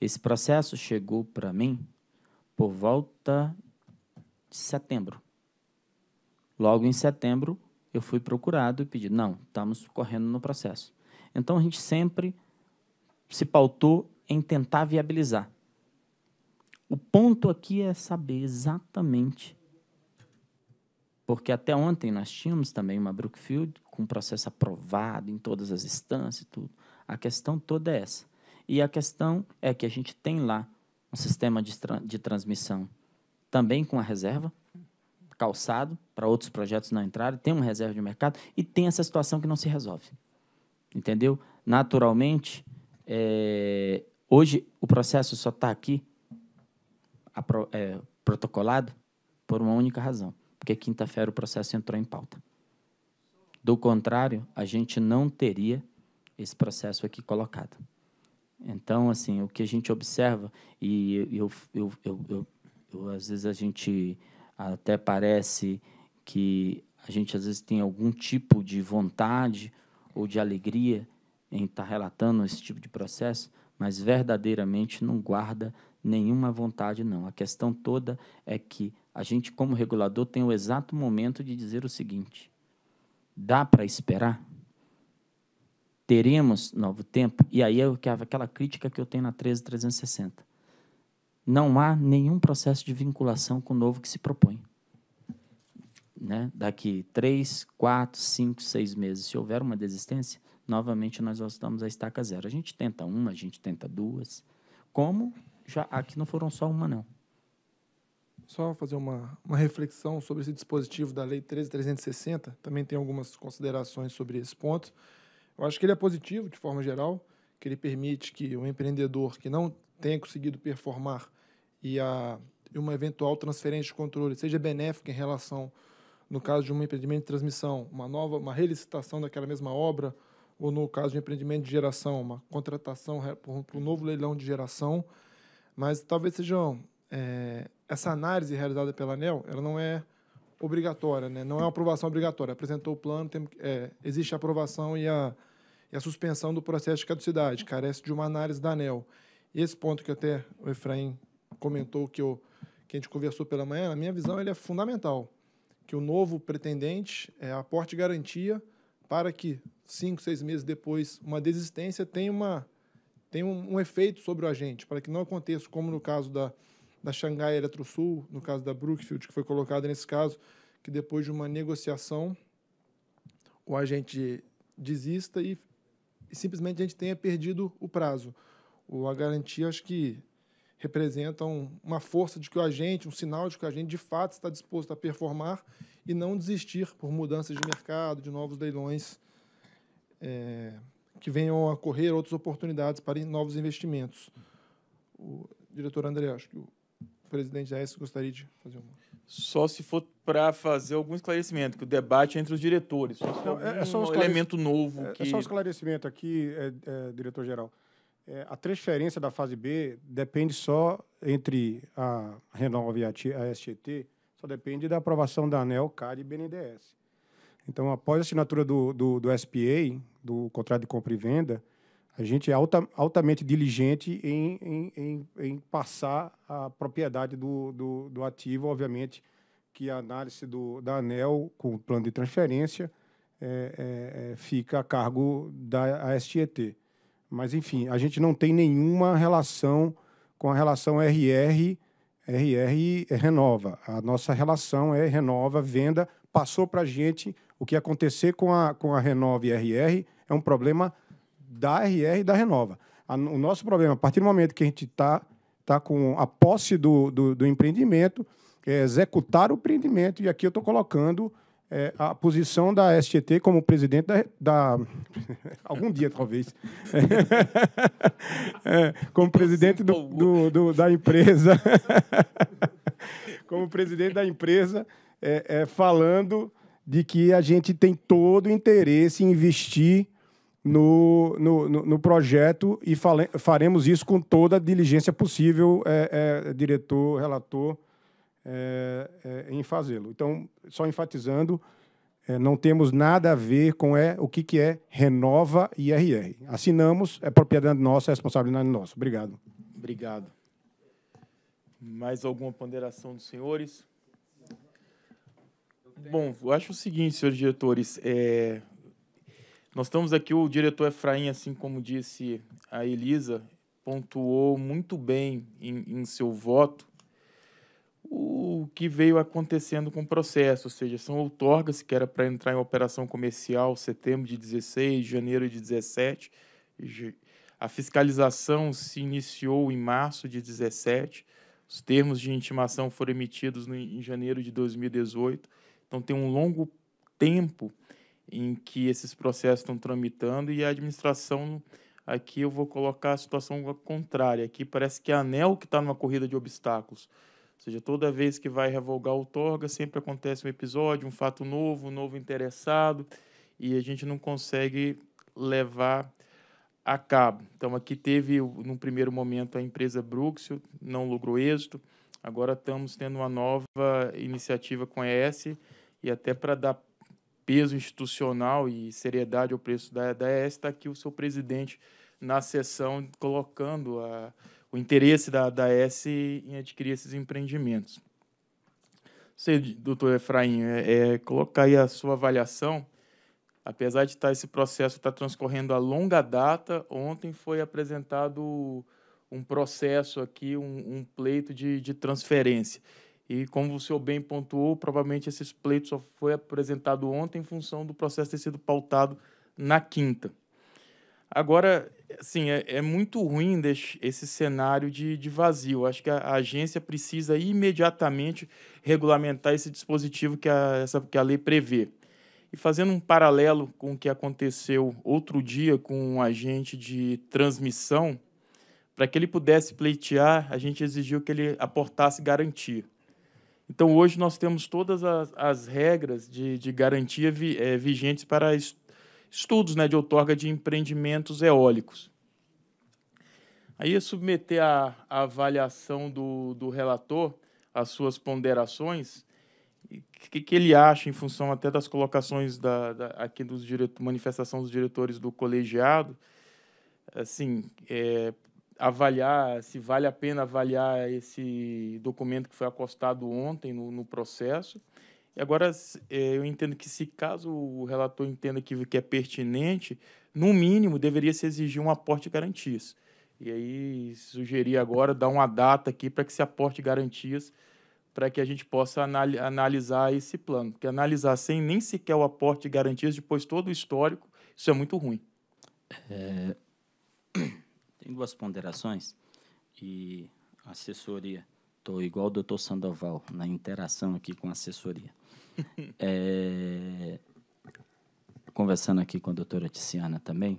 Esse processo chegou para mim por volta de setembro. Logo em setembro, eu fui procurado e pedi: não, estamos correndo no processo. Então a gente sempre se pautou em tentar viabilizar. O ponto aqui é saber exatamente. Porque até ontem nós tínhamos também uma Brookfield com processo aprovado em todas as instâncias e tudo. A questão toda é essa. E a questão é que a gente tem lá um sistema de, de transmissão também com a reserva, calçado, para outros projetos não entrarem, tem uma reserva de mercado e tem essa situação que não se resolve. Entendeu? Naturalmente, é, hoje o processo só está aqui pro, é, eh, protocolado por uma única razão, porque quinta-feira o processo entrou em pauta. Do contrário, a gente não teria esse processo aqui colocado. Então, assim, o que a gente observa, e eu, eu, eu, eu, às vezes a gente até parece que a gente às vezes tem algum tipo de vontade ou de alegria em estar tá relatando esse tipo de processo, mas verdadeiramente não guarda nenhuma vontade, não. A questão toda é que a gente, como regulador, tem o exato momento de dizer o seguinte: dá para esperar? teremos novo tempo. E aí é aquela crítica que eu tenho na 13360. Não há nenhum processo de vinculação com o novo que se propõe. Né? Daqui três, quatro, cinco, seis meses, se houver uma desistência, novamente nós voltamos à estaca zero. A gente tenta uma, a gente tenta duas. Como já aqui não foram só uma, não. Só fazer uma, uma reflexão sobre esse dispositivo da Lei 13.360. Também tem algumas considerações sobre esse ponto. Eu acho que ele é positivo de forma geral, que ele permite que o um empreendedor que não tenha conseguido performar e a uma eventual transferência de controle seja benéfica em relação, no caso de um empreendimento de transmissão, uma nova, uma relicitação daquela mesma obra, ou no caso de um empreendimento de geração, uma contratação por, por um novo leilão de geração, mas talvez seja é, essa análise realizada pela ANEL, ela não é obrigatória, né? não é uma aprovação obrigatória. Apresentou o plano, tem, é, existe a aprovação e a e a suspensão do processo de caducidade, carece de uma análise da ANEL. Esse ponto que até o Efraim comentou, que, eu, que a gente conversou pela manhã, na minha visão, ele é fundamental, que o novo pretendente é, aporte garantia para que, cinco, seis meses depois, uma desistência tenha, uma, tenha um, um efeito sobre o agente, para que não aconteça, como no caso da, da Xangai Eletrosul, no caso da Brookfield, que foi colocada nesse caso, que depois de uma negociação o agente desista e simplesmente a gente tenha perdido o prazo. O, a garantia, acho que representa um, uma força de que o agente, um sinal de que o agente de fato está disposto a performar e não desistir por mudanças de mercado, de novos leilões é, que venham a ocorrer, outras oportunidades para novos investimentos. O diretor André, acho que o presidente da S gostaria de fazer uma. Só se for para fazer algum esclarecimento, que o debate é entre os diretores. é, é só um esclarec... elemento novo. É, é que... é só um esclarecimento aqui, é, é, diretor-geral. a transferência da fase B depende só entre a Renova e a, a SGT, só depende da aprovação da ANEL, CAR e BNDES. Então, após a assinatura do, do, do SPA, do contrato de compra e venda, a gente é alta, altamente diligente em, em, em, em, passar a propriedade do, do, do, ativo, obviamente, que a análise do, da ANEL com o plano de transferência é, é, é fica a cargo da STET, Mas, enfim, a gente não tem nenhuma relação com a relação RR, RR é renova. A nossa relação é renova, venda, passou para a gente. O que acontecer com a, com a Renove RR é um problema da RR e da Renova. A, o nosso problema, a partir do momento que a gente está tá com a posse do, do, do empreendimento, é executar o empreendimento, e aqui eu estou colocando é, a posição da STT como presidente da. da algum dia, talvez. é, como presidente do, do, do da empresa. como presidente da empresa, é, é, falando de que a gente tem todo o interesse em investir no, no, no projeto e fale, faremos isso com toda a diligência possível, é, é, diretor, relator, é, é em fazê-lo. Então, só enfatizando, é, não temos nada a ver com é, o que, que é Renova IRR. Assinamos, é propriedade nossa, é responsabilidade nossa. Obrigado. Obrigado. Mais alguma ponderação dos senhores? Bom, eu acho o seguinte, senhores diretores, é, nós estamos aqui, o diretor Efraim, assim como disse a Elisa, pontuou muito bem em, em seu voto o que veio acontecendo com o processo, ou seja, são outorgas que era para entrar em operação comercial setembro de 16, janeiro de 17. A fiscalização se iniciou em março de 17. Os termos de intimação foram emitidos no, em janeiro de 2018. Então tem um longo tempo em que esses processos estão tramitando e a administração aqui eu vou colocar a situação contrária. Aqui parece que é a ANEL que está numa corrida de obstáculos. Ou seja, toda vez que vai revogar o torga, sempre acontece um episódio, um fato novo, um novo interessado, e a gente não consegue levar a cabo. Então, aqui teve, num primeiro momento, a empresa Bruxel, não logrou êxito. Agora estamos tendo uma nova iniciativa com a ES, e até para dar peso institucional e seriedade ao preço da, da está aqui o seu presidente na sessão colocando a, o interesse da, da S em adquirir esses empreendimentos. Você, doutor Efraim, é, é, colocar aí a sua avaliação. Apesar de estar tá, esse processo estar tá transcorrendo a longa data, ontem foi apresentado um processo aqui, um, um pleito de, de transferência. E como o senhor bem pontuou, provavelmente esse pleito só foi apresentado ontem em função do processo ter sido pautado na quinta. Agora, assim, é, é muito ruim desse, esse cenário de, de vazio. Acho que a, a, agência precisa imediatamente regulamentar esse dispositivo que a, essa, que a lei prevê. E fazendo um paralelo com o que aconteceu outro dia com um agente de transmissão, para que ele pudesse pleitear, a gente exigiu que ele aportasse garantia. Então, hoje nós temos todas as, as regras de, de garantia vi, é, vigentes para estudos né, de outorga de empreendimentos eólicos. Aí, submeter a, a avaliação do, do relator, as suas ponderações, o que, que, ele acha em função até das colocações da, da aqui dos direto, manifestação dos diretores do colegiado, assim, é, avaliar se vale a pena avaliar esse documento que foi acostado ontem no, no processo. E agora, eh, eu entendo que, se caso o relator entenda que, que é pertinente, no mínimo deveria se exigir um aporte de garantias. E aí, sugerir agora dar uma data aqui para que se aporte garantias para que a gente possa analisar esse plano. Porque analisar sem nem sequer o aporte de garantias, depois todo o histórico, isso é muito ruim. É... Tem duas ponderações e assessoria. Estou igual o doutor Sandoval na interação aqui com a assessoria. é, conversando aqui com a doutora Tiziana também,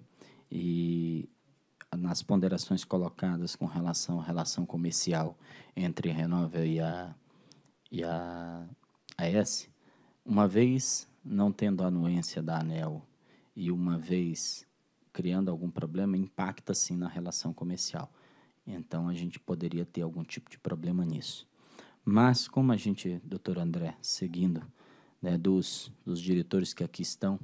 e nas ponderações colocadas com relação à relação comercial entre Renova e a, e a AS, uma vez não tendo a anuência da ANEL e uma vez criando algum problema, impacta sim na relação comercial. Então a gente poderia ter algum tipo de problema nisso. Mas como a gente, doutor André, seguindo né, dos, dos diretores que aqui estão,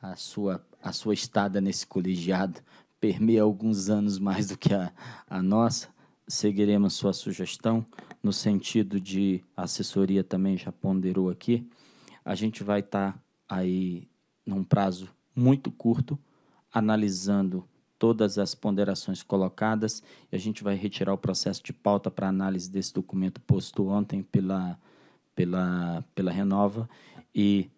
a sua, a sua estada nesse colegiado permeia alguns anos mais do que a, a nossa, seguiremos sua sugestão no sentido de assessoria também já ponderou aqui. A gente vai estar tá aí num prazo muito curto analisando todas as ponderações colocadas e a gente vai retirar o processo de pauta para análise desse documento posto ontem pela, pela, pela Renova e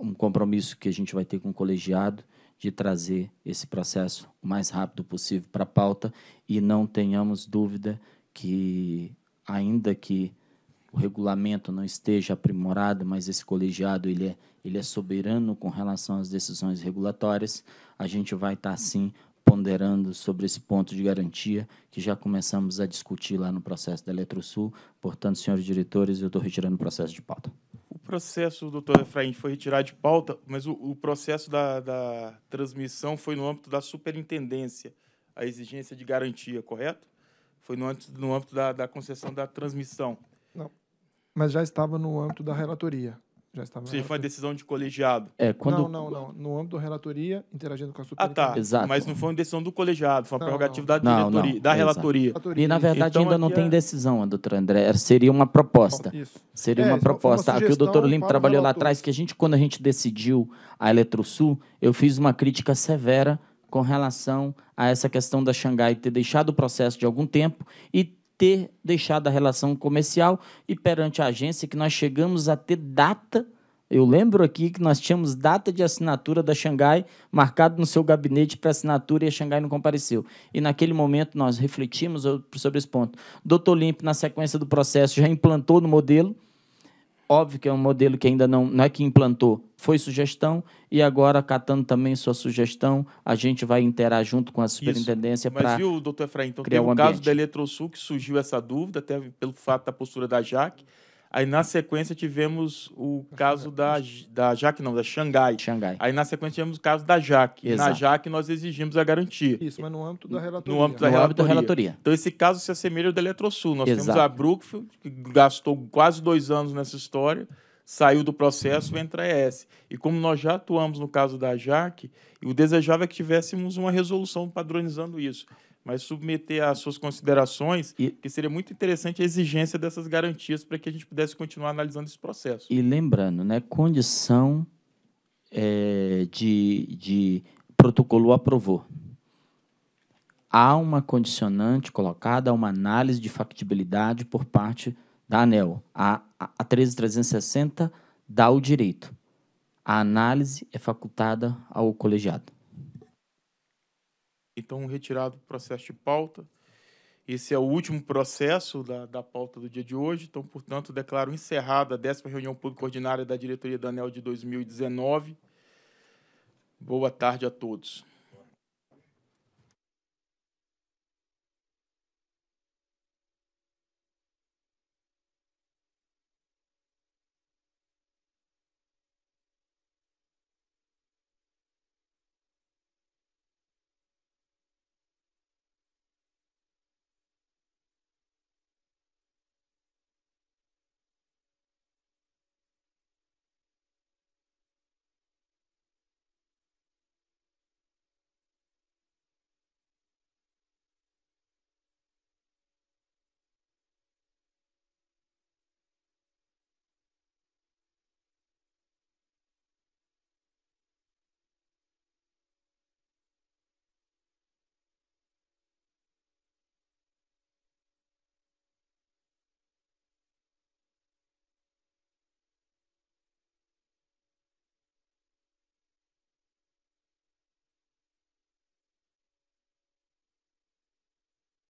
um compromisso que a gente vai ter com o colegiado de trazer esse processo o mais rápido possível para a pauta e não tenhamos dúvida que, ainda que o regulamento não esteja aprimorado, mas esse colegiado ele é, ele é soberano com relação às decisões regulatórias, a gente vai estar, tá, sim, ponderando sobre esse ponto de garantia que já começamos a discutir lá no processo da Eletrosul. Portanto, senhores diretores, eu estou retirando o processo de pauta. O processo, doutor Efraim, foi retirado de pauta, mas o, o processo da, da, transmissão foi no âmbito da superintendência, a exigência de garantia, correto? Foi no âmbito, no âmbito da, da concessão da transmissão. Mas já estava no âmbito da relatoria. Já estava Sim, foi decisão de colegiado. É, quando... Não, não, não. No âmbito da relatoria, interagindo com a superintendência. Ah, tá. Exato. Mas não foi uma decisão do colegiado, foi uma não, prerrogativa não. da diretoria, não, da relatoria. E, na verdade, então, ainda não é... tem decisão, né, doutor André. É, seria uma proposta. Isso. Seria é, uma proposta. Uma que o doutor Lima trabalhou lá atrás, que a gente, quando a gente decidiu a Eletrosul, eu fiz uma crítica severa com relação a essa questão da Xangai ter deixado o processo de algum tempo e ter deixado a relação comercial e perante a agência que nós chegamos a ter data. Eu lembro aqui que nós tínhamos data de assinatura da Xangai marcado no seu gabinete para assinatura e a Xangai não compareceu. E naquele momento nós refletimos sobre esse ponto. Doutor Limpe, na sequência do processo, já implantou no modelo Óbvio que é um modelo que ainda não, não é que implantou, foi sugestão, e agora, catando também sua sugestão, a gente vai interar junto com a superintendência para. Mas viu, doutor Efraim, então tem um o caso da Eletrosul que surgiu essa dúvida, até pelo fato da postura da Jaque. Aí na sequência tivemos o caso da, da Jaque, não, da Xangai. Xangai. Aí na sequência tivemos o caso da Jaque. Exato. Na Jaque nós exigimos a garantia. Isso, mas no âmbito da relatoria. No âmbito da, no relatoria. da relatoria. Então esse caso se assemelha ao da Eletrosul. Nós Exato. temos a Brookfield, que gastou quase dois anos nessa história, saiu do processo, uhum. entra a ES. E como nós já atuamos no caso da Jaque, o desejável é que tivéssemos uma resolução padronizando isso mas submeter às suas considerações e... que seria muito interessante a exigência dessas garantias para que a gente pudesse continuar analisando esse processo. E lembrando, né, condição é, de, de protocolo aprovou. Há uma condicionante colocada, há uma análise de factibilidade por parte da ANEL. A, a 13360 dá o direito. A análise é facultada ao colegiado então retirado o processo de pauta. Esse é o último processo da, da pauta do dia de hoje, então, portanto, declaro encerrada a décima reunião pública ordinária da diretoria da ANEL de 2019. Boa tarde a todos.